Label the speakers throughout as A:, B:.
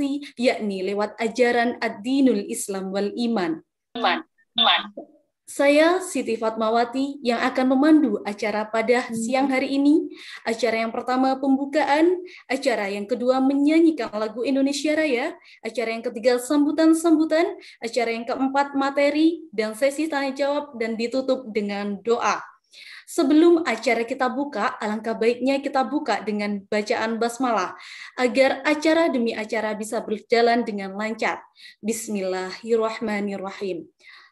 A: informasi yakni lewat ajaran ad-dinul Islam wal iman. Iman. Iman. Saya Siti Fatmawati yang akan memandu acara pada hmm. siang hari ini. Acara yang pertama pembukaan, acara yang kedua menyanyikan lagu Indonesia Raya, acara yang ketiga sambutan-sambutan, acara yang keempat materi dan sesi tanya jawab dan ditutup dengan doa. Sebelum acara kita buka, alangkah baiknya kita buka dengan bacaan basmalah agar acara demi acara bisa berjalan dengan lancar. Bismillahirrahmanirrahim.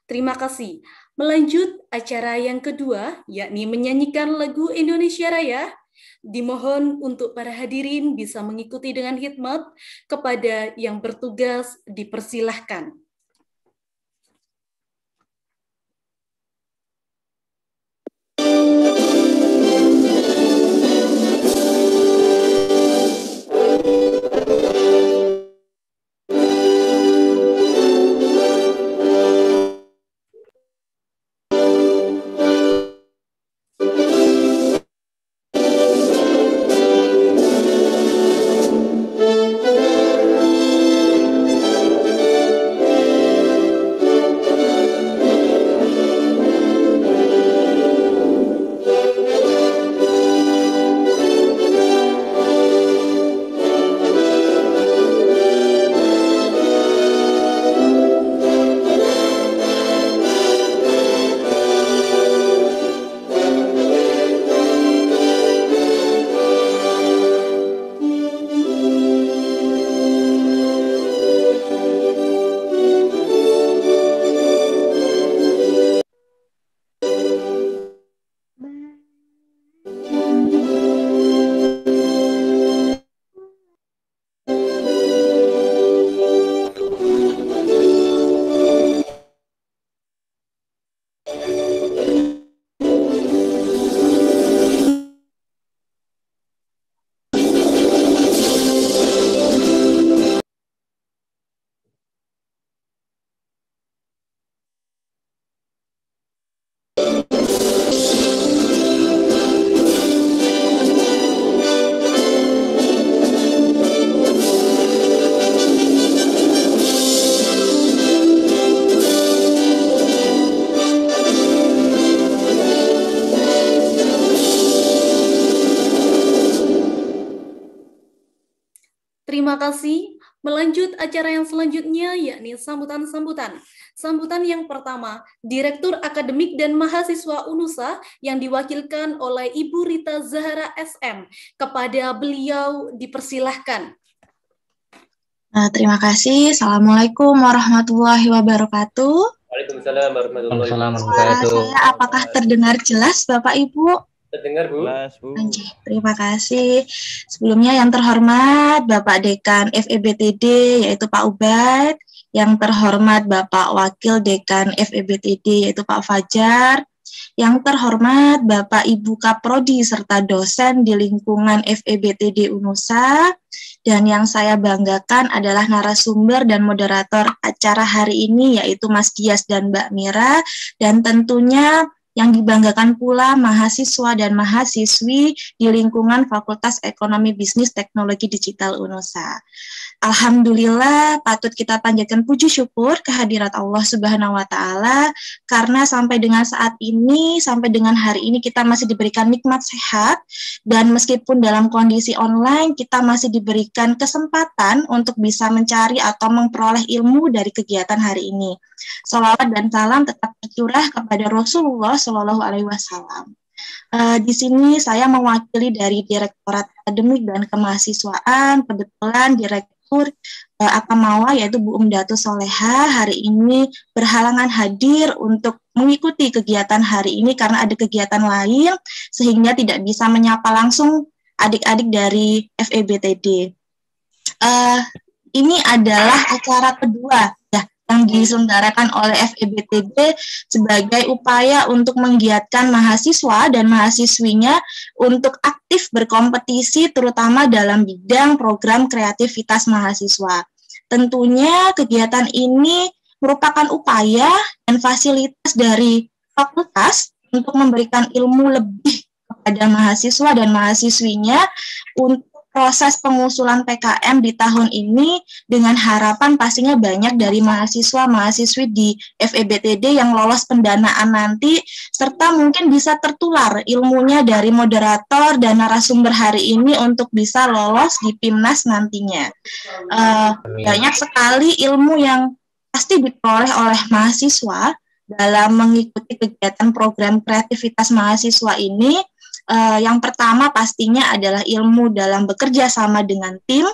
A: Terima kasih. Melanjut acara yang kedua, yakni menyanyikan lagu Indonesia Raya Dimohon untuk para hadirin bisa mengikuti dengan hikmat kepada yang bertugas dipersilahkan. kasih. Melanjut acara yang selanjutnya, yakni sambutan-sambutan. Sambutan yang pertama, Direktur Akademik dan Mahasiswa UNUSA yang diwakilkan oleh Ibu Rita Zahara SM. Kepada beliau dipersilahkan.
B: Nah, terima kasih. Assalamualaikum warahmatullahi wabarakatuh.
C: Waalaikumsalam warahmatullahi wabarakatuh. Suara saya
B: apakah terdengar jelas Bapak Ibu?
C: Terdengar Bu. Mas, Bu.
B: Terima kasih. Sebelumnya yang terhormat Bapak Dekan FEBTD yaitu Pak ubed yang terhormat Bapak Wakil Dekan FEBTD yaitu Pak Fajar, yang terhormat Bapak Ibu Kaprodi serta dosen di lingkungan FEBTD Unusa, dan yang saya banggakan adalah narasumber dan moderator acara hari ini yaitu Mas Dias dan Mbak Mira, dan tentunya yang dibanggakan pula mahasiswa dan mahasiswi di lingkungan Fakultas Ekonomi Bisnis Teknologi Digital UNOSA. Alhamdulillah patut kita panjatkan puji syukur kehadirat Allah Subhanahu wa taala karena sampai dengan saat ini sampai dengan hari ini kita masih diberikan nikmat sehat dan meskipun dalam kondisi online kita masih diberikan kesempatan untuk bisa mencari atau memperoleh ilmu dari kegiatan hari ini. Salawat dan salam tetap tercurah kepada Rasulullah Shallallahu Alaihi Wasallam. Uh, di sini saya mewakili dari Direktorat Akademik dan Kemahasiswaan, kebetulan Direktur uh, eh, Akamawa yaitu Bu Umdatu Soleha hari ini berhalangan hadir untuk mengikuti kegiatan hari ini karena ada kegiatan lain sehingga tidak bisa menyapa langsung adik-adik dari FEBTD. Uh, eh, ini adalah acara kedua yang diselenggarakan oleh FEBTB sebagai upaya untuk menggiatkan mahasiswa dan mahasiswinya untuk aktif berkompetisi terutama dalam bidang program kreativitas mahasiswa. Tentunya kegiatan ini merupakan upaya dan fasilitas dari fakultas untuk memberikan ilmu lebih kepada mahasiswa dan mahasiswinya untuk proses pengusulan PKM di tahun ini dengan harapan pastinya banyak dari mahasiswa-mahasiswi di FEBTD yang lolos pendanaan nanti serta mungkin bisa tertular ilmunya dari moderator dan narasumber hari ini untuk bisa lolos di PIMNAS nantinya. Uh, banyak sekali ilmu yang pasti diperoleh oleh mahasiswa dalam mengikuti kegiatan program kreativitas mahasiswa ini uh, yang pertama pastinya adalah ilmu dalam bekerja sama dengan tim.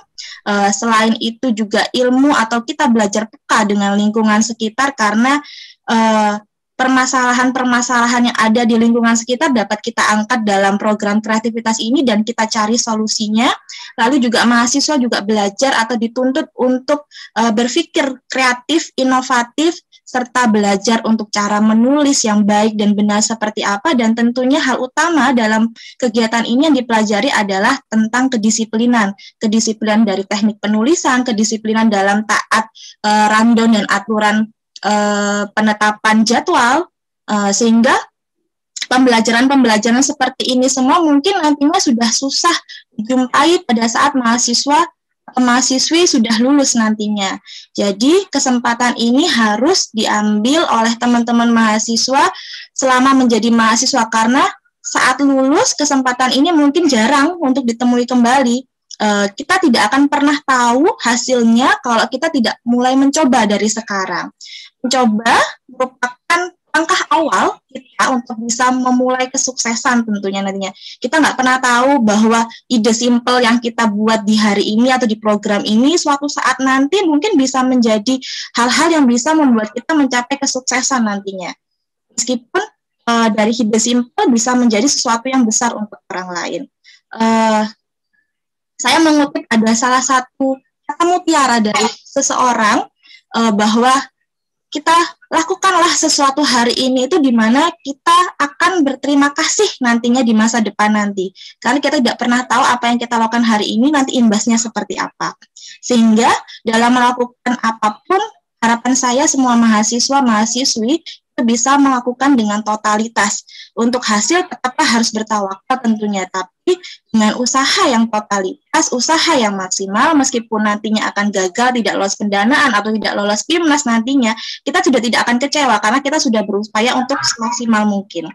B: Uh, selain itu juga ilmu atau kita belajar peka dengan lingkungan sekitar karena permasalahan permasalahan-permasalahan yang ada di lingkungan sekitar dapat kita angkat dalam program kreativitas ini dan kita cari solusinya. Lalu juga mahasiswa juga belajar atau dituntut untuk uh, berpikir kreatif, inovatif serta belajar untuk cara menulis yang baik dan benar seperti apa dan tentunya hal utama dalam kegiatan ini yang dipelajari adalah tentang kedisiplinan, kedisiplinan dari teknik penulisan, kedisiplinan dalam taat e, eh, rundown dan aturan e, penetapan jadwal e, sehingga pembelajaran-pembelajaran seperti ini semua mungkin nantinya sudah susah dijumpai pada saat mahasiswa mahasiswi sudah lulus nantinya. Jadi kesempatan ini harus diambil oleh teman-teman mahasiswa selama menjadi mahasiswa karena saat lulus kesempatan ini mungkin jarang untuk ditemui kembali. E, kita tidak akan pernah tahu hasilnya kalau kita tidak mulai mencoba dari sekarang. Mencoba merupakan langkah awal kita untuk bisa memulai kesuksesan tentunya nantinya. Kita nggak pernah tahu bahwa ide simple yang kita buat di hari ini atau di program ini suatu saat nanti mungkin bisa menjadi hal-hal yang bisa membuat kita mencapai kesuksesan nantinya. Meskipun uh, dari ide simple bisa menjadi sesuatu yang besar untuk orang lain. Uh, saya mengutip ada salah satu kata mutiara dari seseorang uh, bahwa kita lakukanlah sesuatu hari ini itu di mana kita akan berterima kasih nantinya di masa depan nanti. Karena kita tidak pernah tahu apa yang kita lakukan hari ini nanti imbasnya seperti apa. Sehingga dalam melakukan apapun harapan saya semua mahasiswa mahasiswi itu bisa melakukan dengan totalitas. Untuk hasil tetaplah harus bertawakal tentunya, tapi dengan usaha yang totalitas, usaha yang maksimal, meskipun nantinya akan gagal, tidak lolos pendanaan atau tidak lolos PIMNAS nantinya, kita sudah tidak akan kecewa karena kita sudah berupaya untuk semaksimal mungkin.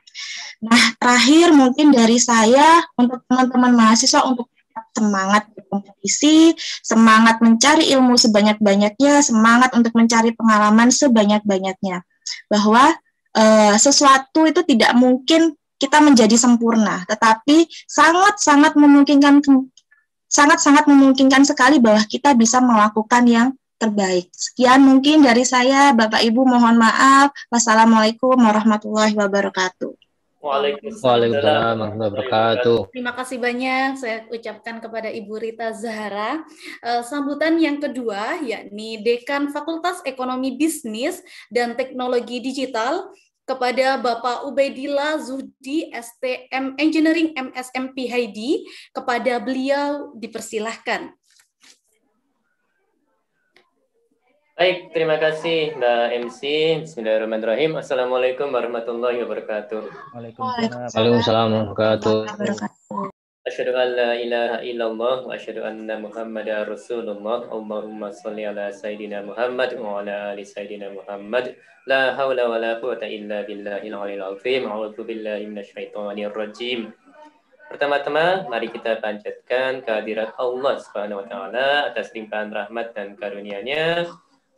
B: Nah, terakhir mungkin dari saya untuk teman-teman mahasiswa untuk semangat berkompetisi, semangat mencari ilmu sebanyak-banyaknya, semangat untuk mencari pengalaman sebanyak-banyaknya. Bahwa e, sesuatu itu tidak mungkin kita menjadi sempurna, tetapi sangat-sangat memungkinkan sangat-sangat memungkinkan sekali bahwa kita bisa melakukan yang terbaik. Sekian mungkin dari saya, Bapak Ibu mohon maaf. Wassalamualaikum warahmatullahi wabarakatuh. Waalaikumsalam. Waalaikumsalam warahmatullahi wabarakatuh.
A: Terima kasih banyak saya ucapkan kepada Ibu Rita Zahra. Eh, sambutan yang kedua yakni Dekan Fakultas Ekonomi Bisnis dan Teknologi Digital kepada Bapak Ubaidillah Zuhdi STM Engineering MSMP Haidi kepada beliau dipersilahkan.
C: Baik, terima kasih Mbak MC. Bismillahirrahmanirrahim. Assalamualaikum warahmatullahi wabarakatuh.
D: Waalaikumsalam. Waalaikumsalam warahmatullahi wabarakatuh.
C: Asyhadu an la ilaha illallah wa asyhadu anna Muhammadar Rasulullah. Allahumma shalli ala sayidina Muhammad wa ala ali sayidina Muhammad. La haula wa la quwata illa billahil aliyil azim. A'udzu billahi minasyaitonir rajim. Pertama-tama, mari kita panjatkan kehadirat Allah Subhanahu wa taala atas limpahan rahmat dan karunia-Nya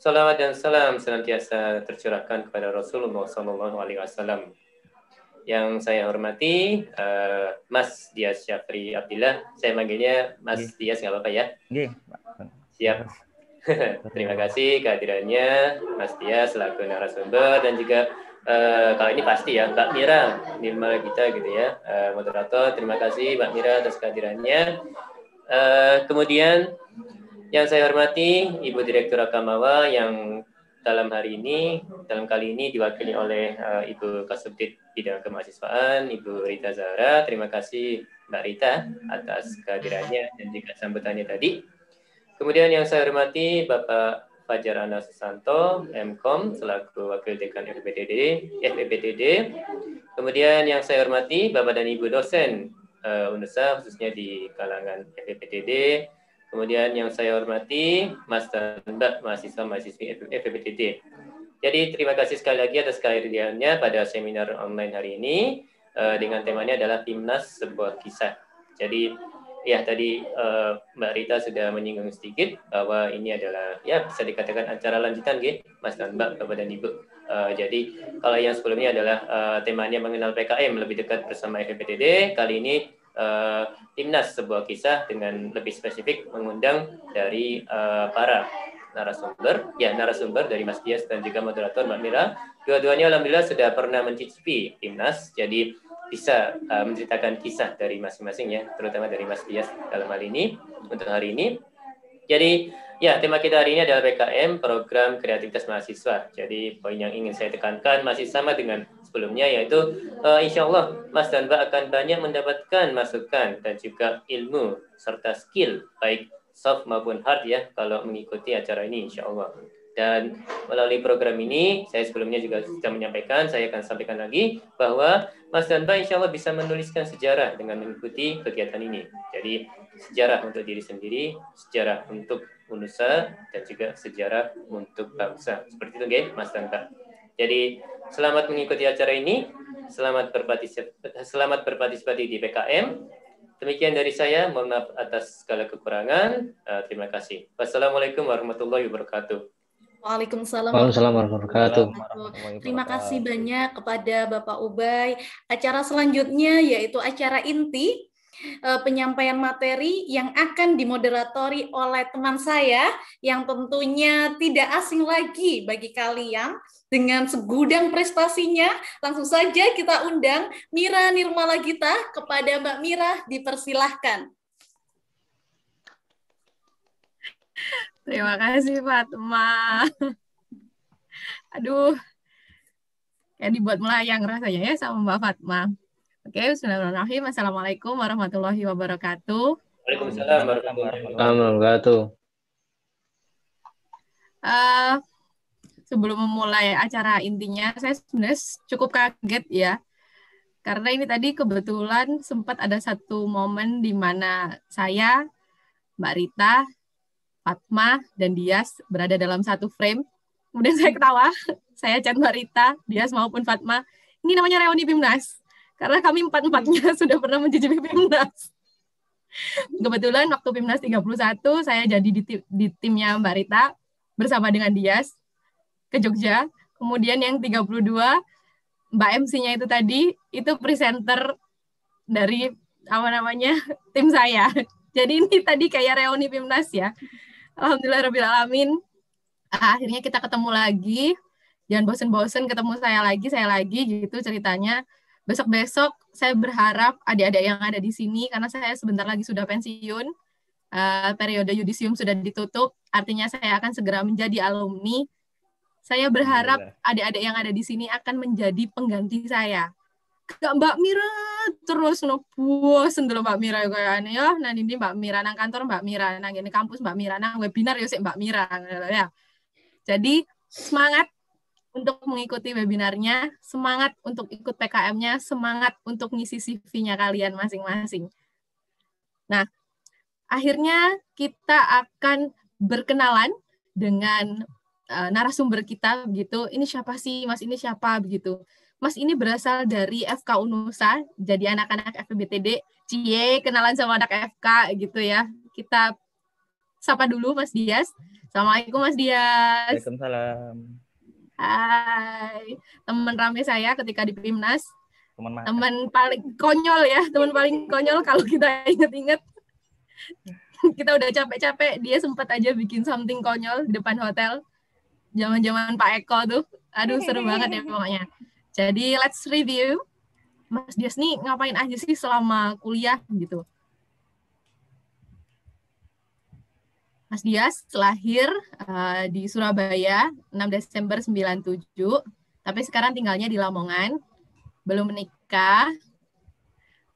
C: Salawat dan salam senantiasa tercurahkan kepada Rasulullah Sallallahu Alaihi Wasallam. Yang saya hormati, uh, Mas Dias Syafri Abdillah. Saya manggilnya Mas yeah. Dias, nggak apa-apa ya? Yeah. Siap. Terima kasih kehadirannya, Mas Dias selaku narasumber dan juga Uh, kalau ini pasti ya Mbak Mira Nirma kita gitu ya uh, moderator terima kasih Mbak Mira atas kehadirannya uh, kemudian yang saya hormati Ibu Direktur Akamawa yang dalam hari ini, dalam kali ini diwakili oleh uh, Ibu Kasubdit Bidang Kemahasiswaan, Ibu Rita Zahra. Terima kasih Mbak Rita atas kehadirannya dan juga sambutannya tadi. Kemudian yang saya hormati Bapak Fajar Anas Susanto, MKOM, selaku Wakil Dekan FBTD, FBTD. Kemudian yang saya hormati Bapak dan Ibu dosen uh, UNESA, khususnya di kalangan FBTD, Kemudian yang saya hormati, Mas Tanda, mahasiswa-mahasiswi FPPTD. Jadi terima kasih sekali lagi atas kehadirannya pada seminar online hari ini uh, dengan temanya adalah Timnas Sebuah Kisah. Jadi ya tadi uh, Mbak Rita sudah menyinggung sedikit bahwa ini adalah ya bisa dikatakan acara lanjutan gitu, Mas dan Mbak, Bapak dan Ibu. Uh, jadi kalau yang sebelumnya adalah uh, temanya mengenal PKM lebih dekat bersama FPPTD, kali ini uh, timnas sebuah kisah dengan lebih spesifik mengundang dari uh, para narasumber, ya narasumber dari Mas Dias dan juga moderator Mbak Mira. Dua-duanya alhamdulillah sudah pernah mencicipi timnas, jadi bisa uh, menceritakan kisah dari masing-masing ya, terutama dari Mas Dias dalam hal ini untuk hari ini. Jadi ya tema kita hari ini adalah PKM Program Kreativitas Mahasiswa. Jadi poin yang ingin saya tekankan masih sama dengan sebelumnya yaitu uh, eh, insya Allah Mas dan Mbak akan banyak mendapatkan masukan dan juga ilmu serta skill baik soft maupun hard ya kalau mengikuti acara ini insya Allah. Dan melalui program ini, saya sebelumnya juga sudah menyampaikan, saya akan sampaikan lagi bahwa Mas dan Mbak insya Allah bisa menuliskan sejarah dengan mengikuti kegiatan ini. Jadi sejarah untuk diri sendiri, sejarah untuk UNUSA, dan juga sejarah untuk bangsa. Seperti itu, guys, Mas dan Mbak. Jadi selamat mengikuti acara ini, selamat berpartisipasi, selamat berpartisipasi di PKM. Demikian dari saya, mohon maaf atas segala kekurangan. Eh, terima kasih. Wassalamualaikum warahmatullahi wabarakatuh.
A: Waalaikumsalam. Waalaikumsalam warahmatullahi wabarakatuh. Terima kasih banyak kepada Bapak Ubay. Acara selanjutnya yaitu acara inti Eh, penyampaian materi yang akan dimoderatori oleh teman saya yang tentunya tidak asing lagi bagi kalian dengan segudang prestasinya. Langsung saja kita undang Mira Nirmala Gita kepada Mbak Mira dipersilahkan. Terima kasih Fatma. Aduh, kayak dibuat melayang rasanya ya sama Mbak Fatma. Oke, okay, bismillahirrahmanirrahim. Assalamualaikum warahmatullahi wabarakatuh. Waalaikumsalam warahmatullahi wabarakatuh. Uh, sebelum memulai acara intinya, saya sebenarnya cukup kaget ya. Karena ini tadi kebetulan sempat ada satu momen di mana saya, Mbak Rita, Fatma, dan Dias berada dalam satu frame. Kemudian saya ketawa, saya chat Mbak Rita, Dias maupun Fatma. Ini namanya reuni Bimnas karena kami empat-empatnya sudah pernah mencicipi Pimnas. Kebetulan waktu Pimnas 31 saya jadi di, tim, di timnya Mbak Rita bersama dengan Dias ke Jogja. Kemudian yang 32 Mbak MC-nya itu tadi itu presenter dari apa namanya tim saya. Jadi ini tadi kayak reuni Pimnas ya. Alhamdulillah Rabbil Alamin. Akhirnya kita ketemu lagi. Jangan bosen-bosen ketemu saya lagi, saya lagi gitu ceritanya. Besok-besok saya berharap adik-adik yang ada di sini, karena saya sebentar lagi sudah pensiun, uh, periode yudisium sudah ditutup, artinya saya akan segera menjadi alumni. Saya berharap iya. adik-adik yang ada di sini akan menjadi pengganti saya. Gak Mbak Mira terus no puas dulu Mbak Mira kayak ini ya nah ini Mbak Mira nang kantor Mbak Mira nang ini kampus Mbak Mira nang webinar ya Mbak Mira ya. Jadi semangat untuk mengikuti webinarnya, semangat untuk ikut PKM-nya, semangat untuk ngisi CV-nya kalian masing-masing. Nah, akhirnya kita akan berkenalan dengan uh, narasumber kita begitu. Ini siapa sih? Mas ini siapa begitu? Mas ini berasal dari FK Unusa, jadi anak-anak FBTD. Cie, kenalan sama anak FK gitu ya. Kita sapa dulu Mas Dias. Assalamualaikum Mas Dias.
E: Waalaikumsalam.
A: Hai, teman rame saya ketika di Pimnas. Teman, teman paling konyol ya, teman paling konyol kalau kita inget-inget. kita udah capek-capek, dia sempat aja bikin something konyol di depan hotel. Zaman-zaman Pak Eko tuh. Aduh, seru banget ya pokoknya. Jadi, let's review. Mas Dias nih ngapain aja sih selama kuliah gitu. Mas Dias lahir uh, di Surabaya 6 Desember 97, tapi sekarang tinggalnya di Lamongan, belum menikah,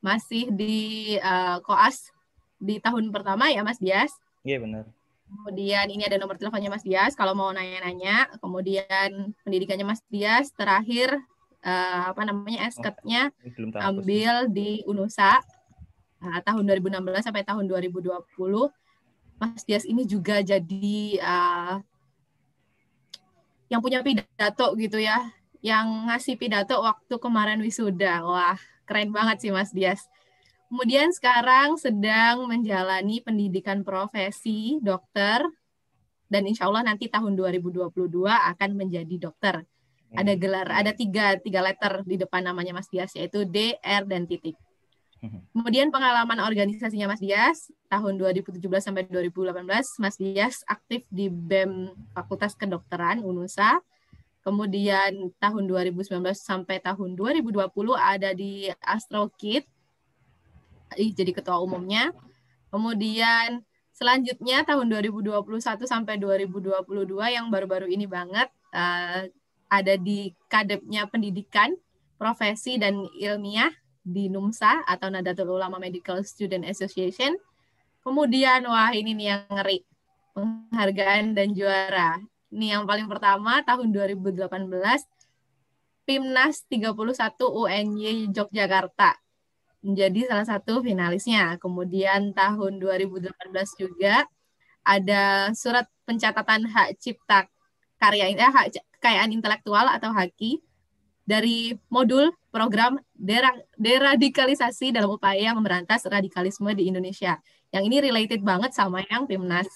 A: masih di uh, koas di tahun pertama ya Mas Dias? Iya yeah, benar. Kemudian ini ada nomor teleponnya Mas Dias kalau mau nanya-nanya. Kemudian pendidikannya Mas Dias terakhir uh, apa namanya esketnya oh, ambil di Unusa uh, tahun 2016 sampai tahun 2020 Mas Dias ini juga jadi uh, yang punya pidato gitu ya, yang ngasih pidato waktu kemarin wisuda. Wah, keren banget sih Mas Dias. Kemudian sekarang sedang menjalani pendidikan profesi dokter dan insya Allah nanti tahun 2022 akan menjadi dokter. Ada hmm. gelar, ada tiga tiga letter di depan namanya Mas Dias yaitu D, R dan titik. Mm-hmm. Kemudian pengalaman organisasinya Mas Dias tahun 2017 sampai 2018 Mas Dias aktif di BEM Fakultas Kedokteran UNUSA. Kemudian tahun 2019 sampai tahun 2020 ada di Astro Kid jadi ketua umumnya. Kemudian selanjutnya tahun 2021 sampai 2022 yang baru-baru ini banget eh, ada di kadepnya pendidikan, profesi dan ilmiah di NUMSA atau Nadatul Ulama Medical Student Association. Kemudian wah ini nih yang ngeri. Penghargaan dan juara. Ini yang paling pertama tahun 2018 Pimnas 31 UNY Yogyakarta menjadi salah satu finalisnya. Kemudian tahun 2018 juga ada surat pencatatan hak cipta karya eh, hak kekayaan intelektual atau HAKI dari modul program deradikalisasi dalam upaya memberantas radikalisme di Indonesia. Yang ini related banget sama yang Timnas.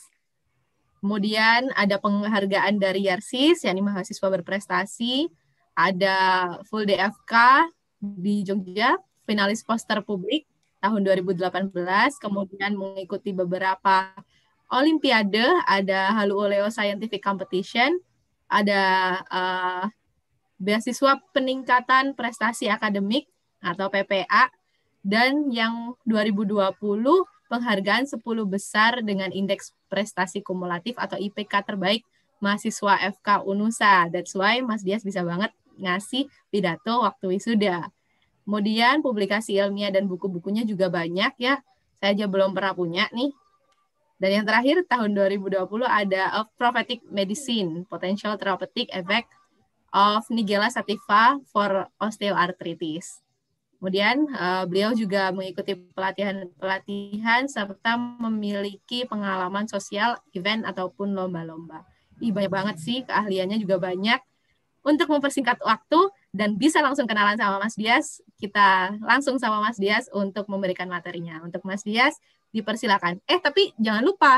A: Kemudian ada penghargaan dari Yarsis, yakni mahasiswa berprestasi. Ada full DFK di Jogja, finalis poster publik tahun 2018. Kemudian mengikuti beberapa Olimpiade, ada Halu Oleo Scientific Competition, ada uh, beasiswa peningkatan prestasi akademik atau PPA dan yang 2020 penghargaan 10 besar dengan indeks prestasi kumulatif atau IPK terbaik mahasiswa FK Unusa. That's why Mas Dias bisa banget ngasih pidato waktu wisuda. Kemudian publikasi ilmiah dan buku-bukunya juga banyak ya. Saya aja belum pernah punya nih. Dan yang terakhir tahun 2020 ada A Prophetic Medicine, Potential Therapeutic Effect of Nigella sativa for osteoarthritis. Kemudian uh, beliau juga mengikuti pelatihan-pelatihan serta memiliki pengalaman sosial, event ataupun lomba-lomba. Ih banyak banget sih keahliannya juga banyak. Untuk mempersingkat waktu dan bisa langsung kenalan sama Mas Dias, kita langsung sama Mas Dias untuk memberikan materinya. Untuk Mas Dias dipersilakan. Eh tapi jangan lupa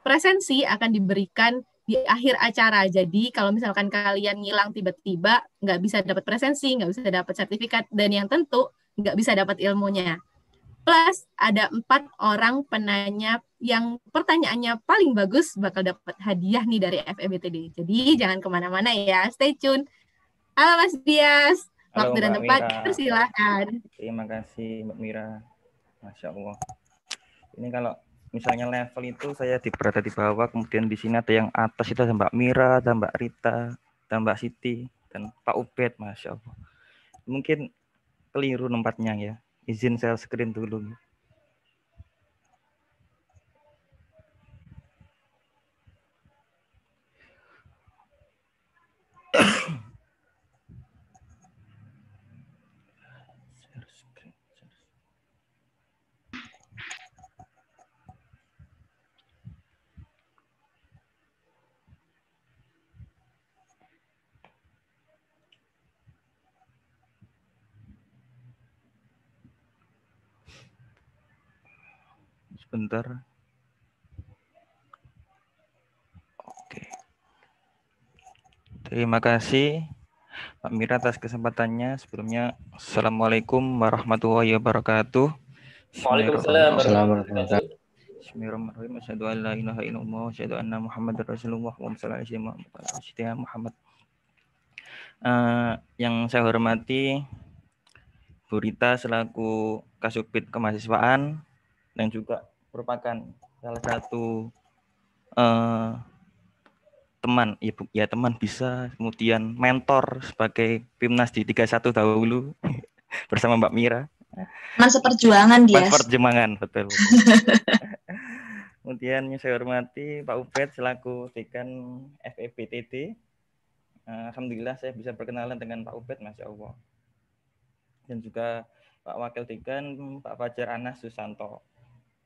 A: presensi akan diberikan di akhir acara. Jadi kalau misalkan kalian ngilang tiba-tiba, nggak bisa dapat presensi, nggak bisa dapat sertifikat, dan yang tentu nggak bisa dapat ilmunya. Plus ada empat orang penanya yang pertanyaannya paling bagus bakal dapat hadiah nih dari FEBTD. Jadi jangan kemana-mana ya, stay tune. Halo Mas Dias, waktu dan tempat
E: Terima kasih Mbak Mira, Masya Allah. Ini kalau misalnya level itu saya di berada di bawah, kemudian di sini ada yang atas itu ada Mbak Mira, ada Mbak Rita, ada Mbak Siti, dan Pak Ubed, Masya Allah. Mungkin keliru tempatnya ya. Izin saya screen dulu. sebentar. Oke. Terima kasih Pak Mira atas kesempatannya. Sebelumnya Assalamualaikum warahmatullahi wabarakatuh. Waalaikumsalam warahmatullahi wabarakatuh. Bismillahirrahmanirrahim. Muhammad. Uh, yang saya hormati Burita selaku Kasubit Kemahasiswaan dan juga merupakan salah satu uh, teman ya, ya teman bisa kemudian mentor sebagai timnas di 31 dahulu bersama Mbak Mira.
B: Teman seperjuangan dia. Teman
E: seperjuangan betul. kemudian yang saya hormati Pak Ubed selaku dekan FEBTT. Eh, Alhamdulillah saya bisa berkenalan dengan Pak Ubed Masya Allah. Dan juga Pak Wakil Dekan Pak Fajar Anas Susanto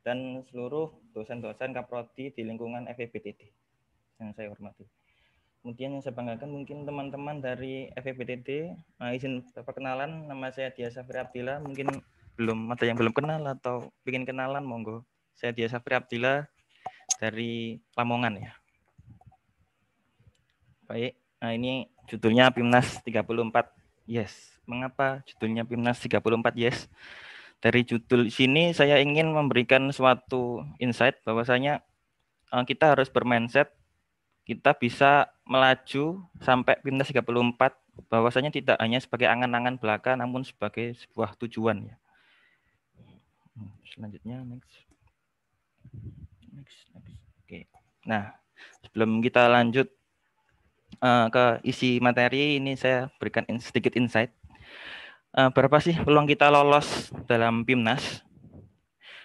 E: dan seluruh dosen-dosen kaprodi di lingkungan FEBTD yang saya hormati. Kemudian yang saya banggakan mungkin teman-teman dari FEBTD, nah, eh, izin perkenalan, nama saya Dia Safri Abdillah, mungkin belum ada yang belum kenal atau bikin kenalan monggo. Saya Dia Safri Abdillah dari Lamongan ya. Baik, nah ini judulnya Pimnas 34 Yes. Mengapa judulnya Pimnas 34 Yes? dari judul sini saya ingin memberikan suatu insight bahwasanya eh, kita harus bermindset kita bisa melaju sampai pintas 34 bahwasanya tidak hanya sebagai angan-angan belaka namun sebagai sebuah tujuan ya. Hmm, selanjutnya next. Next, next. Oke. Nah, sebelum kita lanjut eh, ke isi materi ini saya berikan sedikit insight uh, berapa sih peluang kita lolos dalam PIMNAS?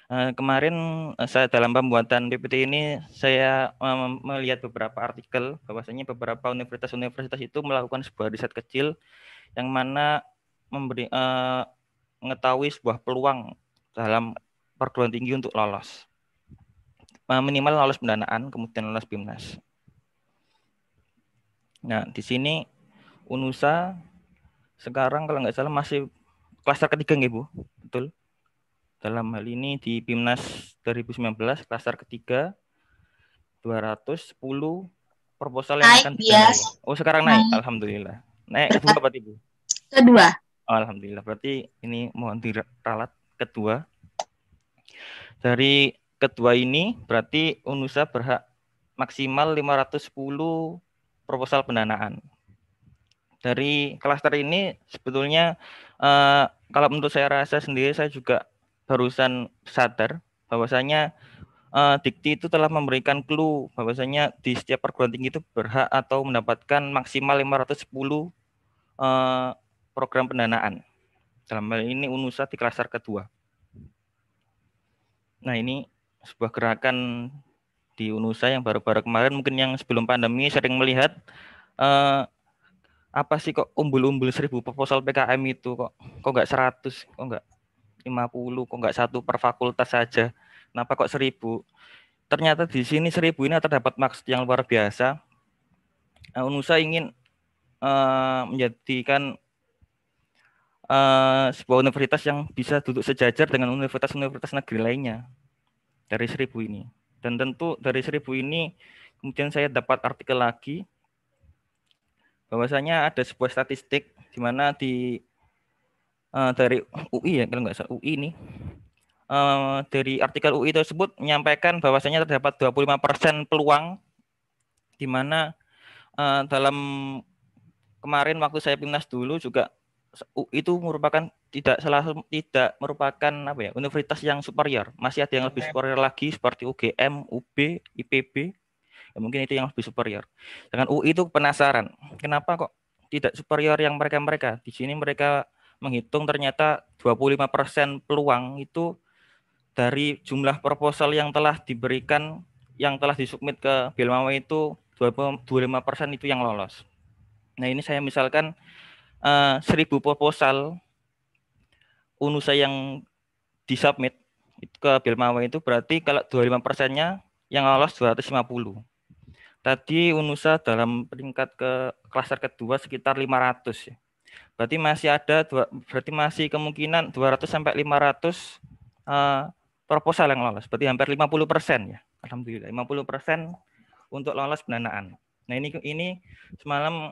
E: Uh, eh, kemarin uh, saya dalam pembuatan PPT ini saya uh, melihat beberapa artikel bahwasanya beberapa universitas-universitas itu melakukan sebuah riset kecil yang mana memberi uh, mengetahui sebuah peluang dalam perguruan tinggi untuk lolos. Uh, minimal lolos pendanaan kemudian lolos BIMNAS. Nah, di sini UNUSA sekarang kalau nggak salah masih klaster ketiga nggih Bu. Betul. Dalam hal ini di Pimnas 2019 klaster ketiga 210 proposal yang akan bias. Oh, sekarang naik. naik. Alhamdulillah. Naik kedua apa Ibu? Kedua. Oh, Alhamdulillah. Berarti ini mohon diralat kedua. Dari kedua ini berarti UNUSA berhak maksimal 510 proposal pendanaan dari klaster ini sebetulnya uh, kalau menurut saya rasa sendiri saya juga barusan sadar bahwasanya uh, Dikti itu telah memberikan clue bahwasanya di setiap perguruan tinggi itu berhak atau mendapatkan maksimal 510 uh, eh, program pendanaan. Dalam hal ini UNUSA di klaster kedua. Nah ini sebuah gerakan di UNUSA yang baru-baru kemarin mungkin yang sebelum pandemi sering melihat uh, apa sih kok umbul-umbul seribu proposal PKM itu kok kok nggak seratus kok nggak lima puluh kok nggak satu per fakultas saja kenapa kok seribu ternyata di sini seribu ini terdapat maksud yang luar biasa nah, Unusa ingin uh, menjadikan uh, sebuah universitas yang bisa duduk sejajar dengan universitas-universitas negeri lainnya dari seribu ini dan tentu dari seribu ini kemudian saya dapat artikel lagi bahwasanya ada sebuah statistik di mana di uh, dari UI ya kalau nggak salah UI ini uh, dari artikel UI tersebut menyampaikan bahwasanya terdapat 25% peluang di mana uh, dalam kemarin waktu saya pimnas dulu juga UI itu merupakan tidak salah tidak merupakan apa ya universitas yang superior masih ada yang lebih superior lagi seperti UGM, UB, IPB Ya, mungkin itu yang lebih superior. Dengan UI itu penasaran, kenapa kok tidak superior yang mereka-mereka? Di sini mereka menghitung ternyata 25% peluang itu dari jumlah proposal yang telah diberikan yang telah disubmit ke Bilmawa itu 25% itu yang lolos. Nah, ini saya misalkan uh, eh, 1000 proposal UNUSA yang disubmit ke Bilmawa itu berarti kalau 25%-nya yang lolos 250. Tadi Unusa dalam peringkat ke klaster kedua sekitar 500 ya. Berarti masih ada dua, berarti masih kemungkinan 200 sampai 500 uh, eh, proposal yang lolos. Berarti hampir 50 persen ya. Alhamdulillah 50 persen untuk lolos pendanaan. Nah ini ini semalam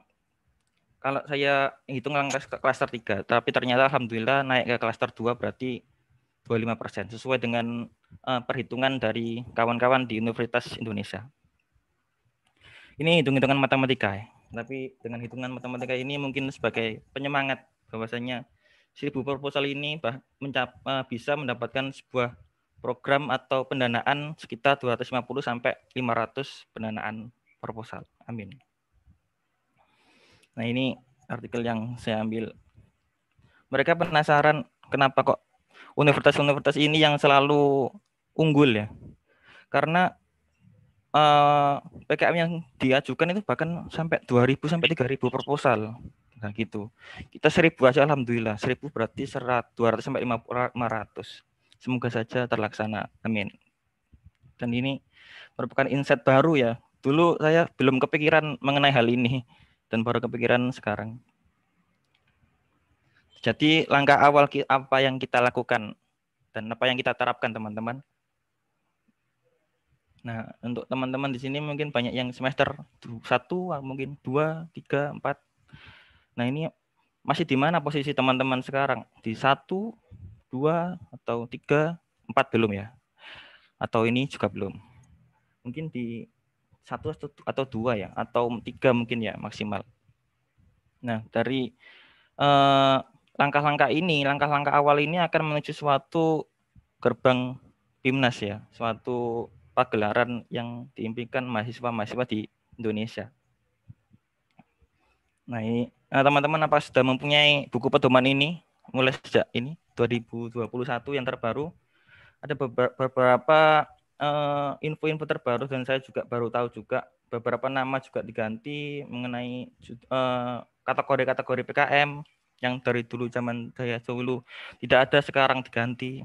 E: kalau saya hitung langkah ke klaster tiga, tapi ternyata alhamdulillah naik ke klaster 2 berarti 25 persen sesuai dengan uh, perhitungan dari kawan-kawan di Universitas Indonesia ini hitung-hitungan matematika ya. Tapi dengan hitungan matematika ini mungkin sebagai penyemangat bahwasanya seribu proposal ini bah, mencap, eh, bisa mendapatkan sebuah program atau pendanaan sekitar 250 sampai 500 pendanaan proposal. Amin. Nah, ini artikel yang saya ambil. Mereka penasaran kenapa kok universitas-universitas ini yang selalu unggul ya. Karena uh, eh, PKM yang diajukan itu bahkan sampai 2000 sampai 3000 proposal nah gitu kita 1000 aja alhamdulillah 1000 berarti 100 200 sampai 500 semoga saja terlaksana amin dan ini merupakan insight baru ya dulu saya belum kepikiran mengenai hal ini dan baru kepikiran sekarang jadi langkah awal apa yang kita lakukan dan apa yang kita terapkan teman-teman Nah, untuk teman-teman di sini mungkin banyak yang semester 1, ah, mungkin 2, 3, 4. Nah, ini masih di mana posisi teman-teman sekarang? Di 1, 2, atau 3, 4 belum ya? Atau ini juga belum? Mungkin di 1 atau 2 ya? Atau 3 mungkin ya maksimal. Nah, dari eh, langkah-langkah eh, ini, langkah-langkah awal ini akan menuju suatu gerbang PIMNAS ya, suatu pagelaran yang diimpikan mahasiswa-mahasiswa di Indonesia. Nah ini nah, teman-teman nah, apa sudah mempunyai buku pedoman ini mulai sejak ini 2021 yang terbaru ada beberapa eh, info-info uh, terbaru dan saya juga baru tahu juga beberapa nama juga diganti mengenai eh, kategori-kategori uh, PKM yang dari dulu zaman saya dulu tidak ada sekarang diganti.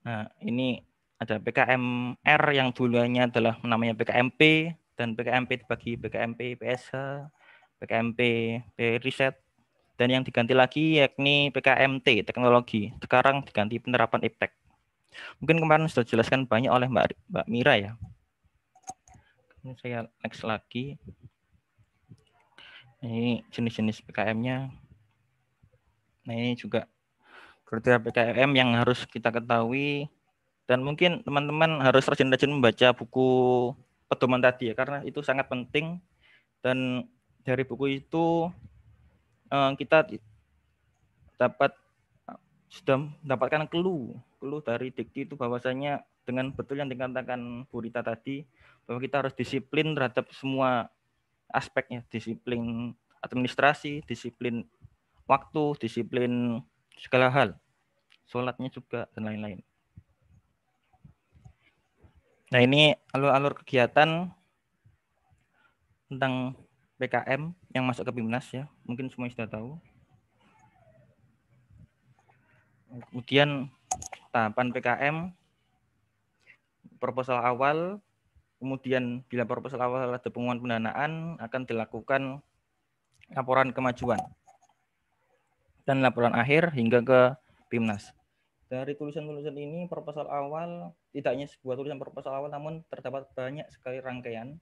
E: Nah, ini ada PKMR yang dulunya adalah namanya PKMP dan PKMP dibagi PKMP PSH, PKMP Riset dan yang diganti lagi yakni PKMT teknologi. Sekarang diganti penerapan IPTEK. Mungkin kemarin sudah dijelaskan banyak oleh Mbak Mbak Mira ya. Ini saya next lagi. Ini jenis-jenis PKM-nya. Nah, ini juga kriteria PKM yang harus kita ketahui dan mungkin teman-teman harus rajin-rajin membaca buku pedoman tadi ya, karena itu sangat penting. Dan dari buku itu eh, kita dapat sudah mendapatkan clue, clue dari dikti itu bahwasanya dengan betul yang dikatakan Bu Rita tadi bahwa kita harus disiplin terhadap semua aspeknya, disiplin administrasi, disiplin waktu, disiplin segala hal, sholatnya juga dan lain-lain. Nah ini alur-alur kegiatan tentang PKM yang masuk ke BIMNAS ya. Mungkin semua sudah tahu. Kemudian tahapan PKM, proposal awal, kemudian bila proposal awal ada pengumuman pendanaan akan dilakukan laporan kemajuan dan laporan akhir hingga ke BIMNAS. Dari tulisan-tulisan ini, proposal awal tidak hanya sebuah tulisan proposal awal, namun terdapat banyak sekali rangkaian.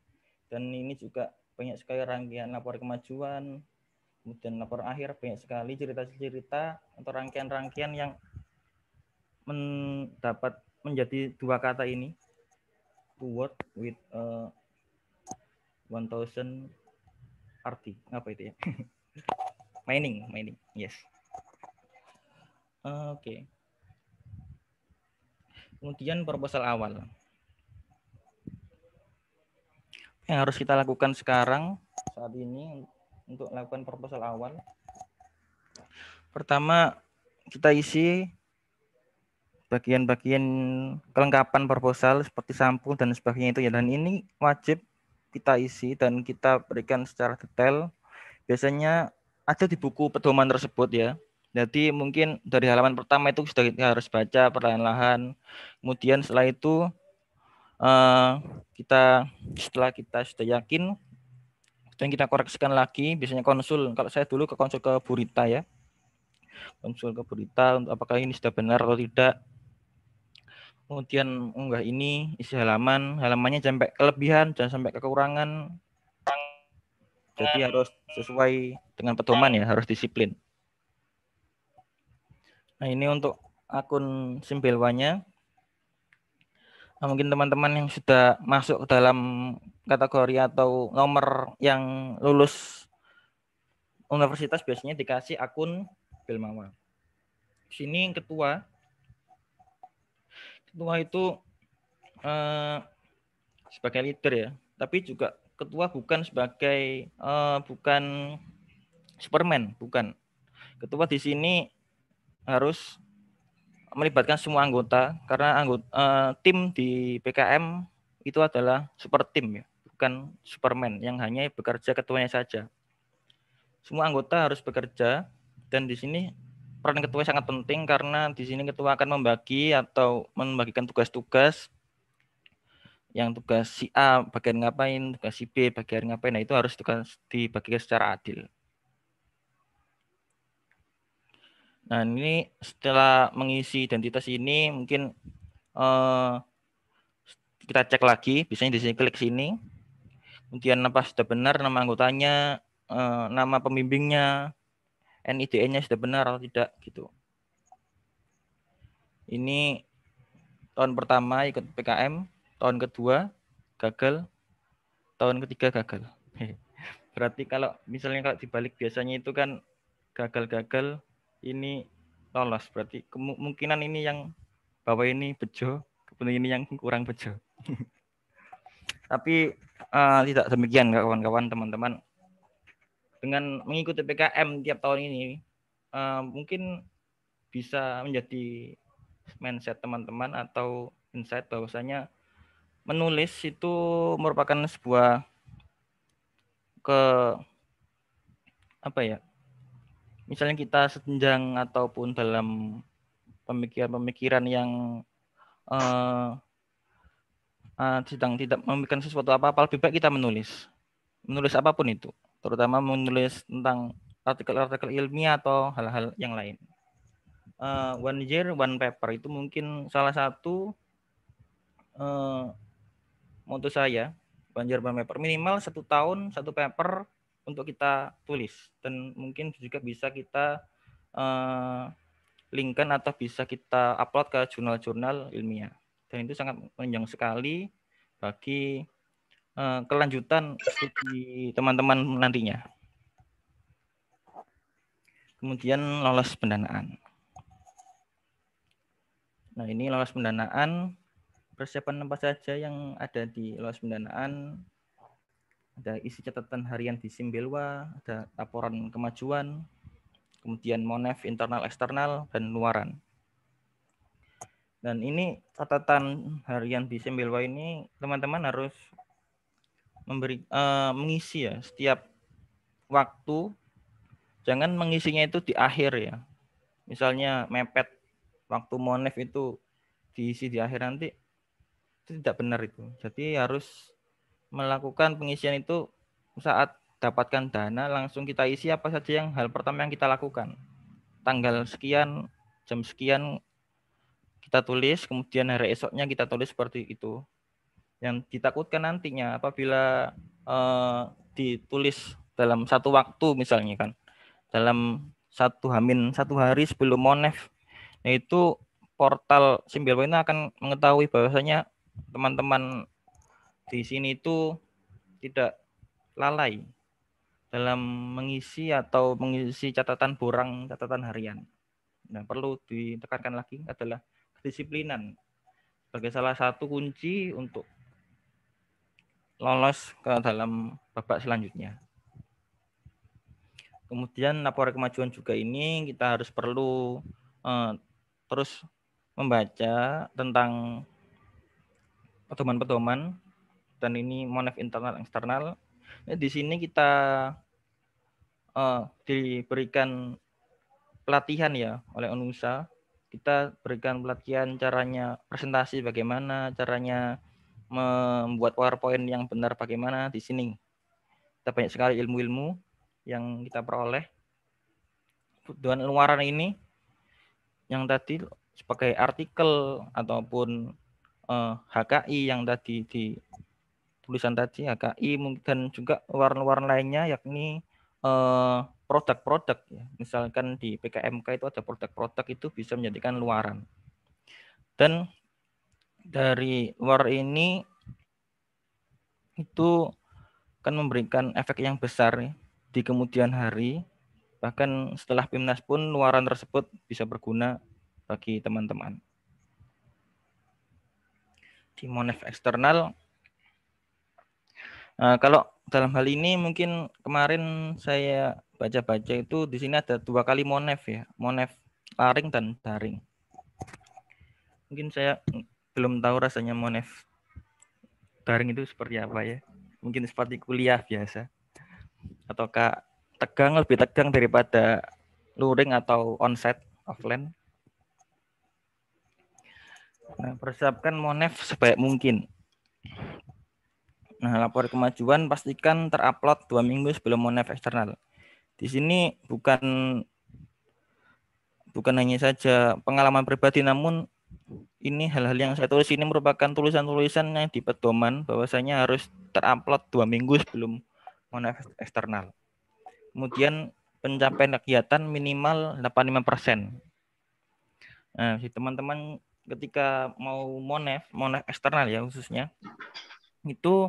E: Dan ini juga banyak sekali rangkaian lapor kemajuan, kemudian lapor akhir, banyak sekali cerita-cerita atau rangkaian-rangkaian yang mendapat menjadi dua kata ini. word with eh, one 1000 arti apa itu ya mining mining yes oke okay. Kemudian proposal awal. Yang harus kita lakukan sekarang saat ini untuk lakukan proposal awal. Pertama, kita isi bagian-bagian kelengkapan proposal seperti sampul dan sebagainya itu ya dan ini wajib kita isi dan kita berikan secara detail biasanya ada di buku pedoman tersebut ya jadi mungkin dari halaman pertama itu sudah kita harus baca perlahan-lahan. Kemudian setelah itu eh, kita setelah kita sudah yakin, kemudian kita koreksikan lagi. Biasanya konsul. Kalau saya dulu ke konsul ke Burita ya, konsul ke Burita untuk apakah ini sudah benar atau tidak. Kemudian unggah ini isi halaman, halamannya sampai kelebihan, jangan sampai kekurangan. Jadi harus sesuai dengan pedoman ya, harus disiplin. Nah, ini untuk akun Simbelwanya. Nah, mungkin teman-teman yang sudah masuk dalam kategori atau nomor yang lulus universitas biasanya dikasih akun Belmawa. Di sini ketua. Ketua itu eh, sebagai leader ya, tapi juga ketua bukan sebagai eh, bukan Superman, bukan. Ketua di sini harus melibatkan semua anggota karena anggota uh, tim di PKM itu adalah super tim ya, bukan superman yang hanya bekerja ketuanya saja. Semua anggota harus bekerja dan di sini peran ketua sangat penting karena di sini ketua akan membagi atau membagikan tugas-tugas yang tugas si A bagian ngapain, tugas si B bagian ngapain, nah itu harus tugas dibagikan secara adil. Nah, ini setelah mengisi identitas ini mungkin eh, kita cek lagi, biasanya di sini klik sini. Kemudian apa sudah benar nama anggotanya, eh, nama pembimbingnya, NIDN-nya sudah benar atau tidak gitu. Ini tahun pertama ikut PKM, tahun kedua gagal, tahun ketiga gagal. Berarti kalau misalnya kalau dibalik biasanya itu kan gagal-gagal ini lolos berarti kemungkinan ini yang bawah ini bejo kemudian ini yang kurang bejo tapi uh, tidak demikian kawan-kawan teman-teman dengan mengikuti PKM tiap tahun ini uh, mungkin bisa menjadi mindset teman-teman atau insight bahwasanya menulis itu merupakan sebuah ke apa ya misalnya kita sejenjang ataupun dalam pemikiran-pemikiran yang uh, uh, sedang tidak memikirkan sesuatu apa-apa, lebih baik kita menulis. Menulis apapun itu, terutama menulis tentang artikel-artikel ilmiah atau hal-hal yang lain. Uh, one year, one paper itu mungkin salah satu uh, moto saya. One year, one paper. Minimal satu tahun, satu paper untuk kita tulis dan mungkin juga bisa kita uh, linkkan atau bisa kita upload ke jurnal-jurnal ilmiah dan itu sangat menunjang sekali bagi uh, kelanjutan studi teman-teman nantinya. Kemudian lolos pendanaan. Nah ini lolos pendanaan. Persiapan apa saja yang ada di lolos pendanaan ada isi catatan harian di Simbelwa, ada laporan kemajuan, kemudian monef internal eksternal dan luaran. Dan ini catatan harian di Simbelwa ini teman-teman harus memberi uh, mengisi ya setiap waktu. Jangan mengisinya itu di akhir ya. Misalnya mepet waktu monef itu diisi di akhir nanti itu tidak benar itu. Jadi harus melakukan pengisian itu saat dapatkan dana langsung kita isi apa saja yang hal pertama yang kita lakukan. Tanggal sekian, jam sekian kita tulis, kemudian hari esoknya kita tulis seperti itu. Yang ditakutkan nantinya apabila eh, ditulis dalam satu waktu misalnya kan, dalam satu hamin satu hari sebelum monef, yaitu portal Simbilwa ini akan mengetahui bahwasanya teman-teman di sini itu tidak lalai dalam mengisi atau mengisi catatan borang catatan harian. Nah, perlu ditekankan lagi adalah kedisiplinan sebagai salah satu kunci untuk lolos ke dalam babak selanjutnya. Kemudian laporan kemajuan juga ini kita harus perlu eh, terus membaca tentang pedoman-pedoman dan ini monef internal eksternal. Ya, di sini kita uh, diberikan pelatihan ya oleh Onusa. Kita berikan pelatihan caranya presentasi bagaimana, caranya membuat PowerPoint yang benar bagaimana di sini. Kita banyak sekali ilmu-ilmu yang kita peroleh. Dengan luaran ini yang tadi sebagai artikel ataupun uh, eh, HKI yang tadi di tulisan tadi HKI ya, dan juga warna-warna lainnya yakni eh, produk-produk ya. Misalkan di PKMK itu ada produk-produk itu bisa menjadikan luaran. Dan dari luar ini itu kan memberikan efek yang besar ya. di kemudian hari bahkan setelah PIMNAS pun luaran tersebut bisa berguna bagi teman-teman. Di monef eksternal Eh, kalau dalam hal ini mungkin kemarin saya baca-baca itu di sini ada dua kali monef ya, monef laring dan daring. Mungkin saya belum tahu rasanya monef daring itu seperti apa ya. Mungkin seperti kuliah biasa. Ataukah tegang lebih tegang daripada luring atau onset offline. Nah, persiapkan monef sebaik mungkin Nah, lapor kemajuan pastikan terupload dua minggu sebelum monef eksternal. Di sini bukan bukan hanya saja pengalaman pribadi, namun ini hal-hal yang saya tulis ini merupakan tulisan-tulisan yang di pedoman bahwasanya harus terupload dua minggu sebelum monef eksternal. Kemudian pencapaian kegiatan minimal 85%. persen. Nah, si teman-teman ketika mau monef, monef eksternal ya khususnya, itu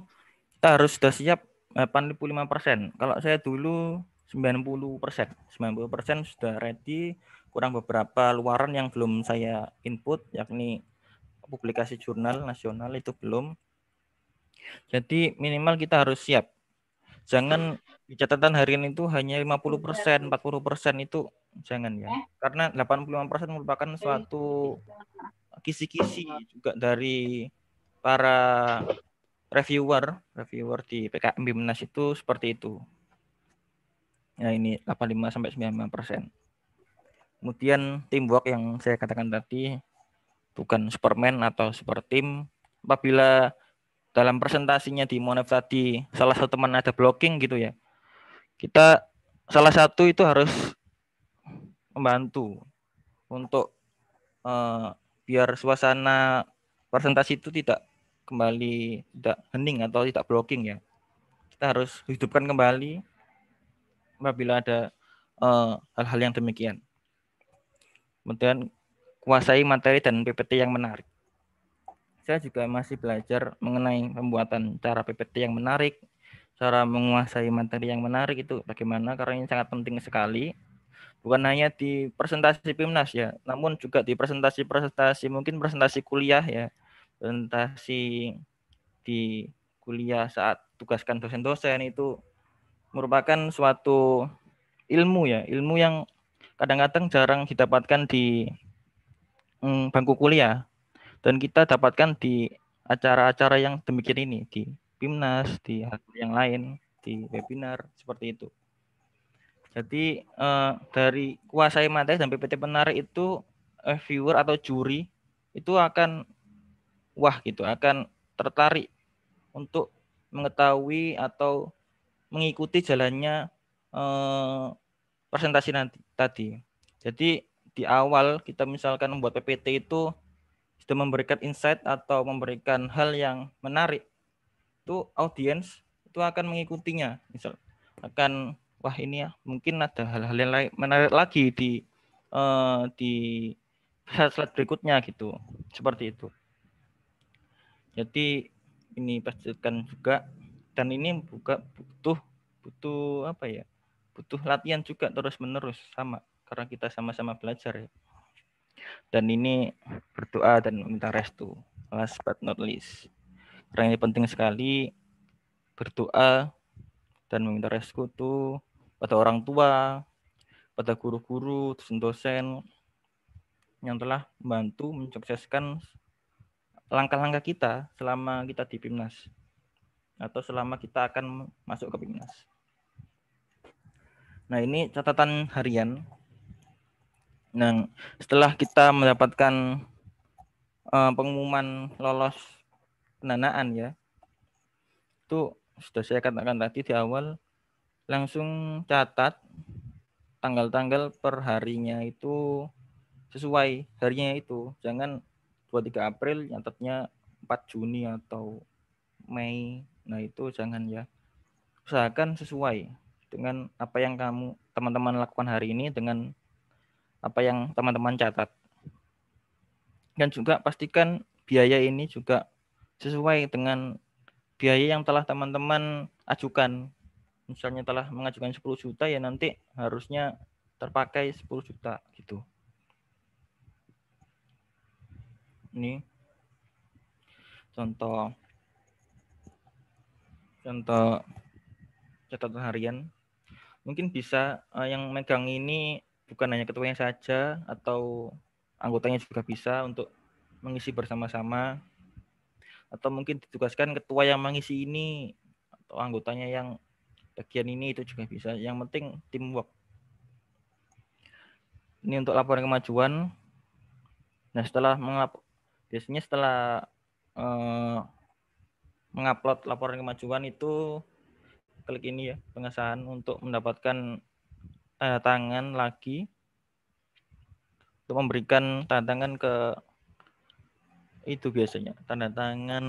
E: kita harus sudah siap 85 persen. Kalau saya dulu 90 persen, 90 persen sudah ready. Kurang beberapa luaran yang belum saya input, yakni publikasi jurnal nasional itu belum. Jadi minimal kita harus siap. Jangan di catatan ini itu hanya 50 persen, 40 persen itu jangan ya. Eh? Karena 85 persen merupakan suatu kisi-kisi juga dari para reviewer reviewer di PKM Bimnas itu seperti itu. Nah ini 85 sampai 95 persen. Kemudian teamwork yang saya katakan tadi bukan superman atau super team. Apabila dalam presentasinya di Monef tadi salah satu teman ada blocking gitu ya. Kita salah satu itu harus membantu untuk uh, biar suasana presentasi itu tidak kembali tidak hening atau tidak blocking ya. Kita harus hidupkan kembali apabila ada eh, hal-hal uh, yang demikian. Kemudian kuasai materi dan PPT yang menarik. Saya juga masih belajar mengenai pembuatan cara PPT yang menarik, cara menguasai materi yang menarik itu bagaimana karena ini sangat penting sekali bukan hanya di presentasi PIMNAS ya, namun juga di presentasi-presentasi mungkin presentasi kuliah ya presentasi di kuliah saat tugaskan dosen-dosen itu merupakan suatu ilmu ya, ilmu yang kadang-kadang jarang didapatkan di mm, bangku kuliah dan kita dapatkan di acara-acara yang demikian ini di Pimnas, di yang lain, di webinar seperti itu. Jadi eh, dari kuasai materi dan ppt Penarik itu eh, viewer atau juri itu akan wah gitu akan tertarik untuk mengetahui atau mengikuti jalannya eh, presentasi nanti tadi. Jadi di awal kita misalkan membuat PPT itu sudah memberikan insight atau memberikan hal yang menarik, itu audiens itu akan mengikutinya. Misal akan wah ini ya mungkin ada hal-hal yang lain menarik lagi di uh, di slide berikutnya gitu. Seperti itu. Jadi ini pastikan juga dan ini buka butuh butuh apa ya? Butuh latihan juga terus-menerus sama karena kita sama-sama belajar ya. Dan ini berdoa dan meminta restu. Last but not least. Karena ini penting sekali berdoa dan meminta restu itu pada orang tua, pada guru-guru, dosen-dosen yang telah membantu mensukseskan langkah-langkah kita selama kita di Pimnas atau selama kita akan masuk ke Pimnas. Nah, ini catatan harian. Nah, setelah kita mendapatkan uh, pengumuman lolos pendanaan ya, itu sudah saya katakan tadi di awal, langsung catat tanggal-tanggal per harinya itu sesuai harinya itu. Jangan 23 April nyatetnya 4 Juni atau Mei. Nah, itu jangan ya. Usahakan sesuai dengan apa yang kamu teman-teman lakukan hari ini dengan apa yang teman-teman catat. Dan juga pastikan biaya ini juga sesuai dengan biaya yang telah teman-teman ajukan. Misalnya telah mengajukan 10 juta ya nanti harusnya terpakai 10 juta gitu. ini contoh contoh catatan harian mungkin bisa uh, yang megang ini bukan hanya ketuanya saja atau anggotanya juga bisa untuk mengisi bersama-sama atau mungkin ditugaskan ketua yang mengisi ini atau anggotanya yang bagian ini itu juga bisa yang penting tim teamwork ini untuk laporan kemajuan nah setelah biasanya setelah eh, mengupload laporan kemajuan itu klik ini ya pengesahan untuk mendapatkan tanda eh, tangan lagi untuk memberikan tanda tangan ke itu biasanya tanda tangan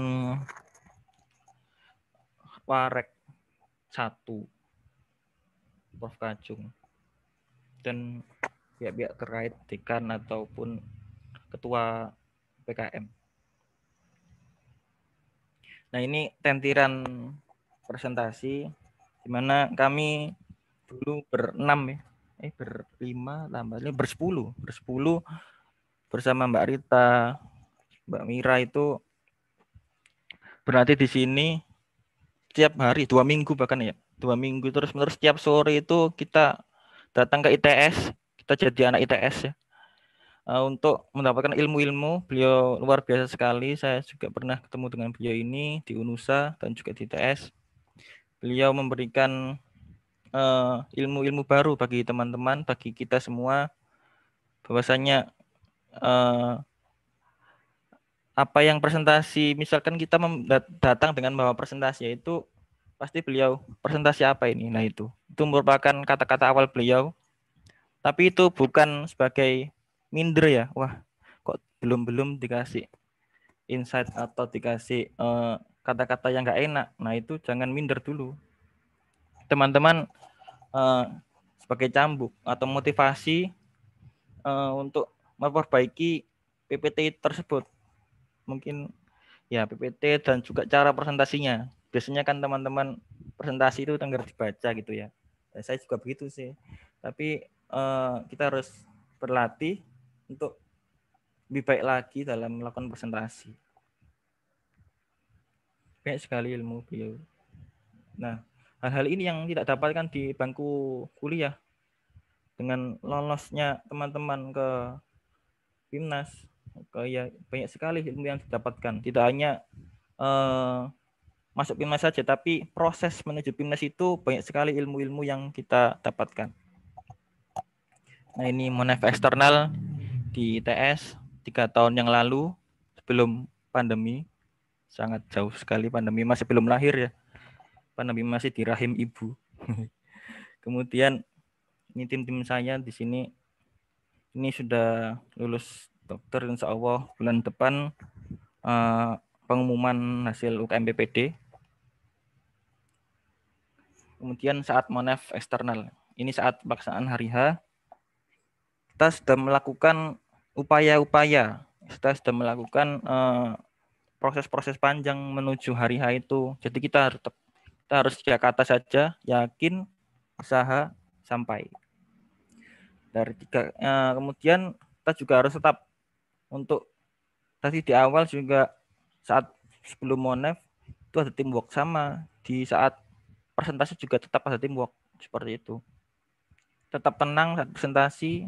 E: warek satu Prof Kacung dan pihak-pihak terkait dekan ataupun ketua PKM. Nah ini tentiran presentasi di mana kami dulu berenam ya, eh berlima tambah ini bersepuluh, bersepuluh bersama Mbak Rita, Mbak Mira itu berarti di sini setiap hari dua minggu bahkan ya dua minggu terus menerus setiap sore itu kita datang ke ITS kita jadi anak ITS ya uh, untuk mendapatkan ilmu-ilmu. Beliau luar biasa sekali. Saya juga pernah ketemu dengan beliau ini di UNUSA dan juga di TS. Beliau memberikan uh, ilmu-ilmu baru bagi teman-teman, bagi kita semua. Bahwasanya uh, apa yang presentasi, misalkan kita datang dengan bawa presentasi yaitu pasti beliau presentasi apa ini nah itu itu merupakan kata-kata awal beliau tapi itu bukan sebagai minder ya wah kok belum belum dikasih insight atau dikasih kata eh, kata-kata yang nggak enak nah itu jangan minder dulu teman-teman uh, sebagai cambuk atau motivasi uh, untuk memperbaiki PPT tersebut mungkin ya PPT dan juga cara presentasinya biasanya kan teman-teman presentasi itu tengger dibaca gitu ya nah, saya juga begitu sih tapi uh, kita harus berlatih untuk lebih baik lagi dalam melakukan presentasi. Banyak sekali ilmu beliau. Nah, hal-hal ini yang tidak dapatkan di bangku kuliah dengan lolosnya teman-teman ke Timnas ke ya banyak sekali ilmu yang didapatkan tidak hanya uh, masuk Timnas saja tapi proses menuju Timnas itu banyak sekali ilmu-ilmu yang kita dapatkan nah ini monef eksternal di ITS tiga tahun yang lalu sebelum pandemi sangat jauh sekali pandemi masih belum lahir ya pandemi masih di rahim ibu kemudian ini tim-tim saya di sini ini sudah lulus dokter insya Allah bulan depan uh, pengumuman hasil UKMPPD kemudian saat monef eksternal ini saat pelaksanaan hari H kita sudah melakukan upaya-upaya, kita sudah melakukan eh, proses-proses uh, panjang menuju hari H itu. Jadi kita harus tetap, kita harus kata-kata saja, yakin, usaha sampai. Dari tiga uh, kemudian kita juga harus tetap untuk tadi di awal juga saat sebelum monef itu ada teamwork sama di saat presentasi juga tetap ada teamwork seperti itu tetap tenang saat presentasi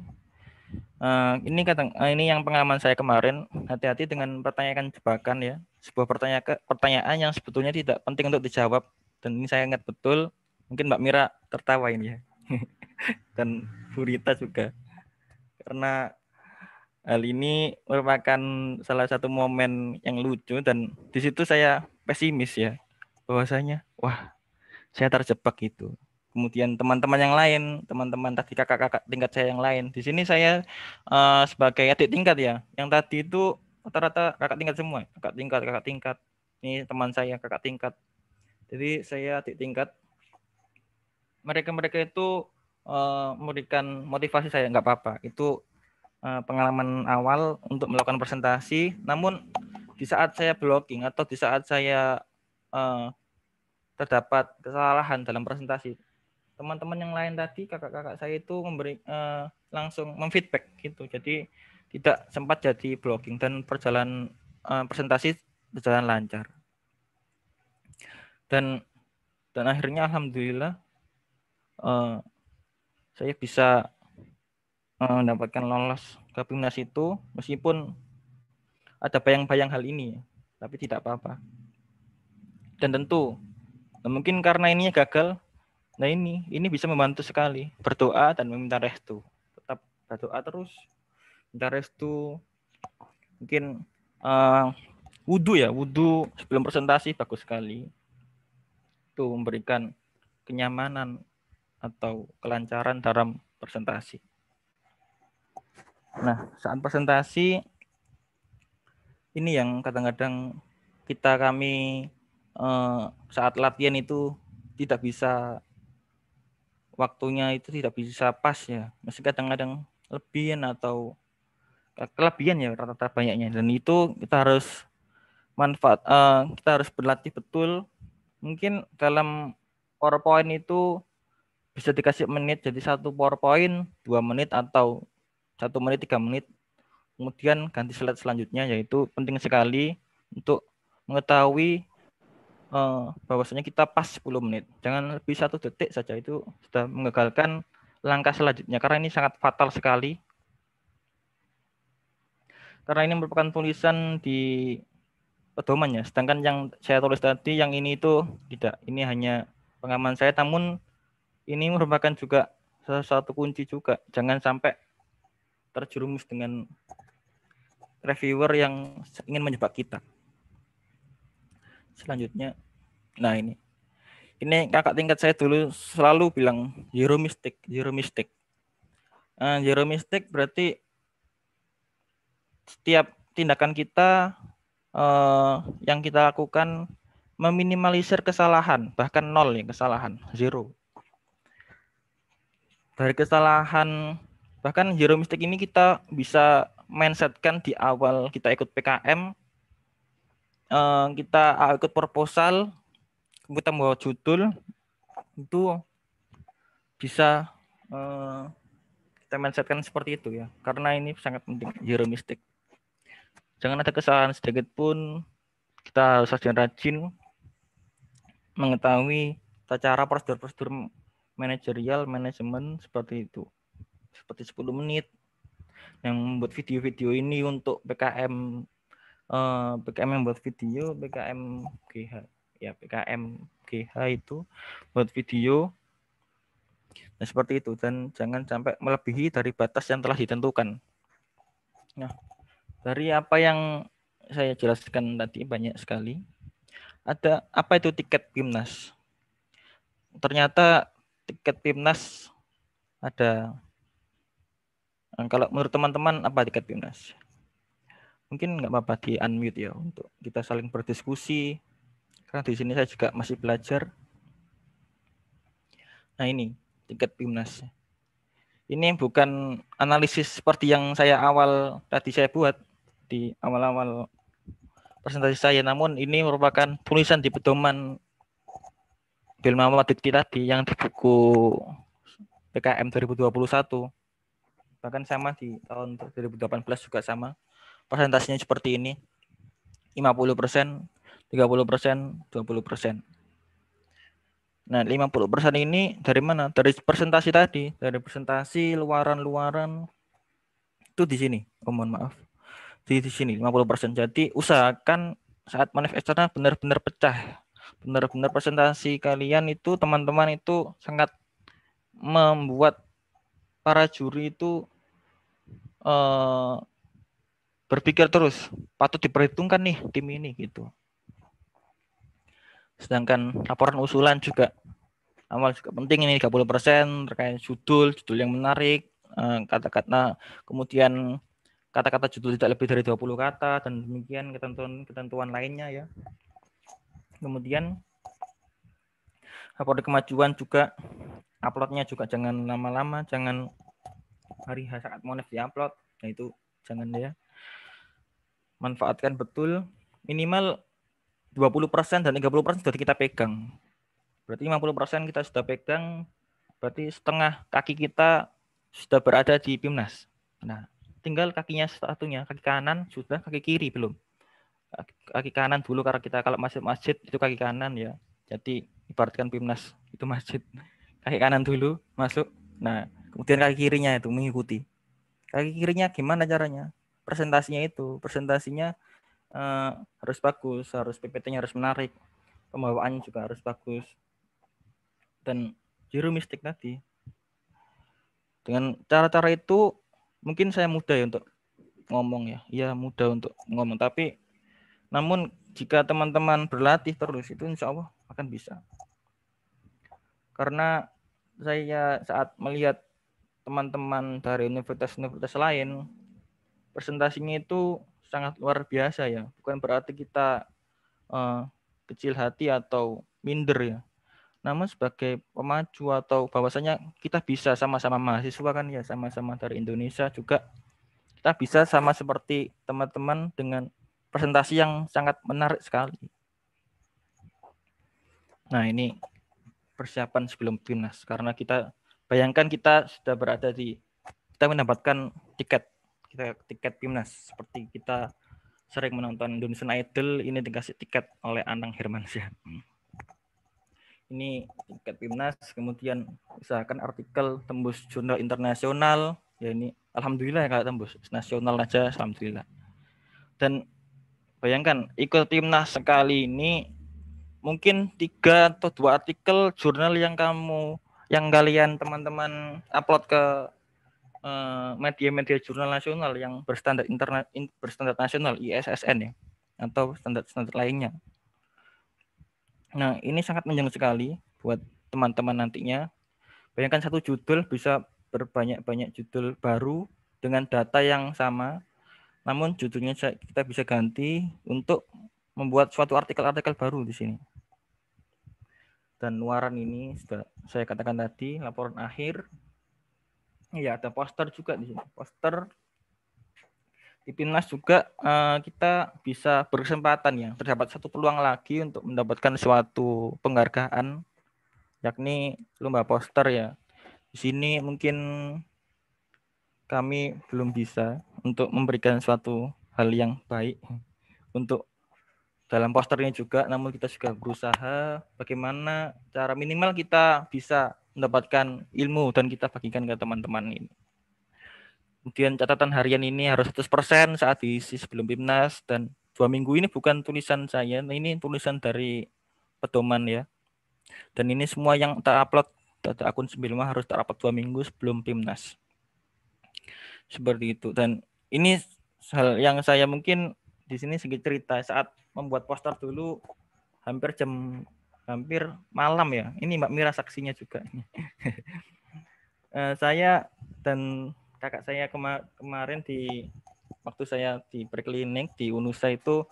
E: Uh, ini kata uh, ini yang pengalaman saya kemarin hati-hati dengan pertanyaan jebakan ya sebuah pertanyaan pertanyaan yang sebetulnya tidak penting untuk dijawab dan ini saya ingat betul mungkin Mbak Mira tertawa ini ya dan Furita juga karena hal ini merupakan salah satu momen yang lucu dan di situ saya pesimis ya bahwasanya wah saya terjebak itu kemudian teman-teman yang lain, teman-teman tadi kakak-kakak tingkat saya yang lain. Di sini saya uh, sebagai adik tingkat ya. Yang tadi itu rata-rata kakak tingkat semua, kakak tingkat, kakak tingkat. Ini teman saya kakak tingkat. Jadi saya adik tingkat. Mereka-mereka itu uh, memberikan motivasi saya nggak apa-apa. Itu uh, pengalaman awal untuk melakukan presentasi. Namun di saat saya blocking atau di saat saya uh, terdapat kesalahan dalam presentasi teman-teman yang lain tadi kakak-kakak saya itu memberi eh, langsung memfeedback gitu jadi tidak sempat jadi blogging dan perjalanan eh, presentasi berjalan lancar dan dan akhirnya alhamdulillah eh, saya bisa eh, mendapatkan lolos ke pimnas itu meskipun ada bayang-bayang hal ini tapi tidak apa-apa dan tentu mungkin karena ini gagal Nah ini, ini bisa membantu sekali berdoa dan meminta restu. Tetap berdoa terus, minta restu. Mungkin uh, eh, wudhu ya, wudhu sebelum presentasi bagus sekali. Itu memberikan kenyamanan atau kelancaran dalam presentasi. Nah, saat presentasi ini yang kadang-kadang kita kami uh, saat latihan itu tidak bisa waktunya itu tidak bisa pas ya. Masih kadang-kadang lebihan atau kelebihan ya rata-rata banyaknya dan itu kita harus manfaat uh, kita harus berlatih betul mungkin dalam PowerPoint itu bisa dikasih menit jadi satu PowerPoint dua menit atau satu menit tiga menit kemudian ganti slide selanjutnya yaitu penting sekali untuk mengetahui uh, bahwasanya kita pas 10 menit. Jangan lebih satu detik saja itu sudah menggagalkan langkah selanjutnya karena ini sangat fatal sekali. Karena ini merupakan tulisan di pedomannya. Sedangkan yang saya tulis tadi yang ini itu tidak. Ini hanya pengaman saya namun ini merupakan juga salah satu kunci juga. Jangan sampai terjerumus dengan reviewer yang ingin menjebak kita selanjutnya nah ini ini kakak tingkat saya dulu selalu bilang zero mistake zero mistake uh, zero mistake berarti setiap tindakan kita uh, yang kita lakukan meminimalisir kesalahan bahkan nol ya kesalahan zero dari kesalahan bahkan zero mistake ini kita bisa mindsetkan di awal kita ikut PKM Eh, kita ah, ikut proposal kita bawa judul itu bisa eh, kita mindsetkan seperti itu ya karena ini sangat penting hero mistik jangan ada kesalahan sedikit pun kita harus rajin mengetahui tata cara prosedur-prosedur manajerial manajemen seperti itu seperti 10 menit yang membuat video-video ini untuk PKM Eh, PKM yang buat video, PKM GH. Ya, PKM GH itu buat video. Nah, seperti itu dan jangan sampai melebihi dari batas yang telah ditentukan. Nah, dari apa yang saya jelaskan tadi banyak sekali. Ada apa itu tiket timnas? Ternyata tiket timnas ada nah, kalau menurut teman-teman apa tiket timnas? mungkin nggak apa-apa di unmute ya untuk kita saling berdiskusi karena di sini saya juga masih belajar. Nah ini tingkat Bimnas. Ini bukan analisis seperti yang saya awal tadi saya buat di awal-awal presentasi saya, namun ini merupakan tulisan di pedoman Bilma Wadidki tadi yang di buku PKM 2021. Bahkan sama di tahun 2018 juga sama persentasenya seperti ini 50 persen 30 persen 20 persen Nah, 50% ini dari mana? Dari persentasi tadi, dari presentasi luaran-luaran itu di sini. Oh, mohon maaf. Di, di sini 50%. Jadi, usahakan saat manifestornya benar-benar pecah. Benar-benar presentasi kalian itu teman-teman itu sangat membuat para juri itu eh, berpikir terus, patut diperhitungkan nih tim ini gitu. Sedangkan laporan usulan juga amal juga penting ini 30% persen terkait judul, judul yang menarik, eh, kata-kata kemudian kata-kata judul tidak lebih dari 20 kata dan demikian ketentuan-ketentuan lainnya ya. Kemudian laporan kemajuan juga uploadnya juga jangan lama-lama, jangan hari saat monef diupload, nah itu jangan ya manfaatkan betul minimal 20% dan 30% sudah kita pegang. Berarti 50% kita sudah pegang, berarti setengah kaki kita sudah berada di Pimnas. Nah, tinggal kakinya satunya, kaki kanan sudah, kaki kiri belum. Kaki kanan dulu karena kita kalau masuk masjid itu kaki kanan ya. Jadi ibaratkan Pimnas itu masjid. Kaki kanan dulu masuk. Nah, kemudian kaki kirinya itu mengikuti. Kaki kirinya gimana caranya? presentasinya itu presentasinya uh, harus bagus harus PPT-nya harus menarik pembawaannya juga harus bagus dan juru mistik tadi dengan cara-cara itu mungkin saya mudah ya untuk ngomong ya iya mudah untuk ngomong tapi namun jika teman-teman berlatih terus itu insya Allah akan bisa karena saya saat melihat teman-teman dari universitas-universitas lain presentasinya itu sangat luar biasa ya. Bukan berarti kita uh, kecil hati atau minder ya. Namun sebagai pemaju atau bahwasanya kita bisa sama-sama mahasiswa kan ya, sama-sama dari Indonesia juga kita bisa sama seperti teman-teman dengan presentasi yang sangat menarik sekali. Nah, ini persiapan sebelum timnas karena kita bayangkan kita sudah berada di kita mendapatkan tiket kita tiket timnas seperti kita sering menonton Indonesian Idol ini dikasih tiket oleh Anang Hermansyah. Ini tiket timnas kemudian misalkan artikel tembus jurnal internasional, ya ini alhamdulillah ya kalau tembus nasional aja alhamdulillah. Dan bayangkan ikut Timnas sekali ini mungkin tiga atau dua artikel jurnal yang kamu yang kalian teman-teman upload ke Eh, media-media uh, jurnal nasional yang berstandar in, berstandar nasional ISSN ya atau standar-standar lainnya. Nah, ini sangat menjeng sekali buat teman-teman nantinya. Bayangkan satu judul bisa berbanyak-banyak judul baru dengan data yang sama, namun judulnya kita bisa ganti untuk membuat suatu artikel-artikel baru di sini. Dan waran ini sudah saya katakan tadi laporan akhir Iya, ada poster juga di sini. Poster di Pinnas juga uh, kita bisa berkesempatan ya. Terdapat satu peluang lagi untuk mendapatkan suatu penghargaan yakni lomba poster ya. Di sini mungkin kami belum bisa untuk memberikan suatu hal yang baik untuk dalam posternya juga namun kita juga berusaha bagaimana cara minimal kita bisa mendapatkan ilmu dan kita bagikan ke teman-teman ini. Kemudian catatan harian ini harus 100% saat diisi sebelum PIMNAS dan dua minggu ini bukan tulisan saya, ini tulisan dari pedoman ya. Dan ini semua yang tak upload, data akun sebelumnya harus terupload dua minggu sebelum PIMNAS. Seperti itu. Dan ini hal yang saya mungkin di sini sedikit cerita saat membuat poster dulu hampir jam hampir malam ya. Ini Mbak Mira saksinya juga. Eh, saya dan kakak saya kema kemarin di waktu saya di preklinik di Unusa itu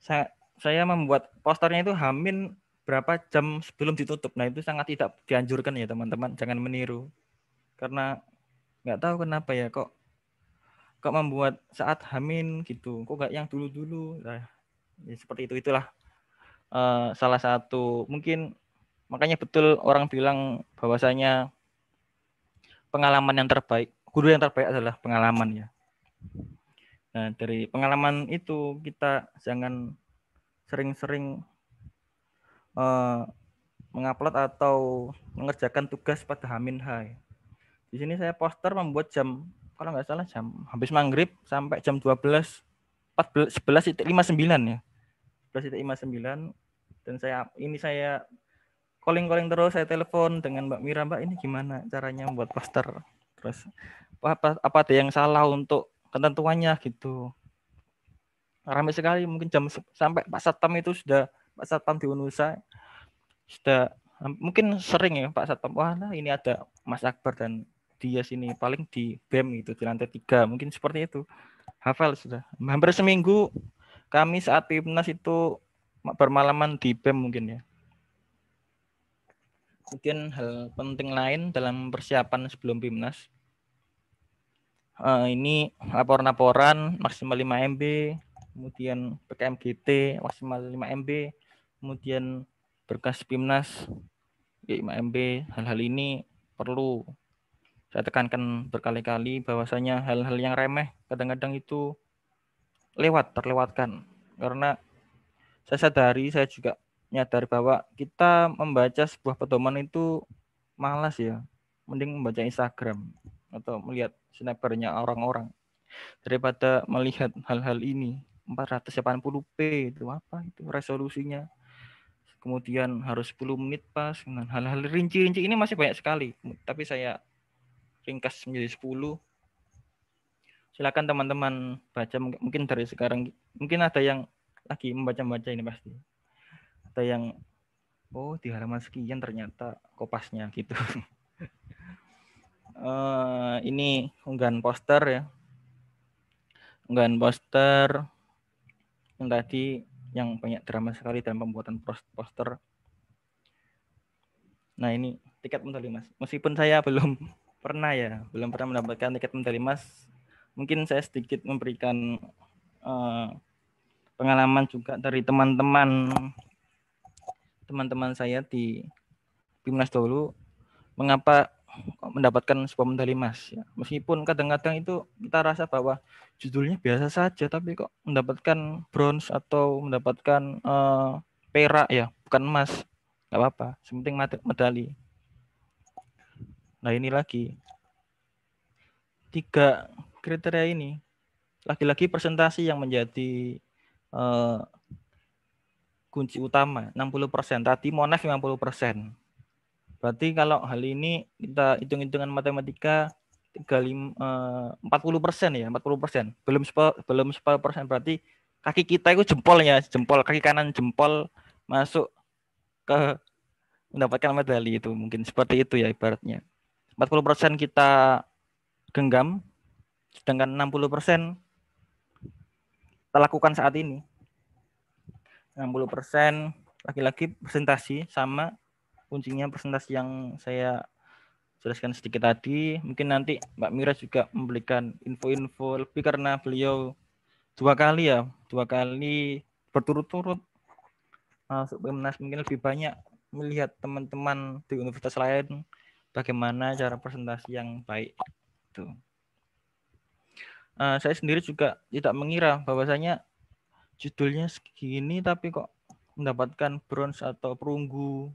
E: saya, saya membuat posternya itu hamin berapa jam sebelum ditutup. Nah itu sangat tidak dianjurkan ya teman-teman. Jangan meniru karena nggak tahu kenapa ya kok kok membuat saat hamin gitu. Kok nggak yang dulu-dulu nah, Ya, seperti itu itulah uh, salah satu mungkin makanya betul orang bilang bahwasanya pengalaman yang terbaik guru yang terbaik adalah pengalaman ya nah dari pengalaman itu kita jangan sering-sering uh, mengupload atau mengerjakan tugas pada Hamin H. Di sini saya poster membuat jam kalau nggak salah jam habis maghrib sampai jam 12 14 11.59 ya. 11.59 dan saya ini saya calling calling terus saya telepon dengan Mbak Mira Mbak ini gimana caranya membuat poster terus apa apa ada yang salah untuk ketentuannya gitu ramai sekali mungkin jam sampai Pak Satpam itu sudah Pak Satpam di Unusa sudah mungkin sering ya Pak Satpam wah nah ini ada Mas Akbar dan dia sini paling di BEM itu di lantai tiga mungkin seperti itu hafal sudah hampir seminggu kami saat timnas itu permalaman di BEM mungkin ya. Mungkin hal penting lain dalam persiapan sebelum BIMNAS. Uh, eh, ini laporan-laporan maksimal 5 MB, kemudian PKMGT maksimal 5 MB, kemudian berkas BIMNAS 5 ya, MB. Hal-hal ini perlu saya tekankan berkali-kali bahwasanya hal-hal yang remeh kadang-kadang itu lewat terlewatkan karena saya sadari saya juga nyadar bahwa kita membaca sebuah pedoman itu malas ya mending membaca Instagram atau melihat snapernya orang-orang daripada melihat hal-hal ini 480p itu apa itu resolusinya kemudian harus 10 menit pas dengan hal-hal rinci-rinci ini masih banyak sekali tapi saya ringkas menjadi 10 silakan teman-teman baca mungkin dari sekarang mungkin ada yang lagi membaca-baca ini pasti atau yang oh di halaman sekian ternyata kopasnya gitu uh, ini unggahan poster ya unggahan poster yang tadi yang banyak drama sekali dalam pembuatan poster nah ini tiket medali mas meskipun saya belum pernah ya belum pernah mendapatkan tiket medali mas mungkin saya sedikit memberikan uh, pengalaman juga dari teman-teman teman-teman saya di Timnas dulu mengapa mendapatkan sebuah medali emas ya. Meskipun kadang-kadang itu kita rasa bahwa judulnya biasa saja tapi kok mendapatkan bronze atau mendapatkan uh, perak ya, bukan emas. nggak apa-apa, penting medali. Nah, ini lagi tiga kriteria ini. Lagi-lagi presentasi yang menjadi Eh, kunci utama 60%, tadi Monas 50%. Berarti kalau hal ini kita hitung-hitungan matematika 35 eh, 40% ya, 40%. Belum sepa, belum 10% berarti kaki kita itu jempolnya, jempol kaki kanan jempol masuk ke mendapatkan medali itu mungkin seperti itu ya ibaratnya. 40% kita genggam sedangkan 60% kita lakukan saat ini. 60% laki-laki presentasi sama kuncinya presentasi yang saya jelaskan sedikit tadi. Mungkin nanti Mbak Mira juga memberikan info-info lebih karena beliau dua kali ya, dua kali berturut-turut masuk PMNAS mungkin lebih banyak melihat teman-teman di universitas lain bagaimana cara presentasi yang baik. Tuh uh, saya sendiri juga tidak mengira bahwasanya judulnya segini tapi kok mendapatkan bronze atau perunggu.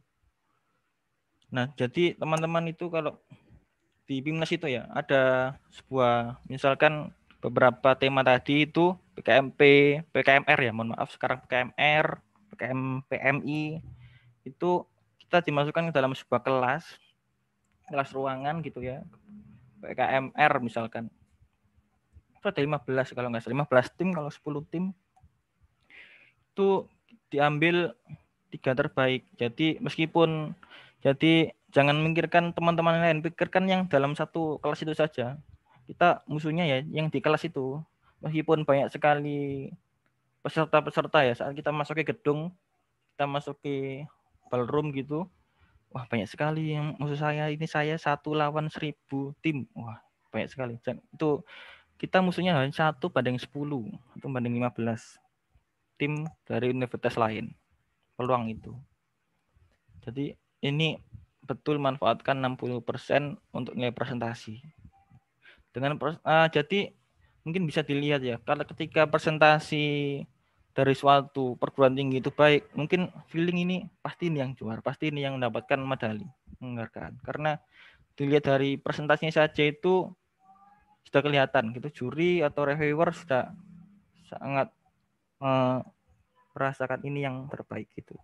E: Nah, jadi teman-teman itu kalau di Bimnas itu ya ada sebuah misalkan beberapa tema tadi itu PKMP, PKMR ya, mohon maaf sekarang PKMR, PKM PMI itu kita dimasukkan ke dalam sebuah kelas, kelas ruangan gitu ya. PKMR misalkan itu ada 15 kalau nggak salah 15 tim kalau 10 tim itu diambil tiga terbaik jadi meskipun jadi jangan mikirkan teman-teman lain pikirkan yang dalam satu kelas itu saja kita musuhnya ya yang di kelas itu meskipun banyak sekali peserta-peserta ya saat kita masuk ke gedung kita masuk ke ballroom gitu wah banyak sekali yang musuh saya ini saya satu lawan seribu tim wah banyak sekali itu kita musuhnya hanya satu banding 10 atau banding 15 tim dari universitas lain. Peluang itu. Jadi ini betul manfaatkan 60% untuk nilai presentasi. Dengan uh, jadi mungkin bisa dilihat ya, kalau ketika presentasi dari suatu perguruan tinggi itu baik, mungkin feeling ini pasti ini yang juara, pasti ini yang mendapatkan medali, menghargaan. Karena dilihat dari presentasinya saja itu sudah kelihatan gitu juri atau reviewer sudah sangat eh, merasakan ini yang terbaik gitu.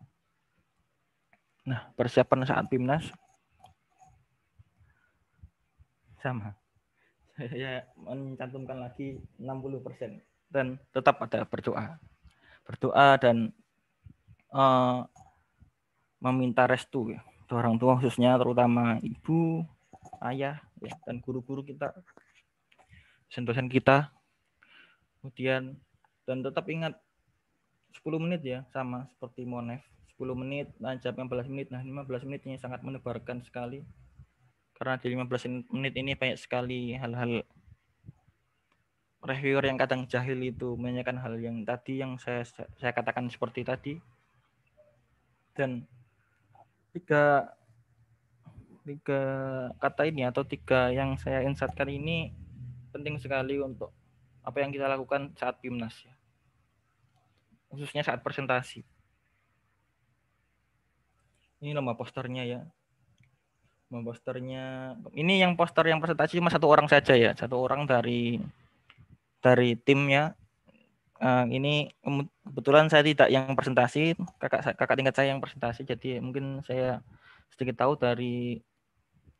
E: Nah, persiapan saat timnas sama. Saya mencantumkan lagi 60% dan tetap ada berdoa. Berdoa dan uh, meminta restu ya. Orang tua khususnya terutama ibu, ayah ya, dan guru-guru kita sentuhan kita. Kemudian dan tetap ingat 10 menit ya, sama seperti Monef. 10 menit, nancap 15 menit. Nah, 15 menit ini sangat menebarkan sekali. Karena di 15 menit ini banyak sekali hal-hal reviewer yang kadang jahil itu menanyakan hal yang tadi yang saya saya katakan seperti tadi. Dan tiga tiga kata ini atau tiga yang saya insert kali ini penting sekali untuk apa yang kita lakukan saat PIMNAS ya. Khususnya saat presentasi. Ini nama posternya ya. Nama posternya. Ini yang poster yang presentasi cuma satu orang saja ya, satu orang dari dari timnya. Uh, eh, ini kebetulan saya tidak yang presentasi, kakak kakak tingkat saya yang presentasi, jadi mungkin saya sedikit tahu dari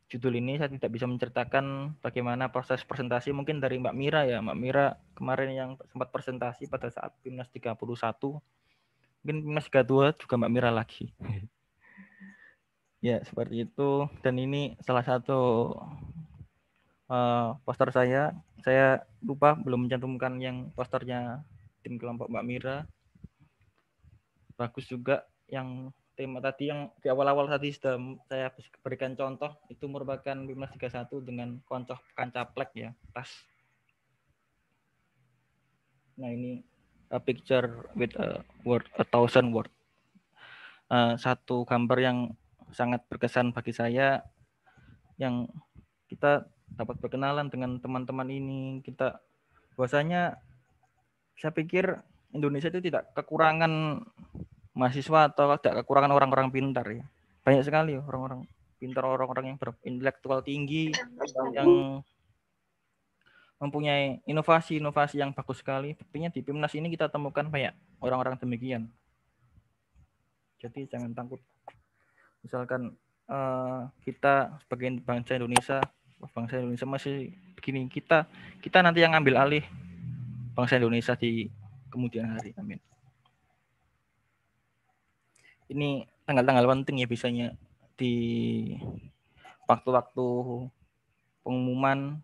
E: judul ini saya tidak bisa menceritakan bagaimana proses presentasi mungkin dari Mbak Mira ya. Mbak Mira kemarin yang sempat presentasi pada saat Timnas 31. Mungkin Timnas 32 juga Mbak Mira lagi. ya, seperti itu dan ini salah satu uh, poster saya. Saya lupa belum mencantumkan yang posternya tim kelompok Mbak Mira. Bagus juga yang tema tadi yang di awal-awal tadi sudah saya berikan contoh itu merupakan Bimas 31 dengan koncoh kancaplek ya tas nah ini a uh, picture with a word a thousand word uh, satu gambar yang sangat berkesan bagi saya yang kita dapat berkenalan dengan teman-teman ini kita bahwasanya saya pikir Indonesia itu tidak kekurangan mahasiswa atau tidak kekurangan orang-orang pintar ya. Banyak sekali ya orang-orang pintar, orang-orang yang berintelektual tinggi, yang mempunyai inovasi-inovasi yang bagus sekali. Buktinya di Pimnas ini kita temukan banyak orang-orang demikian. Jadi jangan takut. Misalkan eh, kita sebagai bangsa Indonesia, bangsa Indonesia masih begini. Kita kita nanti yang ambil alih bangsa Indonesia di kemudian hari. Amin ini tanggal-tanggal penting ya biasanya di waktu-waktu pengumuman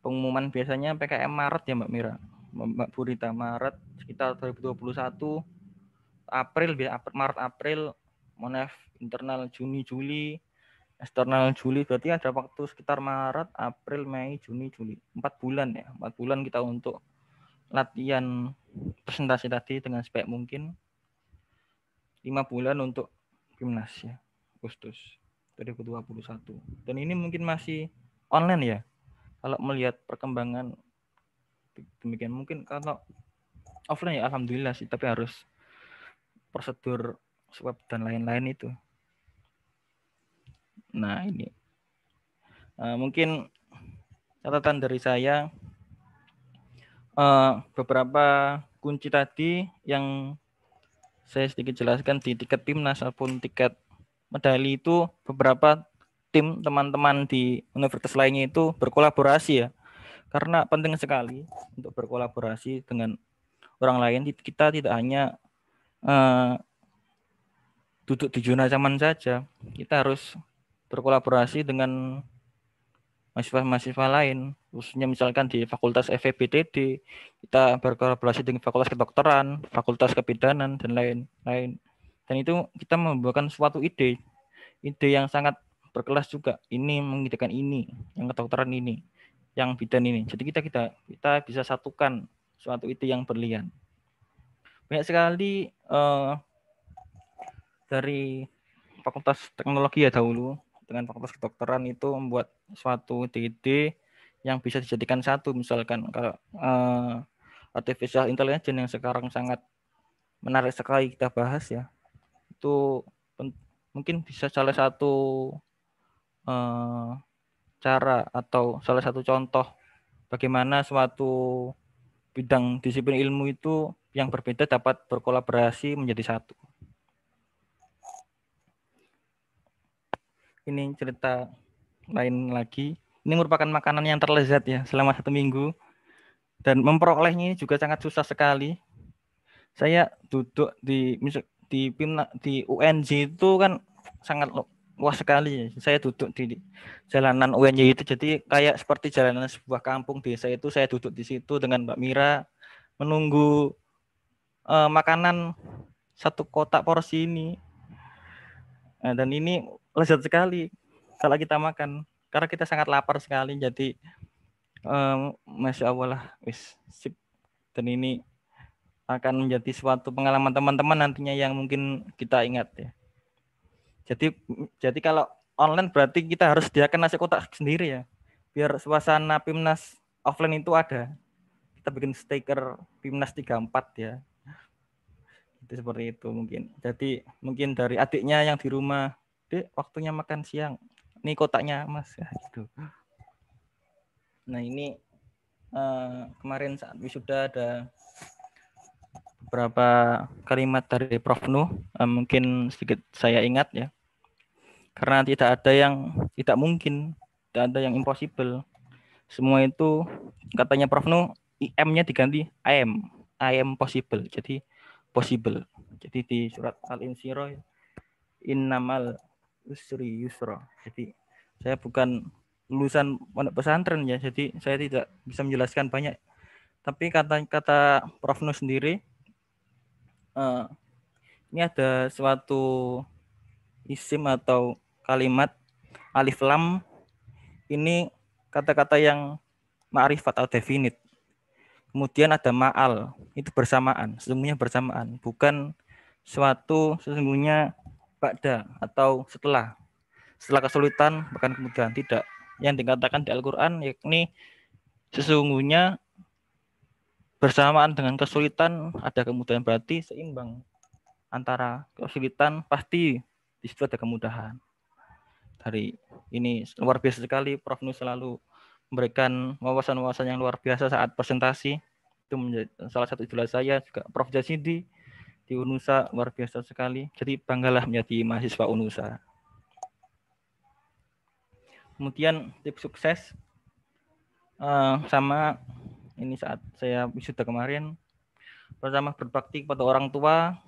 E: pengumuman biasanya PKM Maret ya Mbak Mira Mbak Burita Maret sekitar 2021 April Maret April Monef internal Juni Juli eksternal Juli berarti ada waktu sekitar Maret April Mei Juni Juli empat bulan ya empat bulan kita untuk latihan presentasi tadi dengan sebaik mungkin lima bulan untuk Timnas ya Agustus 2021 dan ini mungkin masih online ya kalau melihat perkembangan demikian mungkin kalau offline ya alhamdulillah sih tapi harus prosedur swab dan lain-lain itu nah ini uh, mungkin catatan dari saya uh, beberapa kunci tadi yang saya sedikit jelaskan di tiket timnas ataupun tiket medali itu beberapa tim teman-teman di universitas lainnya itu berkolaborasi ya. Karena penting sekali untuk berkolaborasi dengan orang lain kita tidak hanya uh, duduk di zona zaman saja. Kita harus berkolaborasi dengan mahasiswa-mahasiswa lain, khususnya misalkan di Fakultas FEBTD, kita berkolaborasi dengan Fakultas Kedokteran, Fakultas Kebidanan, dan lain-lain. Dan itu kita membuahkan suatu ide, ide yang sangat berkelas juga. Ini mengidekan ini, yang kedokteran ini, yang bidan ini. Jadi kita kita kita bisa satukan suatu ide yang berlian. Banyak sekali uh, dari Fakultas Teknologi ya dahulu dengan fakultas kedokteran itu membuat suatu titik yang bisa dijadikan satu misalkan kalau uh, artificial intelligence yang sekarang sangat menarik sekali kita bahas ya itu mungkin bisa salah satu uh, cara atau salah satu contoh bagaimana suatu bidang disiplin ilmu itu yang berbeda dapat berkolaborasi menjadi satu. ini cerita lain lagi. Ini merupakan makanan yang terlezat ya selama satu minggu. Dan memperolehnya ini juga sangat susah sekali. Saya duduk di di Pimna, di UNJ itu kan sangat luas sekali. Saya duduk di jalanan UNJ itu jadi kayak seperti jalanan sebuah kampung desa itu saya duduk di situ dengan Mbak Mira menunggu uh, makanan satu kotak porsi ini. Nah, dan ini lezat sekali kalau kita makan karena kita sangat lapar sekali jadi um, masya allah lah wis sip dan ini akan menjadi suatu pengalaman teman-teman nantinya yang mungkin kita ingat ya jadi jadi kalau online berarti kita harus sediakan nasi kotak sendiri ya biar suasana pimnas offline itu ada kita bikin stiker pimnas 34 ya itu seperti itu mungkin jadi mungkin dari adiknya yang di rumah dek waktunya makan siang ini kotaknya mas ya, gitu nah ini uh, kemarin saat wisuda ada beberapa kalimat dari Prof Nuh eh, uh, mungkin sedikit saya ingat ya karena tidak ada yang tidak mungkin tidak ada yang impossible semua itu katanya Prof Nuh IM-nya diganti am I am possible jadi possible jadi di surat Al Insyirah innamal usri yusra. Jadi saya bukan lulusan pondok pesantren ya, jadi saya tidak bisa menjelaskan banyak. Tapi kata-kata Prof Nus sendiri uh, ini ada suatu isim atau kalimat alif lam ini kata-kata yang ma'rifat atau definite. Kemudian ada ma'al, itu bersamaan, sesungguhnya bersamaan, bukan suatu sesungguhnya pada atau setelah. Setelah kesulitan bahkan kemudahan tidak. Yang dikatakan di Al-Qur'an yakni sesungguhnya bersamaan dengan kesulitan ada kemudahan berarti seimbang antara kesulitan pasti di situ ada kemudahan dari ini luar biasa sekali Prof Nus selalu memberikan wawasan-wawasan yang luar biasa saat presentasi itu menjadi salah satu idola saya juga Prof Jasidi di UNUSA luar biasa sekali. Jadi banggalah menjadi mahasiswa UNUSA. Kemudian tips sukses uh, sama ini saat saya wisuda kemarin. Pertama berbakti kepada orang tua.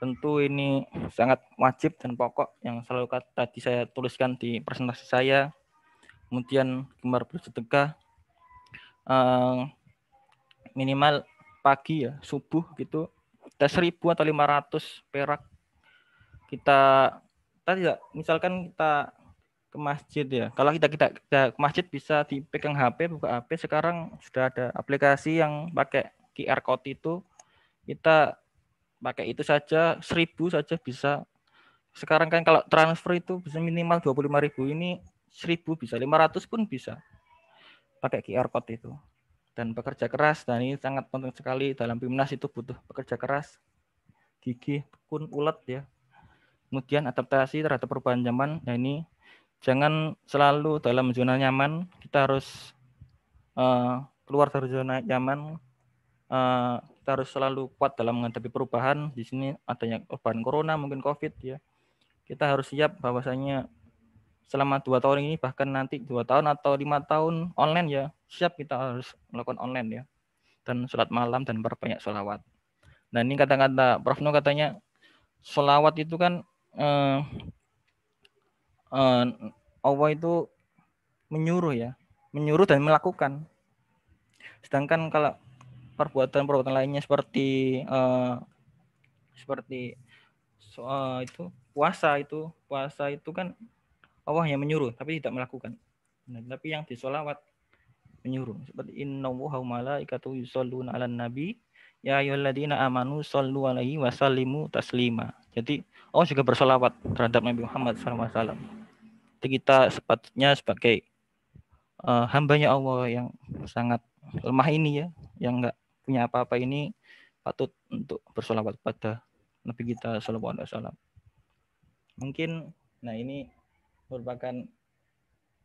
E: Tentu ini sangat wajib dan pokok yang selalu tadi saya tuliskan di presentasi saya. Kemudian gemar bersedekah. Uh, minimal pagi ya subuh gitu ada seribu atau lima ratus perak kita tadi tidak misalkan kita ke masjid ya kalau kita kita, kita ke masjid bisa dipegang HP buka HP sekarang sudah ada aplikasi yang pakai QR code itu kita pakai itu saja seribu saja bisa sekarang kan kalau transfer itu bisa minimal 25.000 ini seribu bisa 500 pun bisa pakai QR code itu dan pekerja keras dan ini sangat penting sekali dalam timnas itu butuh pekerja keras gigi pun ulet ya kemudian adaptasi terhadap perubahan zaman nah ini jangan selalu dalam zona nyaman kita harus uh, keluar dari zona nyaman uh, kita harus selalu kuat dalam menghadapi perubahan di sini adanya perubahan corona mungkin covid ya kita harus siap bahwasanya selama dua tahun ini bahkan nanti dua tahun atau lima tahun online ya siap kita harus melakukan online ya dan sholat malam dan perbanyak sholawat. Nah ini kata-kata Prof No katanya sholawat itu kan eh, eh, Allah itu menyuruh ya menyuruh dan melakukan. Sedangkan kalau perbuatan-perbuatan lainnya seperti eh, seperti soal eh, itu puasa itu puasa itu kan Allah yang menyuruh tapi tidak melakukan. Nah, tapi yang disolawat menyuruh. Seperti innallaha ikatu yusalluna 'alan nabi ya ayyuhalladzina amanu sallu alaihi wa sallimu taslima. Jadi Allah juga bersolawat terhadap Nabi Muhammad SAW. Jadi kita sepatutnya sebagai uh, hambanya Allah yang sangat lemah ini ya, yang enggak punya apa-apa ini patut untuk bersolawat pada Nabi kita Shallallahu Alaihi Wasallam. Mungkin, nah ini merupakan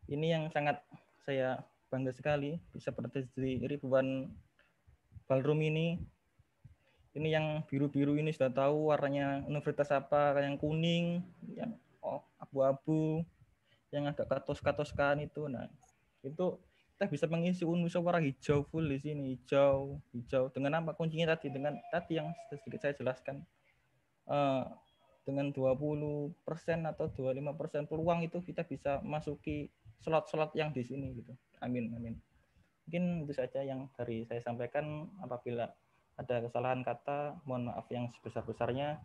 E: ini yang sangat saya bangga sekali bisa berada di ribuan ballroom ini. Ini yang biru-biru ini sudah tahu warnanya universitas apa, yang kuning, yang oh, abu-abu, yang agak katos-katoskan itu. Nah, itu kita bisa mengisi unsur warna hijau full di sini, hijau, hijau. Dengan apa kuncinya tadi? Dengan tadi yang sedikit saya jelaskan. Uh, dengan 20% atau 25% peluang itu kita bisa masuki slot-slot yang di sini gitu. Amin amin. Mungkin itu saja yang dari saya sampaikan apabila ada kesalahan kata mohon maaf yang sebesar-besarnya.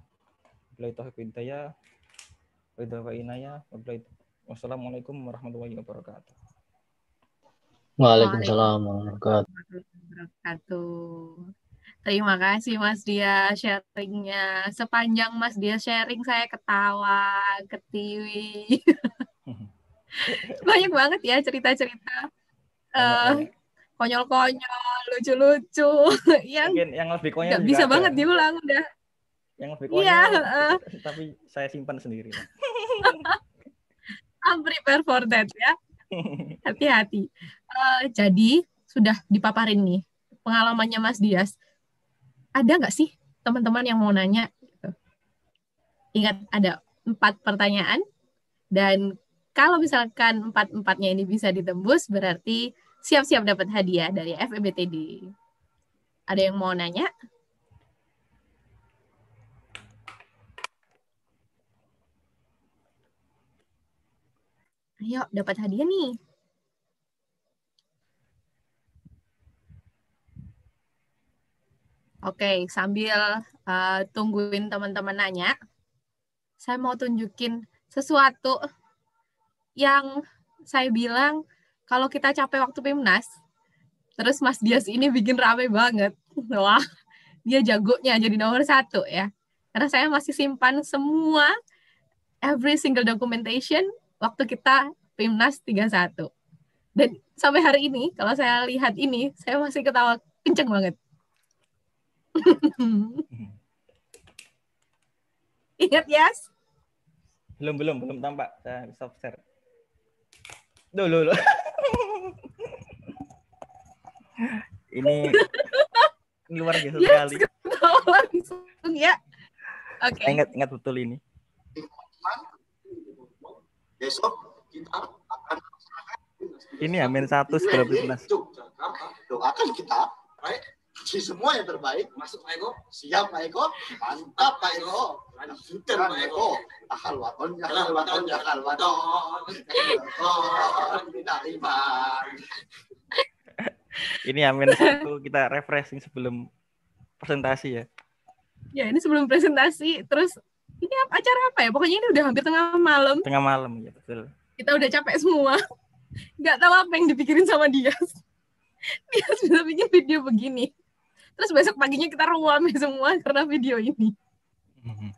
E: Wassalamualaikum warahmatullahi wabarakatuh.
D: Waalaikumsalam warahmatullahi
A: wabarakatuh. Terima kasih Mas Dia sharingnya. Sepanjang Mas Dia sharing saya ketawa, ketiwi. Banyak banget ya cerita-cerita. konyol eh, konyol-konyol, lucu-lucu. yang
E: yang lebih konyol gak bisa banget banget diulang udah. Yang lebih iya, konyol. Iya, uh, tapi saya simpan sendiri.
A: I'm prepared for that ya. Hati-hati. Uh, jadi sudah dipaparin nih pengalamannya Mas Dias ada nggak sih teman-teman yang mau nanya? Gitu? Ingat ada empat pertanyaan dan kalau misalkan empat-empatnya ini bisa ditembus berarti siap-siap dapat hadiah dari FEBTD. Ada yang mau nanya? Ayo, dapat hadiah nih. Oke, sambil uh, tungguin teman-teman nanya, saya mau tunjukin sesuatu yang saya bilang kalau kita capek waktu PIMNAS, terus Mas Dias ini bikin rame banget. Wah, dia jagonya jadi nomor satu ya. Karena saya masih simpan semua every single documentation waktu kita PIMNAS 31. Dan sampai hari ini, kalau saya lihat ini, saya masih ketawa kenceng banget Ingat ya? Yes?
E: Belum, belum, belum tampak. Saya stop share. Duh, loh, loh. Ini luar biasa gitu yes, sekali.
A: langsung ya. Oke. Okay. Ingat,
E: ingat betul ini.
A: Besok kita akan
E: ini ya main satu sebelum Doakan kita, right? si semua yang terbaik. Masuk Pak Eko. Siap Pak Eko. Mantap Pak
A: Eko. Lanjutkan Pak Eko. Akal waton, akal waton, akal waton. Dari
E: Ini amin satu kita refreshing sebelum presentasi ya.
A: Ya ini sebelum presentasi terus ini acara apa ya? Pokoknya ini udah hampir tengah malam. Tengah
E: malam ya betul.
A: Kita udah capek semua. Gak tahu apa yang dipikirin sama dia. Dia sudah bikin video begini terus besok paginya kita ruam semua karena video ini mm-hmm.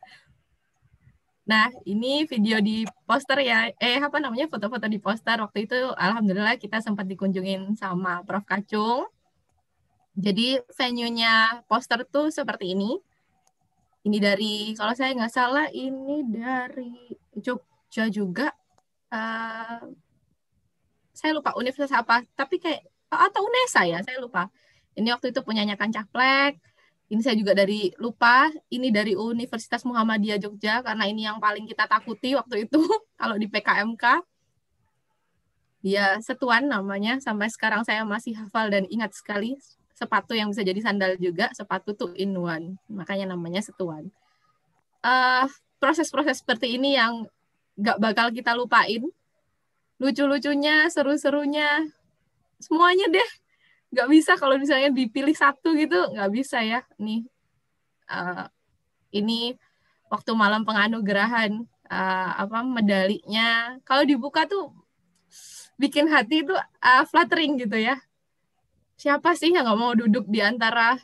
A: Nah, ini video di poster ya, eh apa namanya foto-foto di poster. Waktu itu alhamdulillah kita sempat dikunjungin sama Prof. Kacung. Jadi venue-nya poster tuh seperti ini. Ini dari, kalau saya nggak salah, ini dari Jogja juga. Uh, saya lupa universitas apa, tapi kayak, atau UNESA ya, saya lupa. Ini waktu itu punyanya Kang Caplek. Ini saya juga dari lupa, ini dari Universitas Muhammadiyah Jogja karena ini yang paling kita takuti waktu itu kalau di PKMK. Dia setuan namanya, sampai sekarang saya masih hafal dan ingat sekali sepatu yang bisa jadi sandal juga, sepatu tuh in one. Makanya namanya setuan. Uh, proses-proses seperti ini yang gak bakal kita lupain. Lucu-lucunya, seru-serunya, semuanya deh nggak bisa kalau misalnya dipilih satu gitu nggak bisa ya nih uh, ini waktu malam penganugerahan uh, apa medalinya kalau dibuka tuh bikin hati itu uh, eh, fluttering gitu ya siapa sih yang nggak mau duduk di antara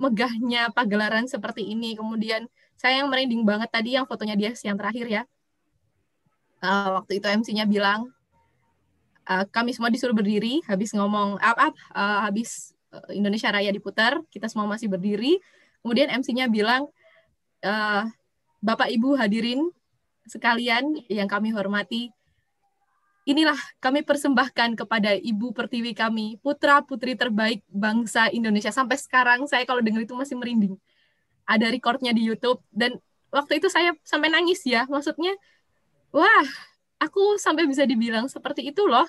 A: megahnya pagelaran seperti ini kemudian saya yang merinding banget tadi yang fotonya dia yang terakhir ya uh, waktu itu MC-nya bilang uh, kami semua disuruh berdiri habis ngomong up up uh, habis uh, Indonesia Raya diputar kita semua masih berdiri kemudian MC-nya bilang uh, Bapak Ibu hadirin sekalian yang kami hormati inilah kami persembahkan kepada Ibu Pertiwi kami putra putri terbaik bangsa Indonesia sampai sekarang saya kalau dengar itu masih merinding ada recordnya di YouTube dan waktu itu saya sampai nangis ya maksudnya wah aku sampai bisa dibilang seperti itu loh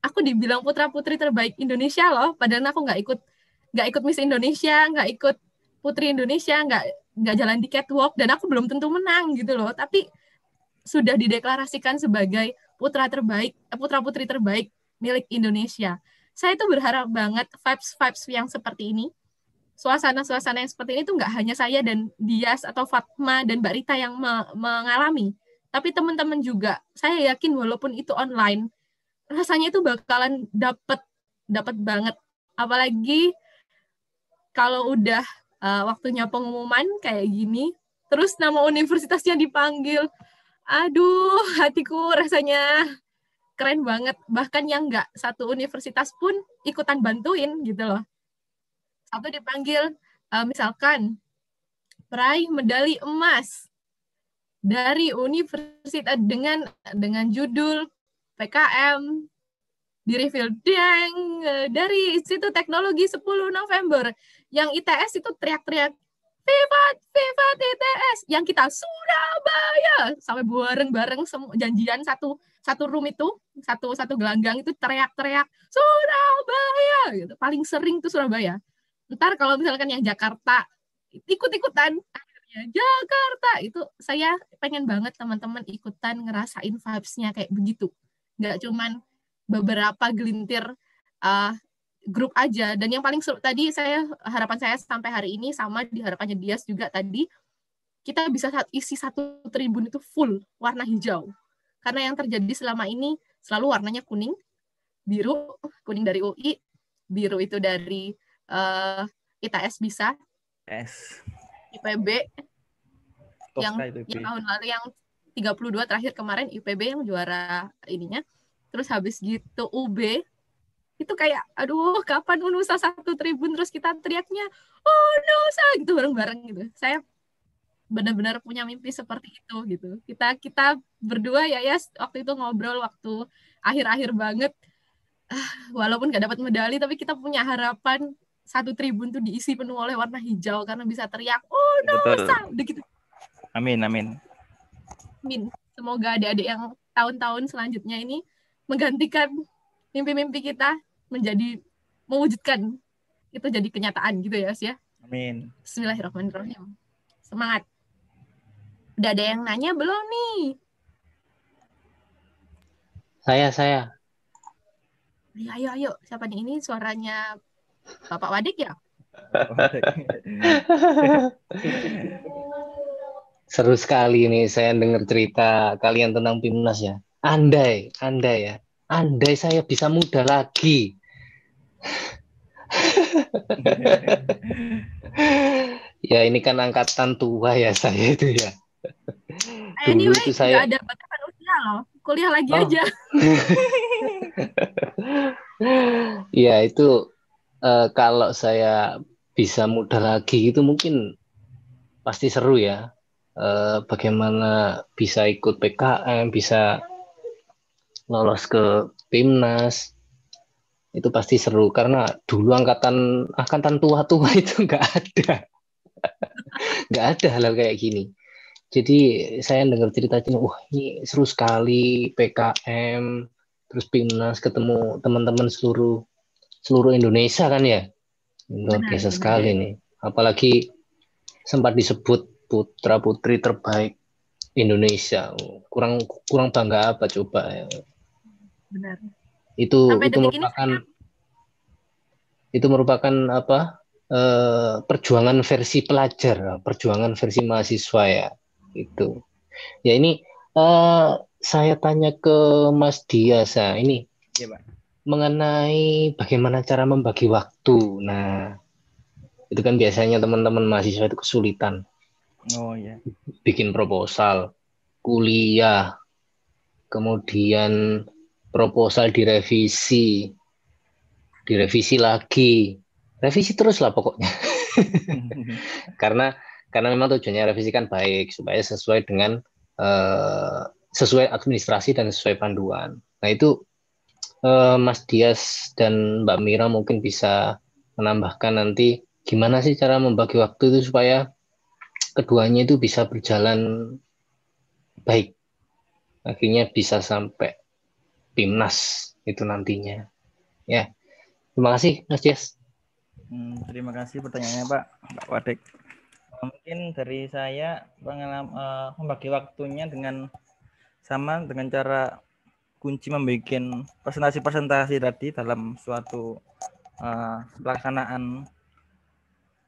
A: aku dibilang putra putri terbaik Indonesia loh padahal aku nggak ikut nggak ikut Miss Indonesia nggak ikut Putri Indonesia nggak nggak jalan di catwalk dan aku belum tentu menang gitu loh tapi sudah dideklarasikan sebagai putra terbaik eh, putra putri terbaik milik Indonesia saya itu berharap banget vibes vibes yang seperti ini suasana suasana yang seperti ini tuh nggak hanya saya dan Dias atau Fatma dan Mbak Rita yang me mengalami tapi teman-teman juga saya yakin walaupun itu online rasanya itu bakalan dapet dapat banget apalagi kalau udah uh, waktunya pengumuman kayak gini terus nama universitasnya dipanggil aduh hatiku rasanya keren banget bahkan yang nggak satu universitas pun ikutan bantuin gitu loh atau dipanggil uh, misalkan peraih medali emas dari universitas dengan dengan judul PKM di reveal Deng, dari situ Teknologi 10 November yang ITS itu teriak-teriak Vivat, Vivat ITS yang kita Surabaya sampai bareng-bareng semua janjian satu satu room itu satu satu gelanggang itu teriak-teriak Surabaya gitu paling sering itu Surabaya ntar kalau misalkan yang Jakarta ikut-ikutan Ya Jakarta itu saya pengen banget teman-teman ikutan ngerasain vibes-nya kayak begitu nggak cuman beberapa gelintir uh, grup aja dan yang paling seru tadi saya harapan saya sampai hari ini sama di harapannya Dias juga tadi kita bisa isi satu tribun itu full warna hijau karena yang terjadi selama ini selalu warnanya kuning biru kuning dari UI biru itu dari uh, eh, ITS bisa yes. IPB Tosca yang, IPB. yang tahun lalu yang 32 terakhir kemarin IPB yang juara ininya. Terus habis gitu UB itu kayak aduh kapan Unusa satu tribun terus kita teriaknya oh Unusa gitu bareng-bareng gitu. Saya benar-benar punya mimpi seperti itu gitu. Kita kita berdua ya ya waktu itu ngobrol waktu akhir-akhir banget ah, walaupun gak dapat medali tapi kita punya harapan satu tribun tuh diisi penuh oleh warna hijau karena bisa teriak oh no udah gitu
E: amin amin
A: amin semoga adik-adik yang tahun-tahun selanjutnya ini menggantikan mimpi-mimpi kita menjadi mewujudkan itu jadi kenyataan gitu ya sih ya amin Bismillahirrahmanirrahim semangat udah ada yang nanya belum nih
D: saya saya
A: Ayo, ayo, ayo. Siapa nih? Ini suaranya Bapak Wadik ya?
D: Seru sekali nih saya dengar cerita kalian tentang Pimnas ya. Andai, andai ya. Andai saya bisa muda lagi. ya ini kan angkatan tua ya saya itu ya.
A: Eh, Dulu itu saya ada batasan usia loh. Kuliah lagi oh. aja.
D: ya itu uh, kalau saya bisa muda lagi itu mungkin pasti seru ya. Uh, bagaimana bisa ikut PKM, bisa lolos ke timnas itu pasti seru karena dulu angkatan angkatan tua-tua itu nggak ada nggak ada hal kayak gini jadi saya dengar cerita-cerita wah ini seru sekali PKM terus timnas ketemu teman-teman seluruh seluruh Indonesia kan ya luar biasa sekali nih apalagi sempat disebut putra putri terbaik Indonesia kurang kurang bangga apa coba ya benar itu Sampai itu merupakan ini, itu merupakan apa eh, perjuangan versi pelajar perjuangan versi mahasiswa ya itu ya ini eh, saya tanya ke Mas Diasa ya. ini ya, Pak mengenai bagaimana cara membagi waktu. Nah, itu kan biasanya teman-teman mahasiswa itu kesulitan. Oh iya. Bikin proposal, kuliah, kemudian proposal direvisi, direvisi lagi, revisi terus lah pokoknya. karena karena memang tujuannya revisi kan baik supaya sesuai dengan uh, sesuai administrasi dan sesuai panduan. Nah itu uh, Mas Dias dan Mbak Mira mungkin bisa menambahkan nanti gimana sih cara membagi waktu itu supaya keduanya itu bisa berjalan baik. Akhirnya bisa sampai timnas itu nantinya. Ya. Terima kasih Mas Dias.
E: Hmm, terima kasih pertanyaannya Pak, Pak Wadik Mungkin dari saya pengalaman uh, membagi waktunya dengan sama dengan cara kunci membuat presentasi-presentasi tadi dalam suatu uh, pelaksanaan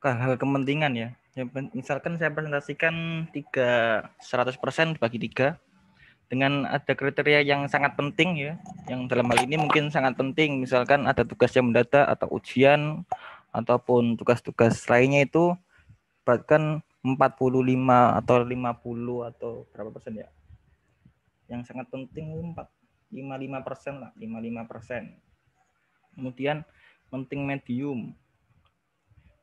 E: hal-hal kepentingan ya. ya misalkan saya presentasikan tiga 100% bagi tiga dengan ada kriteria yang sangat penting ya, yang dalam hal ini mungkin sangat penting. Misalkan ada tugas yang mendata atau ujian ataupun tugas-tugas lainnya itu bahkan 45 atau 50 atau berapa persen ya yang sangat penting 4 55 persen lah, 55 persen. Kemudian penting medium.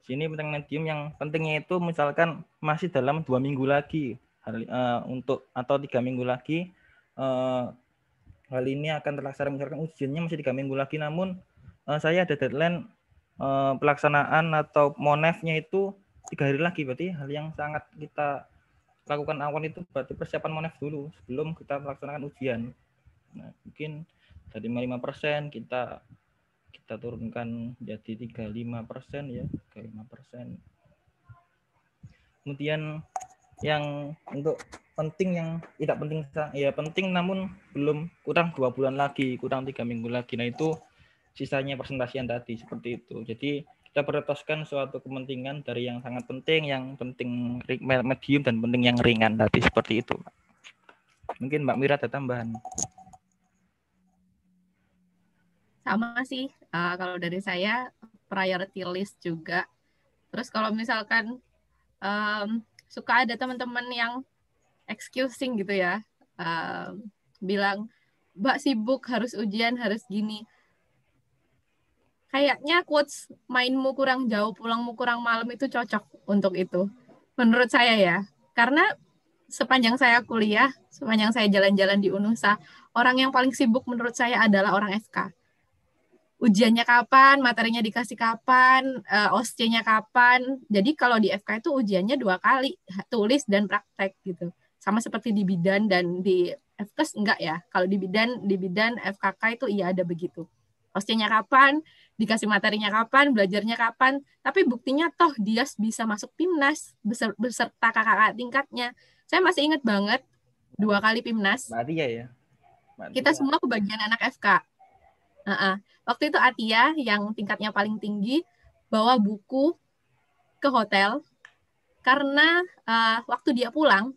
E: Sini penting medium yang pentingnya itu misalkan masih dalam dua minggu lagi hari, uh, untuk atau tiga minggu lagi uh, hal ini akan terlaksana misalkan ujiannya masih tiga minggu lagi namun uh, saya ada deadline uh, pelaksanaan atau monefnya itu tiga hari lagi berarti hal yang sangat kita lakukan awal itu berarti persiapan monef dulu sebelum kita melaksanakan ujian. Nah, mungkin dari 55% kita kita turunkan jadi 35% ya, 35%. Kemudian yang untuk penting yang tidak penting ya penting namun belum kurang dua bulan lagi kurang tiga minggu lagi nah itu sisanya yang tadi seperti itu jadi kita peretaskan suatu kepentingan dari yang sangat penting yang penting medium dan penting yang ringan tadi seperti itu mungkin Mbak Mira ada tambahan
A: sama sih uh, kalau dari saya priority list juga. Terus kalau misalkan um, suka ada teman-teman yang excusing gitu ya, um, bilang mbak sibuk harus ujian harus gini. Kayaknya quotes mainmu kurang jauh, pulangmu kurang malam itu cocok untuk itu. Menurut saya ya, karena sepanjang saya kuliah, sepanjang saya jalan-jalan di Unusa, orang yang paling sibuk menurut saya adalah orang sk ujiannya kapan, materinya dikasih kapan, uh, eh, osce nya kapan. Jadi kalau di FK itu ujiannya dua kali, tulis dan praktek gitu. Sama seperti di bidan dan di FKS enggak ya. Kalau di bidan, di bidan FKK itu iya ada begitu. osce nya kapan, dikasih materinya kapan, belajarnya kapan. Tapi buktinya toh dia bisa masuk PIMNAS beserta kakak-kakak tingkatnya. Saya masih ingat banget dua kali PIMNAS. Maria ya. Kita semua kebagian anak FK Uh-uh. Waktu itu Atia yang tingkatnya paling tinggi bawa buku ke hotel karena uh, waktu dia pulang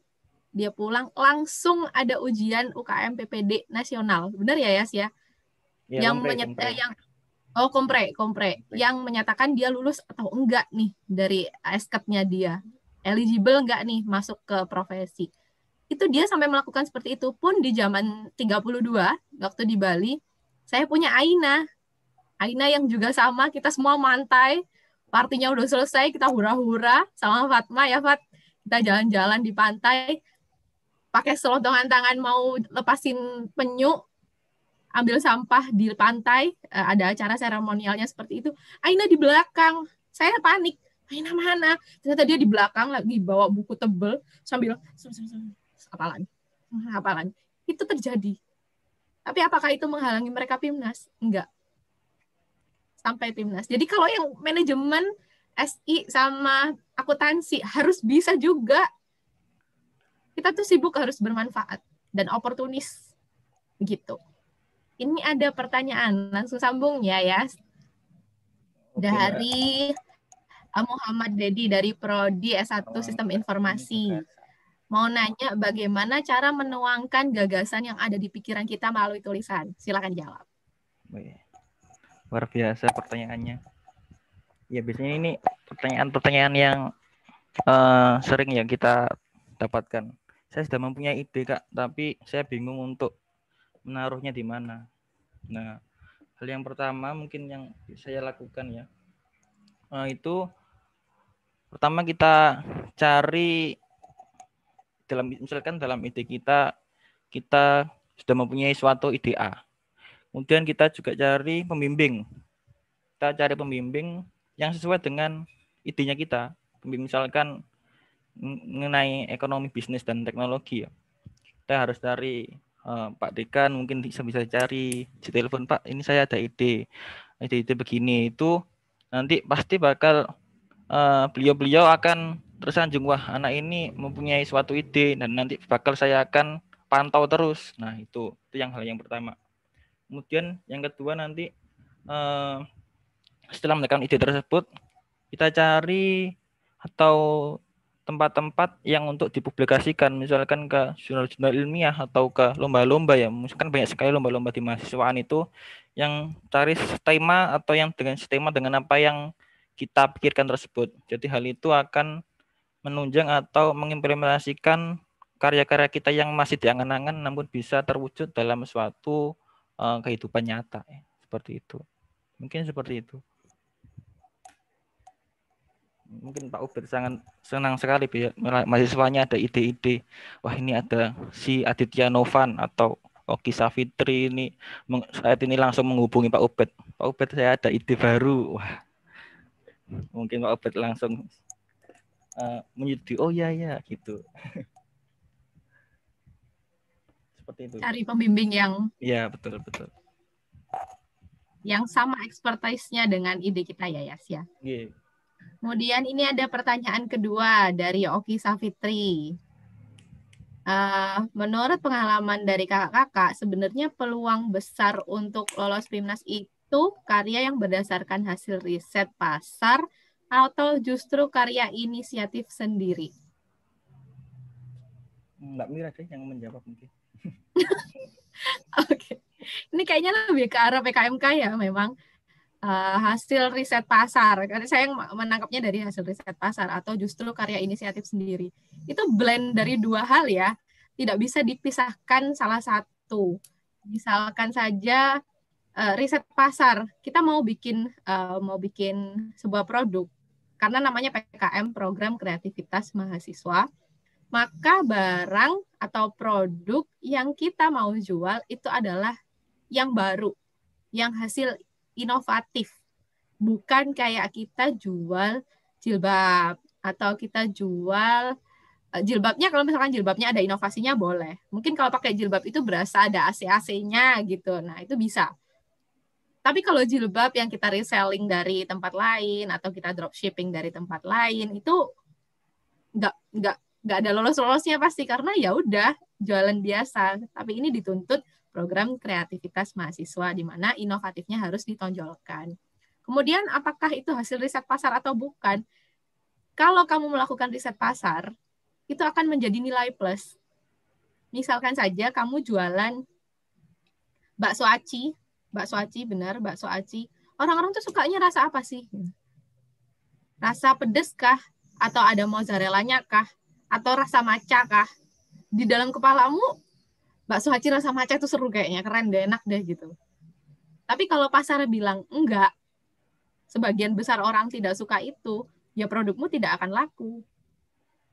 A: dia pulang langsung ada ujian UKM PPD nasional. Benar ya Yas ya? ya yang kompre, eh, yang oh kompre, kompre, kompre yang menyatakan dia lulus atau enggak nih dari esketnya dia. Eligible enggak nih masuk ke profesi. Itu dia sampai melakukan seperti itu pun di zaman 32 waktu di Bali saya punya Aina. Aina yang juga sama, kita semua mantai. Partinya udah selesai, kita hura-hura sama Fatma ya Fat. Kita jalan-jalan di pantai, pakai selotongan tangan mau lepasin penyu, ambil sampah di pantai, eh, ada acara seremonialnya seperti itu. Aina di belakang, saya panik. Aina mana? Ternyata dia di belakang lagi bawa buku tebel sambil Apa lagi? Itu terjadi tapi apakah itu menghalangi mereka timnas? Enggak. Sampai timnas. Jadi kalau yang manajemen SI sama akuntansi harus bisa juga. Kita tuh sibuk harus bermanfaat dan oportunis gitu. Ini ada pertanyaan, langsung sambung ya ya. Dari Muhammad Dedi dari Prodi S1 Sistem Informasi mau nanya bagaimana cara menuangkan gagasan yang ada di pikiran kita melalui tulisan. Silakan jawab.
E: Luar biasa pertanyaannya. Ya biasanya ini pertanyaan-pertanyaan yang uh, sering ya kita dapatkan. Saya sudah mempunyai ide kak, tapi saya bingung untuk menaruhnya di mana. Nah, hal yang pertama mungkin yang saya lakukan ya, uh, itu pertama kita cari dalam misalkan dalam ide kita kita sudah mempunyai suatu ide A. Kemudian kita juga cari pembimbing. Kita cari pembimbing yang sesuai dengan idenya kita. Pembimbing misalkan mengenai ekonomi bisnis dan teknologi ya. Kita harus cari uh, Pak Dekan mungkin bisa bisa cari di telepon Pak ini saya ada ide ide-ide begini itu nanti pasti bakal eh, beliau-beliau uh, beliau -beliau akan tersanjung wah anak ini mempunyai suatu ide dan nanti bakal saya akan pantau terus. Nah, itu itu yang hal yang pertama. Kemudian yang kedua nanti eh, setelah mendapatkan ide tersebut, kita cari atau tempat-tempat yang untuk dipublikasikan misalkan ke jurnal-jurnal ilmiah atau ke lomba-lomba ya misalkan banyak sekali lomba-lomba di mahasiswaan itu yang cari tema atau yang dengan tema dengan apa yang kita pikirkan tersebut jadi hal itu akan menunjang atau mengimplementasikan karya-karya kita yang masih diangan-angan namun bisa terwujud dalam suatu uh, kehidupan nyata eh, seperti itu mungkin seperti itu mungkin Pak Ubed sangat senang sekali ya, mahasiswanya ada ide-ide wah ini ada si Aditya Novan atau Oki Safitri ini saat ini langsung menghubungi Pak Ubed Pak Ubed saya ada ide baru wah mungkin Pak Ubed langsung uh, menyetujui oh ya ya gitu seperti itu cari pembimbing yang ya betul betul
A: yang sama expertise-nya dengan ide kita ya Yas ya. Yeah. Kemudian ini ada pertanyaan kedua dari Oki Safitri. Uh, eh, menurut pengalaman dari kakak-kakak, sebenarnya peluang besar untuk lolos PIMNAS itu karya yang berdasarkan hasil riset pasar atau justru karya inisiatif sendiri?
E: Mbak Mira sih yang menjawab mungkin.
A: Oke, okay. ini kayaknya lebih ke arah PKMK ya memang uh, hasil riset pasar. Karena saya yang menangkapnya dari hasil riset pasar atau justru karya inisiatif sendiri. Itu blend dari dua hal ya, tidak bisa dipisahkan salah satu. Misalkan saja uh, riset pasar, kita mau bikin uh, mau bikin sebuah produk, karena namanya PKM program kreativitas mahasiswa maka barang atau produk yang kita mau jual itu adalah yang baru, yang hasil inovatif. Bukan kayak kita jual jilbab atau kita jual eh, jilbabnya kalau misalkan jilbabnya ada inovasinya boleh. Mungkin kalau pakai jilbab itu berasa ada AC-AC-nya gitu. Nah, itu bisa. Tapi kalau jilbab yang kita reselling dari tempat lain atau kita dropshipping dari tempat lain itu nggak nggak nggak ada lolos lolosnya pasti karena ya udah jualan biasa. Tapi ini dituntut program kreativitas mahasiswa di mana inovatifnya harus ditonjolkan. Kemudian apakah itu hasil riset pasar atau bukan? Kalau kamu melakukan riset pasar, itu akan menjadi nilai plus. Misalkan saja kamu jualan bakso aci bakso aci benar bakso aci orang-orang tuh sukanya rasa apa sih rasa pedes kah atau ada mozzarellanya kah atau rasa maca kah di dalam kepalamu bakso aci rasa maca tuh seru kayaknya keren deh enak deh gitu tapi kalau pasar bilang enggak sebagian besar orang tidak suka itu ya produkmu tidak akan laku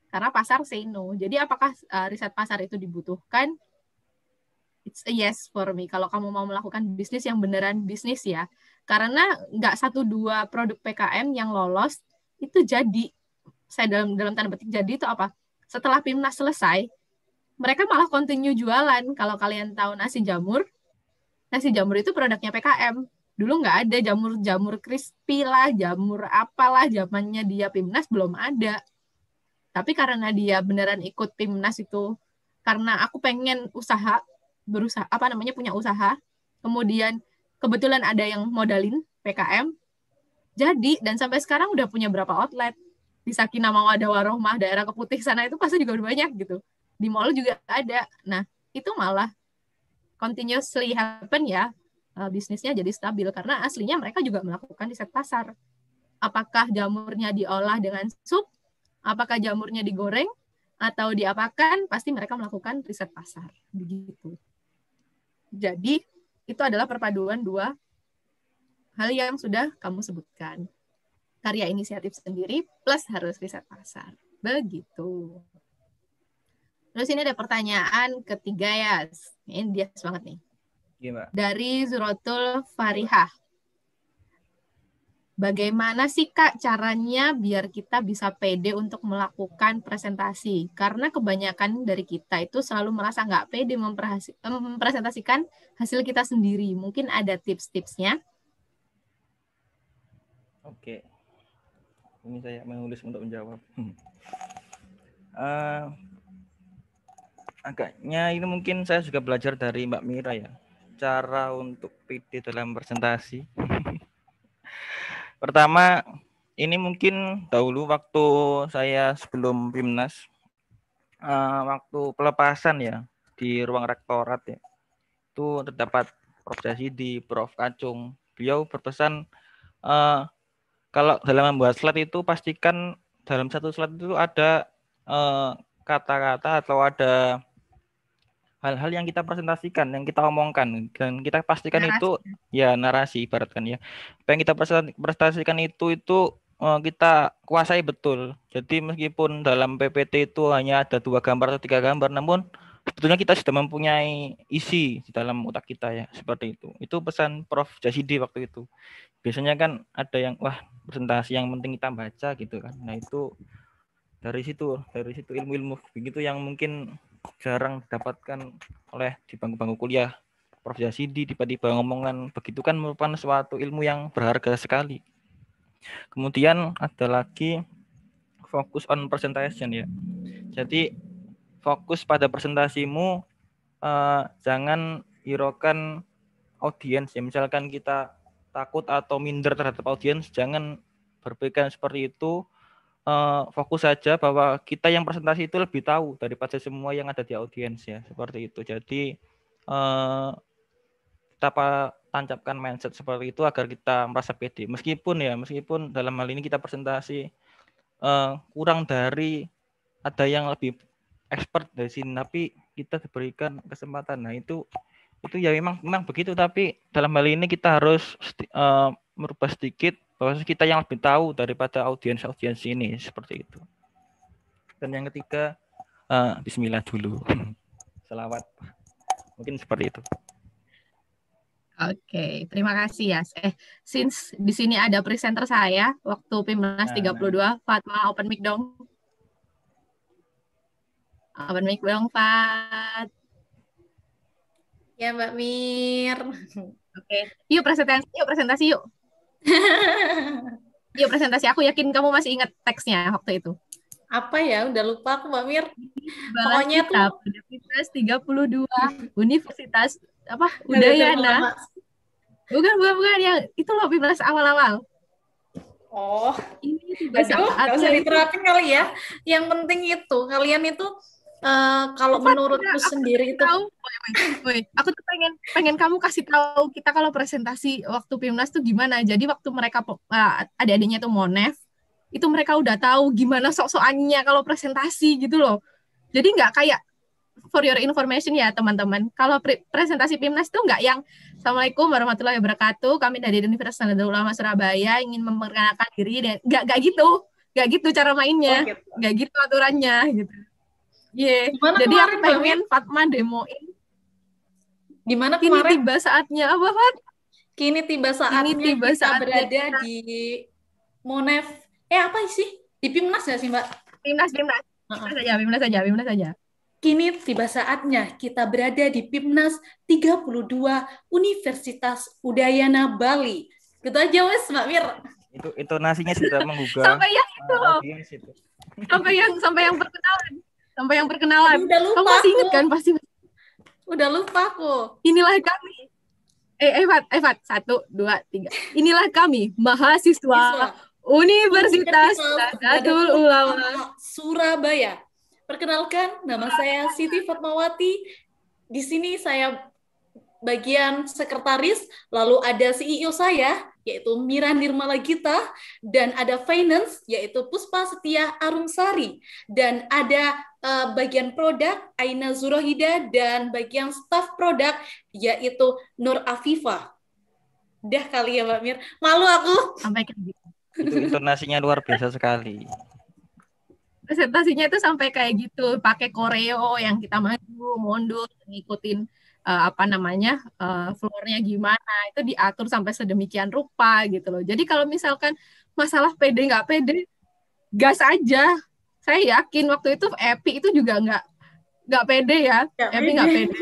A: karena pasar say no. Jadi apakah eh, riset pasar itu dibutuhkan? it's a yes for me kalau kamu mau melakukan bisnis yang beneran bisnis ya karena nggak satu dua produk PKM yang lolos itu jadi saya dalam dalam tanda petik jadi itu apa setelah PIMNAS selesai mereka malah continue jualan kalau kalian tahu nasi jamur nasi jamur itu produknya PKM dulu nggak ada jamur-jamur crispy lah, jamur apalah, zamannya dia PIMNAS belum ada. Tapi karena dia beneran ikut PIMNAS itu, karena aku pengen usaha, berusaha apa namanya punya usaha, kemudian kebetulan ada yang modalin PKM. Jadi dan sampai sekarang udah punya berapa outlet di Sakinah Mawadah Warohmah daerah Keputih sana itu pasti juga udah banyak gitu. Di mall juga ada. Nah, itu malah continuously happen ya eh, bisnisnya jadi stabil karena aslinya mereka juga melakukan riset pasar. Apakah jamurnya diolah dengan sup? Apakah jamurnya digoreng atau diapakan? Pasti mereka melakukan riset pasar. Begitu. Jadi itu adalah perpaduan dua hal yang sudah kamu sebutkan. Karya inisiatif sendiri plus harus riset pasar. Begitu. Terus ini ada pertanyaan ketiga ya. Ini dia banget nih. Gimana? Dari Zurotul Farihah. Bagaimana sih Kak caranya biar kita bisa pede untuk melakukan presentasi? Karena kebanyakan dari kita itu selalu merasa nggak pede eh, mempresentasikan hasil kita sendiri. Mungkin ada tips-tipsnya?
E: Oke, ini saya menulis untuk menjawab. uh, agaknya ini mungkin saya juga belajar dari Mbak Mira ya, cara untuk pede dalam presentasi. Pertama, ini mungkin dahulu waktu saya sebelum Pimnas, uh, eh, waktu pelepasan ya di ruang rektorat ya, itu terdapat Prof. di Prof. kacung Beliau berpesan uh, kalau dalam membuat slide itu pastikan dalam satu slide itu ada eh, kata-kata uh, kata -kata atau ada hal-hal yang kita presentasikan, yang kita omongkan dan kita pastikan narasi. itu ya narasi ibaratkan ya. Apa yang kita presentasikan itu itu eh, kita kuasai betul. Jadi meskipun dalam PPT itu hanya ada dua gambar atau tiga gambar, namun sebetulnya kita sudah mempunyai isi di dalam otak kita ya seperti itu. Itu pesan Prof Jasidi waktu itu. Biasanya kan ada yang wah presentasi yang penting kita baca gitu kan. Nah itu dari situ dari situ ilmu-ilmu begitu yang mungkin jarang didapatkan oleh di bangku-bangku kuliah. Prof. Yasidi tiba-tiba ngomongan begitu kan merupakan suatu ilmu yang berharga sekali. Kemudian ada lagi fokus on presentation ya. Jadi fokus pada presentasimu eh, jangan hiraukan audiens ya. Misalkan kita takut atau minder terhadap audiens, jangan berpikiran seperti itu uh, fokus saja bahwa kita yang presentasi itu lebih tahu daripada semua yang ada di audiens ya seperti itu. Jadi uh, kita tancapkan mindset seperti itu agar kita merasa pede. Meskipun ya meskipun dalam hal ini kita presentasi uh, kurang dari ada yang lebih expert dari sini tapi kita diberikan kesempatan. Nah itu itu ya memang memang begitu tapi dalam hal ini kita harus uh, merubah sedikit bahwa kita yang lebih tahu daripada audiens-audiens ini seperti itu. Dan yang ketiga, uh, Bismillah dulu, selawat, mungkin seperti itu.
A: Oke, okay, terima kasih ya. Eh, since di sini ada presenter saya waktu Pimnas nah, 32, nah. Fatma open mic dong. Open mic dong, Fat. Ya, Mbak Mir. Oke, okay. yuk presentasi, yuk presentasi yuk. Iya presentasi aku yakin kamu masih ingat teksnya waktu itu. Apa ya? Udah lupa aku Mbak Mir.
B: Balas Pokoknya kita, tuh
A: Universitas 32 ah. Universitas apa? Udayana. Bukan, bukan, bukan yang itu loh bebas awal-awal. Oh, ini juga tiba gak usah diterapin kali ya. Yang penting itu kalian itu Uh, kalau menurutku aku sendiri itu tahu, woy, woy, aku tuh pengen pengen kamu kasih tahu kita kalau presentasi waktu PIMNAS tuh gimana. Jadi waktu mereka uh, adik-adiknya tuh Monef itu mereka udah tahu gimana sok-sokannya kalau presentasi gitu loh. Jadi nggak kayak for your information ya teman-teman. Kalau pre presentasi PIMNAS tuh nggak yang Assalamualaikum warahmatullahi wabarakatuh. Kami dari Universitas Nahdlatul Ulama Surabaya ingin memperkenalkan diri dan nggak nggak gitu. Gak gitu cara mainnya. oh, gitu. Gak gitu aturannya gitu Yeah. Jadi aku pengen Fatma demoin. Gimana kemarin? Kini tiba saatnya apa Fat? Kini tiba saatnya Kini tiba kita berada kita... di Monef. Eh apa sih? Di Pimnas ya sih Mbak? Pimnas, Pimnas. Pimnas saja, Pimnas saja, Pimnas saja. Kini tiba saatnya kita berada di Pimnas 32 Universitas Udayana Bali. Gitu aja wes Mbak Mir.
E: Itu itu nasinya sudah menggugah. sampai
A: yang itu. Uh, sampai yang sampai yang perkenalan sampai yang perkenalan. Udah lupa Kamu masih inget kan pasti? Udah lupa aku. Inilah kami. Eh, Evat, eh, Evat, eh, satu, dua, tiga. Inilah kami, mahasiswa Universitas ya, Nahdlatul Ulama Surabaya. Perkenalkan, nama saya Siti Fatmawati. Di sini saya bagian sekretaris, lalu ada CEO saya, yaitu Mira Nirmala Gita, dan ada Finance, yaitu Puspa Setia Arumsari, dan ada uh, bagian produk Aina Zurohida, dan bagian staff produk yaitu Nur Afifa. Dah kali ya Mbak Mir, malu aku. Sampai kayak gitu.
E: intonasinya luar biasa sekali.
A: Presentasinya itu sampai kayak gitu, pakai koreo yang kita maju, mundur ngikutin uh, apa namanya uh, floornya gimana itu diatur sampai sedemikian rupa gitu loh jadi kalau misalkan masalah pede nggak pede gas aja saya yakin waktu itu Epi itu juga nggak nggak pede ya Epi nggak pede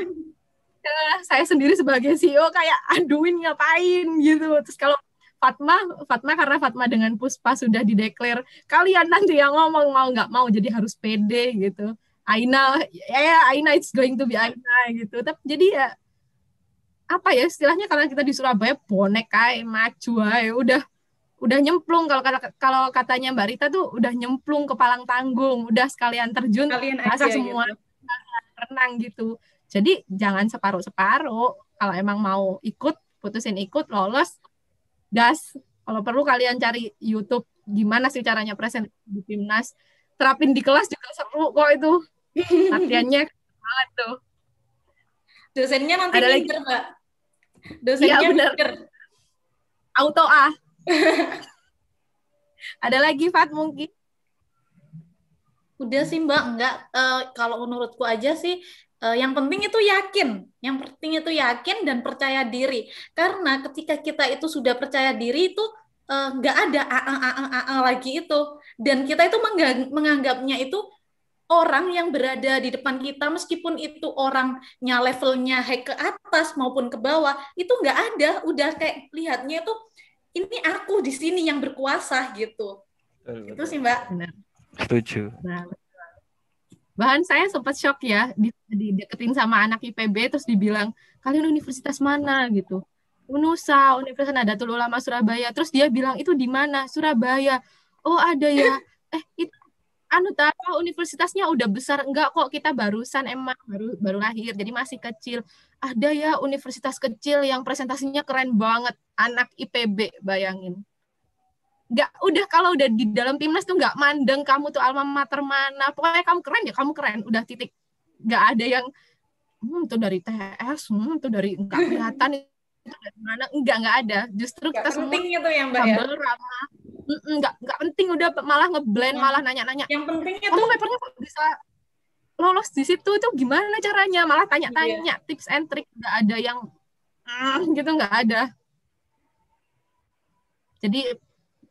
A: nah, saya sendiri sebagai CEO kayak aduin ngapain gitu terus kalau Fatma, Fatma karena Fatma dengan Puspa sudah dideklar kalian nanti yang ngomong mau nggak mau jadi harus pede gitu Aina ya yeah, Aina it's going to be iya. Aina gitu tapi jadi ya apa ya istilahnya karena kita di Surabaya bonek kayak maju ya udah udah nyemplung kalau kalau katanya Mbak Rita tuh udah nyemplung ke palang tanggung udah sekalian terjun kalian aja semua gitu. renang gitu jadi jangan separuh separuh kalau emang mau ikut putusin ikut lolos gas kalau perlu kalian cari YouTube gimana sih caranya present di timnas terapin di kelas juga seru kok itu latihannya banget tuh dosennya nanti Ada lagi. mbak dosennya ya, bener. auto A Ada lagi Fat mungkin udah sih mbak enggak uh, eh, kalau menurutku aja sih uh, yang penting itu yakin yang penting itu yakin dan percaya diri karena ketika kita itu sudah percaya diri itu eh, nggak uh, ada a -a -a -a -a lagi itu dan kita itu menganggapnya itu orang yang berada di depan kita meskipun itu orangnya levelnya high ke atas maupun ke bawah itu nggak ada udah kayak lihatnya itu ini aku di sini yang berkuasa gitu betul, itu sih mbak setuju bahan saya sempat shock ya di, dideketin sama anak IPB terus dibilang kalian universitas mana gitu UNUSA Universitas Nadatul Ulama Surabaya terus dia bilang itu di mana Surabaya oh ada ya eh itu anu tahu universitasnya udah besar enggak kok kita barusan emang baru baru lahir jadi masih kecil ada ya universitas kecil yang presentasinya keren banget anak IPB bayangin Enggak, udah kalau udah di dalam timnas tuh enggak mandang kamu tuh alma mater mana pokoknya kamu keren ya kamu keren udah titik enggak ada yang hmm, tuh dari TS hmm, tuh dari enggak kelihatan itu dari mana enggak enggak ada justru gak kita semua tuh yang ya? ramah nggak nggak penting udah malah ngeblend iya. malah nanya-nanya yang pentingnya kamu kamu papernya kok bisa lolos di situ itu gimana caranya malah tanya-tanya iya. tips and trick nggak ada yang mm, gitu nggak ada jadi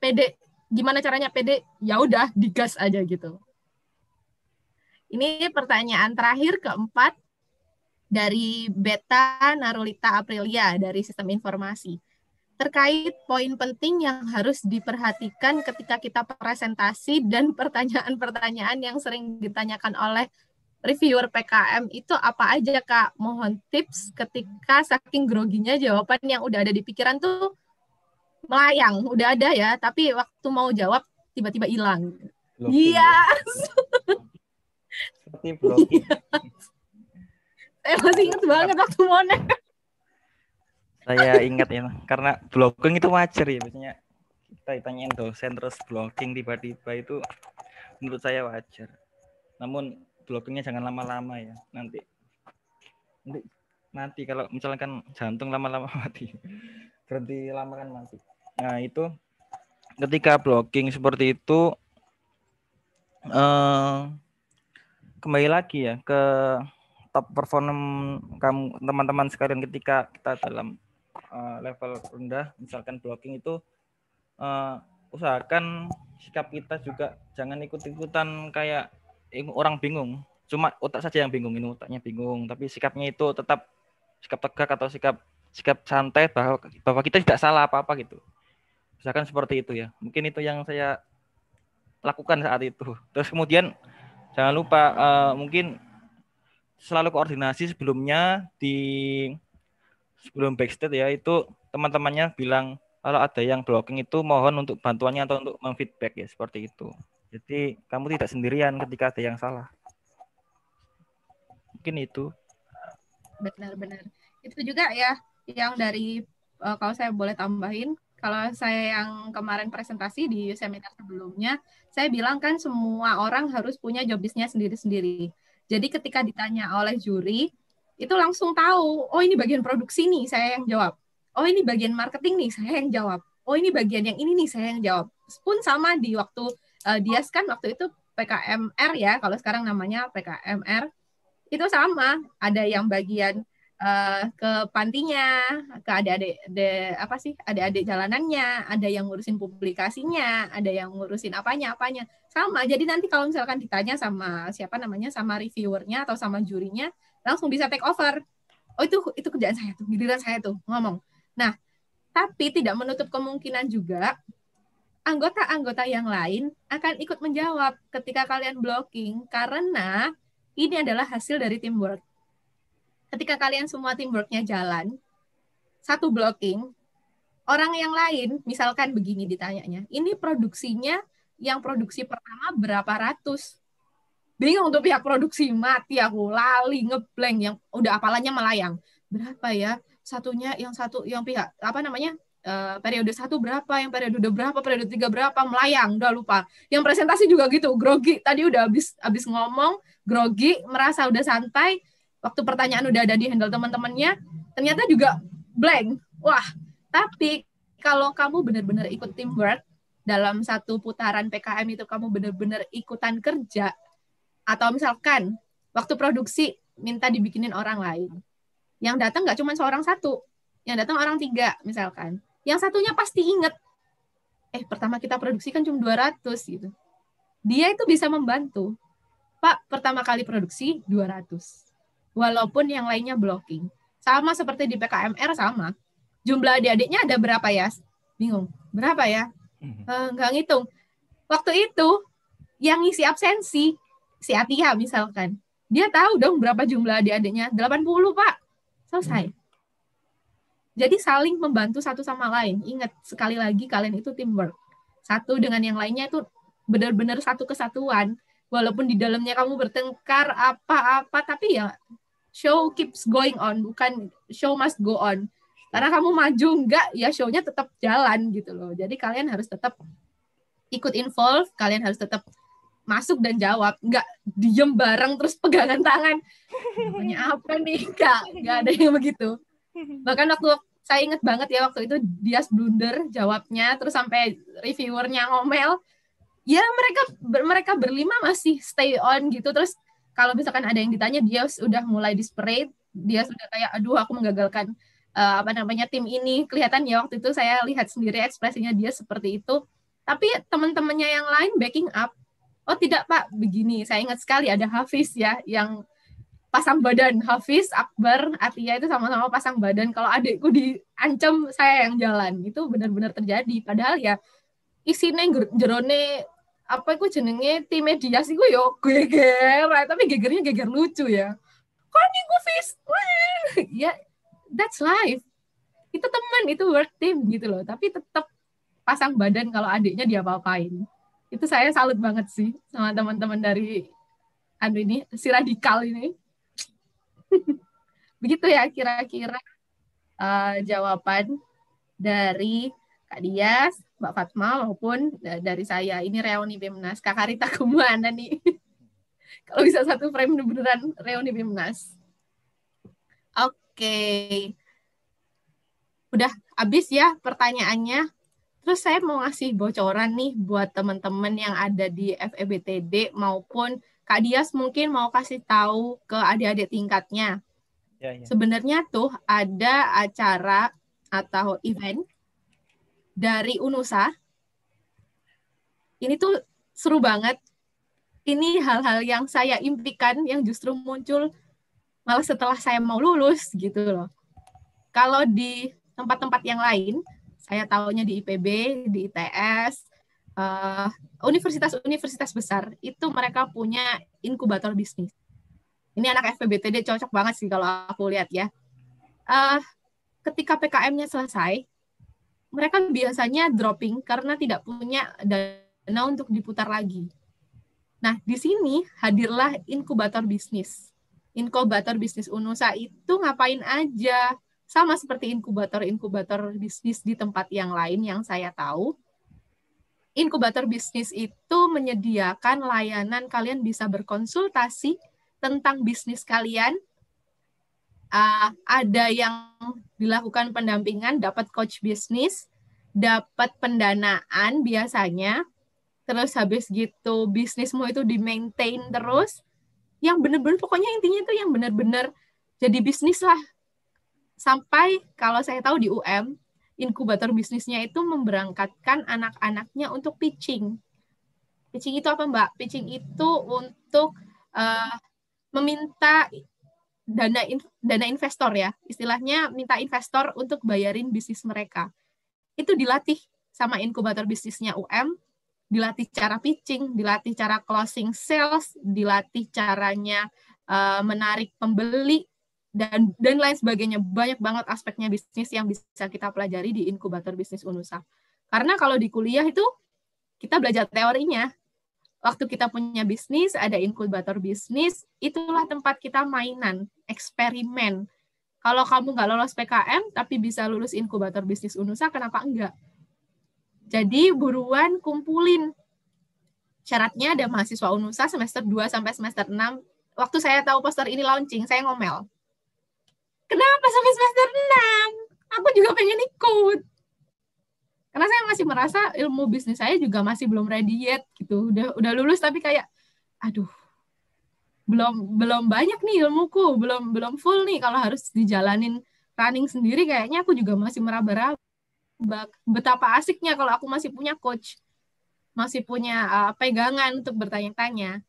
A: pede gimana caranya pede ya udah digas aja gitu ini pertanyaan terakhir keempat dari Beta Narulita Aprilia dari Sistem Informasi terkait poin penting yang harus diperhatikan ketika kita presentasi dan pertanyaan-pertanyaan yang sering ditanyakan oleh reviewer PKM itu apa aja Kak? Mohon tips ketika saking groginya jawaban yang udah ada di pikiran tuh melayang, udah ada ya, tapi waktu mau jawab tiba-tiba hilang. Iya. Yes. Ya.
E: Seperti Yes. Iya.
A: Saya masih ingat banget waktu monek
E: saya ingat ya karena blogging itu wajar ya biasanya kita ditanyain dosen terus blogging tiba-tiba itu menurut saya wajar namun bloggingnya jangan lama-lama ya nanti nanti mati kalau misalkan jantung lama-lama mati berhenti lama kan mati nah itu ketika blocking seperti itu eh, kembali lagi ya ke top perform kamu teman-teman sekalian ketika kita dalam Eh, level rendah misalkan blocking itu uh, usahakan sikap kita juga jangan ikut-ikutan kayak orang bingung cuma otak saja yang bingung ini otaknya bingung tapi sikapnya itu tetap sikap tegak atau sikap sikap santai bahwa bahwa kita tidak salah apa apa gitu misalkan seperti itu ya mungkin itu yang saya lakukan saat itu terus kemudian jangan lupa uh, mungkin selalu koordinasi sebelumnya di sebelum backstage ya itu teman-temannya bilang kalau ada yang blocking itu mohon untuk bantuannya atau untuk memfeedback ya seperti itu. Jadi kamu tidak sendirian ketika ada yang salah. Mungkin itu.
A: Benar-benar. Itu juga ya yang dari eh, kalau saya boleh tambahin kalau saya yang kemarin presentasi di seminar sebelumnya, saya bilang kan semua orang harus punya job sendiri-sendiri. Jadi ketika ditanya oleh juri, itu langsung tahu, oh ini bagian produksi nih, saya yang jawab. Oh ini bagian marketing nih, saya yang jawab. Oh ini bagian yang ini nih, saya yang jawab. Pun sama di waktu uh, Dias kan waktu itu PKMR ya, kalau sekarang namanya PKMR. Itu sama, ada yang bagian uh, ke pantinya, ke adik-adik apa sih, adik-adik jalanannya, ada yang ngurusin publikasinya, ada yang ngurusin apanya apanya. Sama. Jadi nanti kalau misalkan ditanya sama siapa namanya, sama reviewernya atau sama jurinya, langsung bisa take over. Oh itu itu kerjaan saya tuh, giliran saya tuh ngomong. Nah, tapi tidak menutup kemungkinan juga anggota-anggota yang lain akan ikut menjawab ketika kalian blocking karena ini adalah hasil dari teamwork. Ketika kalian semua teamworknya jalan, satu blocking, orang yang lain misalkan begini ditanyanya, ini produksinya yang produksi pertama berapa ratus? bingung tuh pihak produksi mati aku lali ngeblank yang udah apalanya melayang berapa ya satunya yang satu yang pihak apa namanya e, periode satu berapa yang periode dua berapa periode tiga berapa melayang udah lupa yang presentasi juga gitu grogi tadi udah habis habis ngomong grogi merasa udah santai waktu pertanyaan udah ada di handle teman-temannya ternyata juga blank wah tapi kalau kamu benar-benar ikut teamwork dalam satu putaran PKM itu kamu benar-benar ikutan kerja atau misalkan waktu produksi minta dibikinin orang lain. Yang datang nggak cuma seorang satu, yang datang orang tiga misalkan. Yang satunya pasti inget, eh pertama kita produksi kan cuma 200 gitu. Dia itu bisa membantu. Pak, pertama kali produksi 200. Walaupun yang lainnya blocking. Sama seperti di PKMR sama. Jumlah adik-adiknya ada berapa ya? Bingung. Berapa ya? Hmm. Eh, nggak uh, ngitung. Waktu itu yang ngisi absensi si Atia misalkan. Dia tahu dong berapa jumlah adik-adiknya. 80, Pak. Selesai. Hmm. Jadi saling membantu satu sama lain. Ingat, sekali lagi kalian itu teamwork. Satu dengan yang lainnya itu benar-benar satu kesatuan. Walaupun di dalamnya kamu bertengkar apa-apa, tapi ya show keeps going on, bukan show must go on. Karena kamu maju enggak, ya show-nya tetap jalan gitu loh. Jadi kalian harus tetap ikut involve, kalian harus tetap masuk dan jawab nggak diem bareng terus pegangan tangan punya apa nih nggak nggak ada yang begitu bahkan waktu saya inget banget ya waktu itu dia blunder jawabnya terus sampai reviewernya ngomel ya mereka ber, mereka berlima masih stay on gitu terus kalau misalkan ada yang ditanya dia sudah mulai dispray dia sudah kayak aduh aku menggagalkan uh, apa namanya tim ini kelihatan ya waktu itu saya lihat sendiri ekspresinya dia seperti itu tapi teman-temannya yang lain backing up oh tidak Pak, begini. Saya ingat sekali ada Hafiz ya yang pasang badan Hafiz, Akbar, Atia itu sama-sama pasang badan. Kalau adikku diancam, saya yang jalan. Itu benar-benar terjadi. Padahal ya isine jerone apa itu jenenge tim media sih gue yo geger tapi gegernya geger lucu ya kan gue face ya that's life itu teman itu work team gitu loh tapi tetap pasang badan kalau adiknya dia apa-apain itu saya salut banget sih sama teman-teman dari anu ini si radikal ini begitu ya kira-kira uh, jawaban dari Kak Dias, Mbak Fatma maupun dari saya ini reuni Bimnas Kak Karita kemana nih kalau bisa satu frame beneran reuni Bimnas oke okay. udah habis ya pertanyaannya Terus saya mau ngasih bocoran nih buat teman-teman yang ada di FEBTD maupun Kak Dias mungkin mau kasih tahu ke adik-adik tingkatnya. Ya, ya. Sebenarnya tuh ada acara atau event dari UNUSA. Ini tuh seru banget. Ini hal-hal yang saya impikan yang justru muncul malah setelah saya mau lulus gitu loh. Kalau di tempat-tempat yang lain, saya tahunya di IPB, di ITS, eh, universitas-universitas uh, besar itu mereka punya inkubator bisnis. Ini anak FPBTD cocok banget sih kalau aku lihat ya. Uh, ketika PKM-nya selesai, mereka biasanya dropping karena tidak punya dana untuk diputar lagi. Nah, di sini hadirlah inkubator bisnis. Inkubator bisnis Unusa itu ngapain aja? sama seperti inkubator-inkubator bisnis di tempat yang lain yang saya tahu. Inkubator bisnis itu menyediakan layanan kalian bisa berkonsultasi tentang bisnis kalian. Uh, ada yang dilakukan pendampingan, dapat coach bisnis, dapat pendanaan biasanya. Terus habis gitu bisnismu itu di maintain terus. Yang bener-bener pokoknya intinya itu yang bener-bener jadi bisnis lah Sampai kalau saya tahu di UM, inkubator bisnisnya itu memberangkatkan anak-anaknya untuk pitching. Pitching itu apa, Mbak? Pitching itu untuk uh, meminta dana in, dana investor ya. Istilahnya minta investor untuk bayarin bisnis mereka. Itu dilatih sama inkubator bisnisnya UM, dilatih cara pitching, dilatih cara closing sales, dilatih caranya uh, menarik pembeli, dan dan lain sebagainya. Banyak banget aspeknya bisnis yang bisa kita pelajari di inkubator bisnis Unusa. Karena kalau di kuliah itu kita belajar teorinya. Waktu kita punya bisnis, ada inkubator bisnis, itulah tempat kita mainan, eksperimen. Kalau kamu nggak lolos PKM, tapi bisa lulus inkubator bisnis Unusa, kenapa enggak? Jadi buruan kumpulin. Syaratnya ada mahasiswa Unusa semester 2 sampai semester 6. Waktu saya tahu poster ini launching, saya ngomel kenapa sampai semester 6? Aku juga pengen ikut. Karena saya masih merasa ilmu bisnis saya juga masih belum ready yet gitu. Udah udah lulus tapi kayak aduh belum belum banyak nih ilmuku, belum belum full nih kalau harus dijalanin running sendiri kayaknya aku juga masih meraba-raba betapa asiknya kalau aku masih punya coach, masih punya uh, pegangan untuk bertanya-tanya.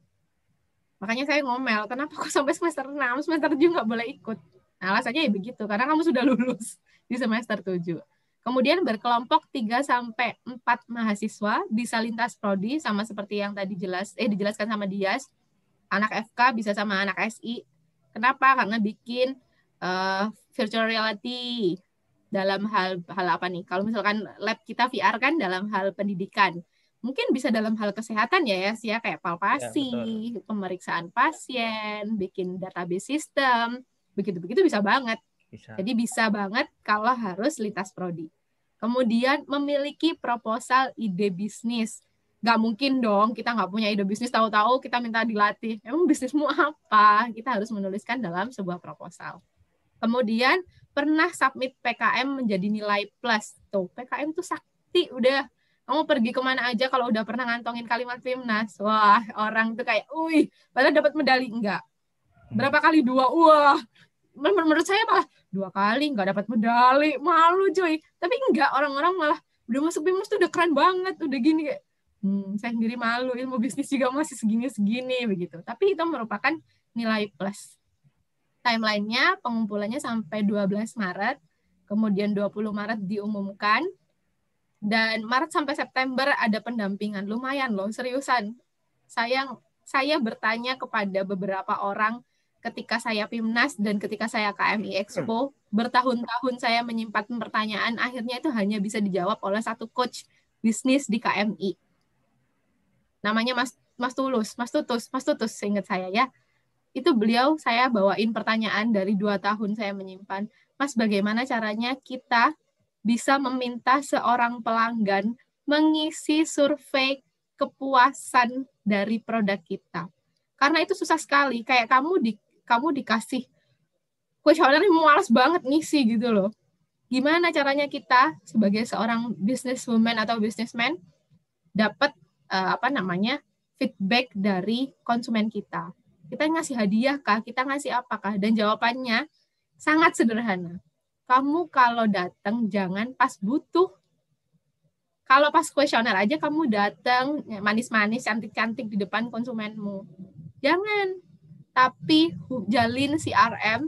A: Makanya saya ngomel, kenapa kok sampai semester 6, semester 7 nggak boleh ikut Nah, alasannya ya begitu, karena kamu sudah lulus di semester 7. Kemudian berkelompok 3 sampai 4 mahasiswa bisa lintas prodi sama seperti yang tadi jelas eh dijelaskan sama Dias. Anak FK bisa sama anak SI. Kenapa? Karena bikin uh, virtual reality dalam hal hal apa nih? Kalau misalkan lab kita VR kan dalam hal pendidikan mungkin bisa dalam hal kesehatan ya ya sih ya kayak ya, palpasi, ya, pemeriksaan pasien, bikin database system begitu-begitu bisa banget. Bisa. Jadi bisa banget kalau harus lintas prodi. Kemudian memiliki proposal ide bisnis. Gak mungkin dong kita nggak punya ide bisnis tahu-tahu kita minta dilatih. Emang bisnismu apa? Kita harus menuliskan dalam sebuah proposal. Kemudian pernah submit PKM menjadi nilai plus. Tuh, PKM tuh sakti udah kamu pergi kemana aja kalau udah pernah ngantongin kalimat timnas wah orang tuh kayak wih padahal dapat medali enggak berapa kali dua wah Nah, menurut saya malah dua kali nggak dapat medali malu cuy tapi nggak orang-orang malah udah masuk BIMUS tuh udah keren banget udah gini kayak hmm, saya sendiri malu ilmu bisnis juga masih segini-segini begitu tapi itu merupakan nilai plus timelinenya pengumpulannya sampai 12 Maret kemudian 20 Maret diumumkan dan Maret sampai September ada pendampingan lumayan loh seriusan sayang saya bertanya kepada beberapa orang ketika saya PIMNAS dan ketika saya KMI Expo, hmm. bertahun-tahun saya menyimpan pertanyaan, akhirnya itu hanya bisa dijawab oleh satu coach bisnis di KMI. Namanya Mas Mas Tulus, Mas Tutus, Mas Tutus seingat saya ya. Itu beliau saya bawain pertanyaan dari dua tahun saya menyimpan. Mas bagaimana caranya kita bisa meminta seorang pelanggan mengisi survei kepuasan dari produk kita? Karena itu susah sekali. Kayak kamu di kamu dikasih kuesioner yang malas banget ngisi gitu loh. Gimana caranya kita sebagai seorang businesswoman atau businessman dapat uh, apa namanya feedback dari konsumen kita. Kita ngasih hadiah kah? Kita ngasih apakah? Dan jawabannya sangat sederhana. Kamu kalau datang jangan pas butuh. Kalau pas kuesioner aja kamu datang manis-manis, cantik-cantik di depan konsumenmu. Jangan tapi jalin CRM,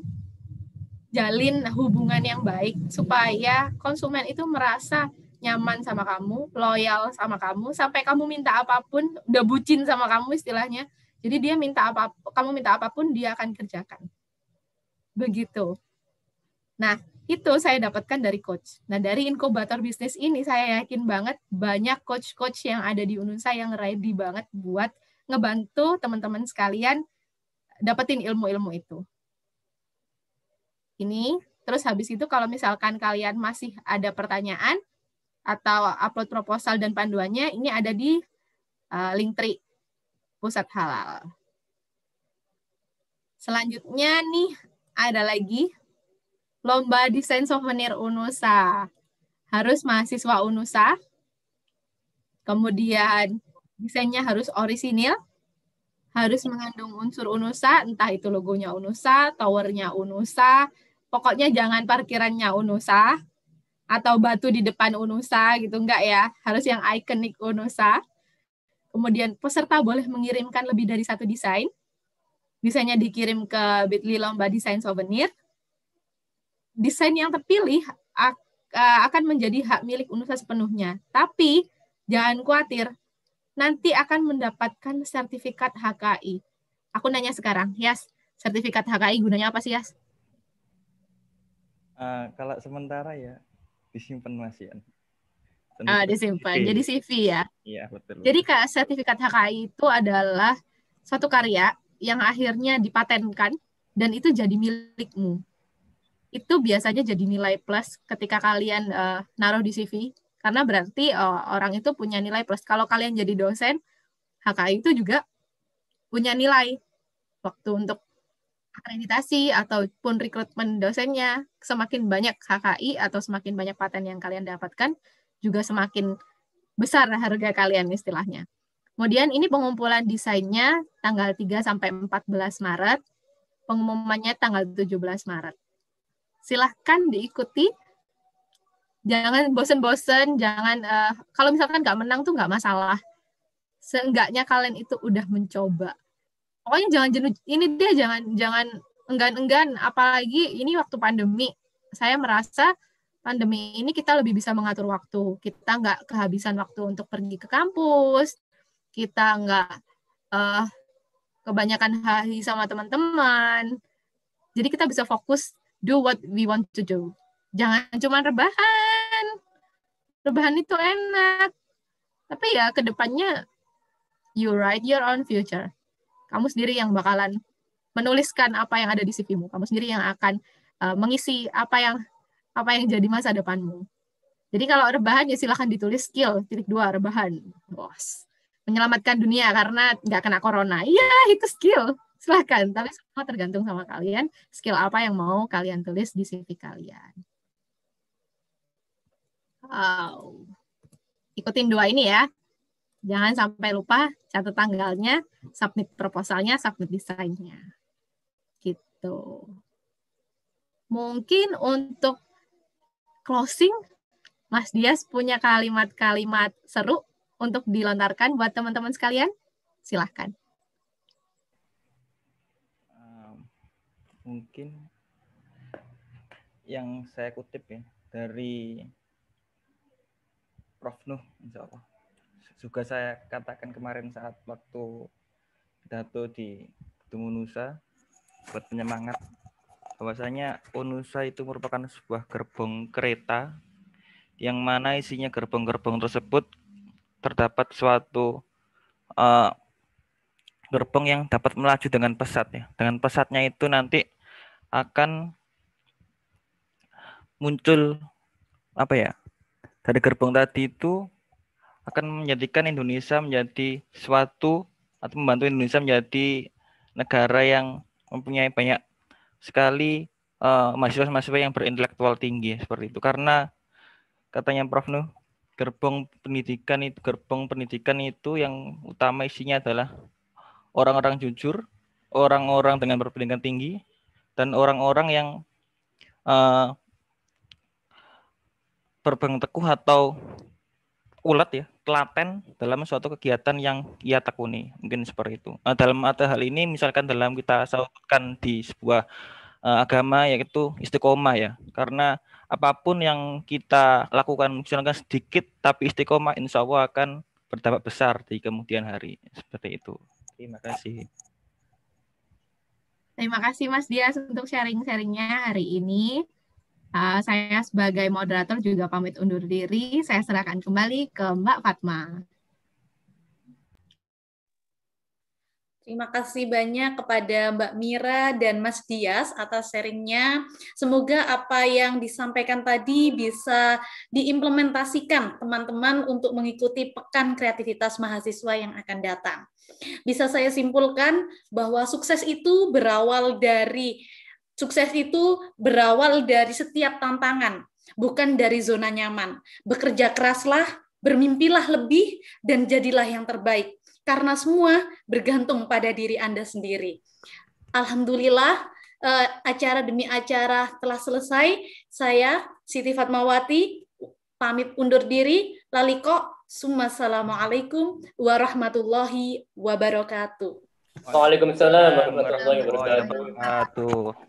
A: jalin hubungan yang baik supaya konsumen itu merasa nyaman sama kamu, loyal sama kamu, sampai kamu minta apapun, udah bucin sama kamu istilahnya. Jadi dia minta apa, kamu minta apapun dia akan kerjakan. Begitu. Nah, itu saya dapatkan dari coach. Nah, dari inkubator bisnis ini saya yakin banget banyak coach-coach yang ada di Unusa yang ready banget buat ngebantu teman-teman sekalian dapetin ilmu-ilmu itu. Ini terus habis itu kalau misalkan kalian masih ada pertanyaan atau upload proposal dan panduannya ini ada di uh, eh, link tri pusat halal. Selanjutnya nih ada lagi lomba desain souvenir Unusa. Harus mahasiswa Unusa. Kemudian desainnya harus orisinil harus mengandung unsur UNUSA, entah itu logonya UNUSA, towernya UNUSA, pokoknya jangan parkirannya UNUSA, atau batu di depan UNUSA gitu, enggak ya, harus yang ikonik UNUSA. Kemudian peserta boleh mengirimkan lebih dari satu desain, desainnya dikirim ke Bitly Lomba Desain Souvenir. Desain yang terpilih eh, akan menjadi hak milik UNUSA sepenuhnya, tapi jangan khawatir, nanti akan mendapatkan sertifikat HKI. Aku nanya sekarang, Yas, sertifikat HKI gunanya apa sih, Yas?
E: Uh, kalau sementara ya disimpan masih
A: Ah, disimpan. CV. Jadi CV ya.
E: Iya, betul. Jadi
A: Kak, sertifikat HKI itu adalah suatu karya yang akhirnya dipatenkan dan itu jadi milikmu. Itu biasanya jadi nilai plus ketika kalian uh, naruh di CV karena berarti uh, orang itu punya nilai plus. Kalau kalian jadi dosen, HKI itu juga punya nilai waktu untuk akreditasi ataupun rekrutmen dosennya. Semakin banyak HKI atau semakin banyak paten yang kalian dapatkan, juga semakin besar harga kalian istilahnya. Kemudian ini pengumpulan desainnya tanggal 3 sampai 14 Maret, pengumumannya tanggal 17 Maret. Silahkan diikuti jangan bosen-bosen jangan uh, kalau misalkan nggak menang tuh nggak masalah seenggaknya kalian itu udah mencoba pokoknya jangan jenuh ini dia jangan jangan enggan-enggan apalagi ini waktu pandemi saya merasa pandemi ini kita lebih bisa mengatur waktu kita nggak kehabisan waktu untuk pergi ke kampus kita nggak uh, kebanyakan hari sama teman-teman jadi kita bisa fokus do what we want to do jangan cuma rebahan rebahan itu enak tapi ya kedepannya you write your own future kamu sendiri yang bakalan menuliskan apa yang ada di CV-mu kamu sendiri yang akan uh, mengisi apa yang apa yang jadi masa depanmu jadi kalau rebahan ya silahkan ditulis skill titik dua rebahan bos menyelamatkan dunia karena nggak kena corona iya itu skill silahkan tapi semua tergantung sama kalian skill apa yang mau kalian tulis di CV kalian Wow. Ikutin dua ini ya. Jangan sampai lupa catat tanggalnya, submit proposalnya, submit desainnya. Gitu. Mungkin untuk closing, Mas Dias punya kalimat-kalimat seru untuk dilontarkan buat teman-teman sekalian? Silahkan.
E: mungkin yang saya kutip ya dari Prof Nuh insya Allah juga saya katakan kemarin saat waktu pidato di Ketemu Nusa buat penyemangat bahwasanya Unusa itu merupakan sebuah gerbong kereta yang mana isinya gerbong-gerbong tersebut terdapat suatu uh, gerbong yang dapat melaju dengan pesat ya. Dengan pesatnya itu nanti akan muncul apa ya? dari gerbong tadi itu akan menjadikan Indonesia menjadi suatu atau membantu Indonesia menjadi negara yang mempunyai banyak sekali uh, mahasiswa-mahasiswa yang berintelektual tinggi seperti itu karena katanya Prof Nuh gerbong pendidikan itu gerbong pendidikan itu yang utama isinya adalah orang-orang jujur, orang-orang dengan berpendidikan tinggi dan orang-orang yang uh, berpegang teguh atau ulet ya telaten dalam suatu kegiatan yang ia tekuni mungkin seperti itu nah, dalam hal ini misalkan dalam kita sautkan di sebuah uh, agama yaitu istiqomah ya karena apapun yang kita lakukan misalkan sedikit tapi istiqomah insya Allah akan berdampak besar di kemudian hari seperti itu terima kasih
A: terima kasih Mas Dias untuk sharing-sharingnya hari ini Uh, saya sebagai moderator juga pamit undur diri. Saya serahkan kembali ke Mbak Fatma. Terima kasih banyak kepada Mbak Mira dan Mas Dias atas sharingnya. Semoga apa yang disampaikan tadi bisa diimplementasikan teman-teman untuk mengikuti Pekan Kreativitas Mahasiswa yang akan datang. Bisa saya simpulkan bahwa sukses itu berawal dari Sukses itu berawal dari setiap tantangan, bukan dari zona nyaman. Bekerja keraslah, bermimpilah lebih, dan jadilah yang terbaik. Karena semua bergantung pada diri Anda sendiri. Alhamdulillah, eh, acara demi acara telah selesai. Saya, Siti Fatmawati, pamit undur diri. Laliko, Assalamualaikum warahmatullahi wabarakatuh. Waalaikumsalam
C: warahmatullahi wabarakatuh.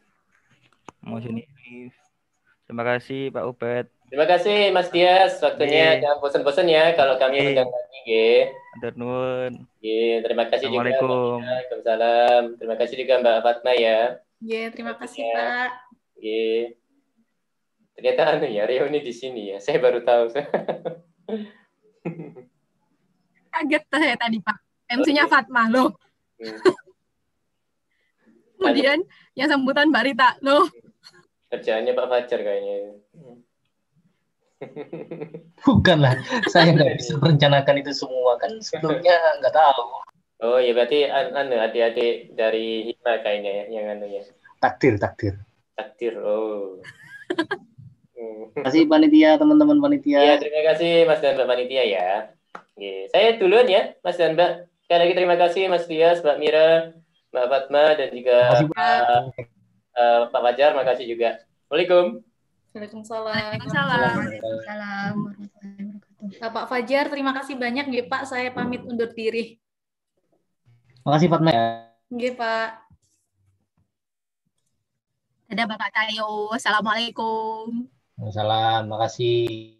E: Mau hmm. sendiri. Terima kasih Pak Ubed.
C: Terima kasih Mas Dias waktunya. Iya. Jangan bosan-bosan ya kalau kami yeah. undang lagi nggih. Yeah. nuwun. terima kasih juga. Waalaikumsalam. Terima kasih juga Mbak Fatma ya.
B: yeah, terima kasih Pak.
C: Yeah. Ternyata anu ya reuni di sini ya. Saya baru tahu.
A: Kaget saya tadi Pak. MC-nya Fatma loh. Hmm. Kemudian yang sambutan Mbak Rita loh. Hmm.
C: Kerjaannya Pak Fajar kayaknya.
D: Bukanlah,
A: saya nggak bisa
C: merencanakan itu semua kan sebelumnya nggak tahu. Oh ya berarti anu adik-adik dari Hima kayaknya ya yang anu ya.
D: Takdir, takdir.
C: Takdir, oh. Terima kasih
D: panitia, teman-teman panitia. Ya, terima
C: kasih Mas dan Mbak panitia ya. Oke. Saya duluan ya, Mas dan Mbak. Sekali lagi terima kasih Mas Dias, Mbak Mira, Mbak Fatma, dan juga Mbak Eh, Pak Fajar, makasih juga. Assalamualaikum.
A: Waalaikumsalam. Waalaikumsalam. Waalaikumsalam. Pak Fajar, terima kasih banyak ya Pak. Saya pamit undur diri. Makasih Fatma ya. ya Pak. Ada Bapak Tayo. Assalamualaikum.
D: Waalaikumsalam. Makasih.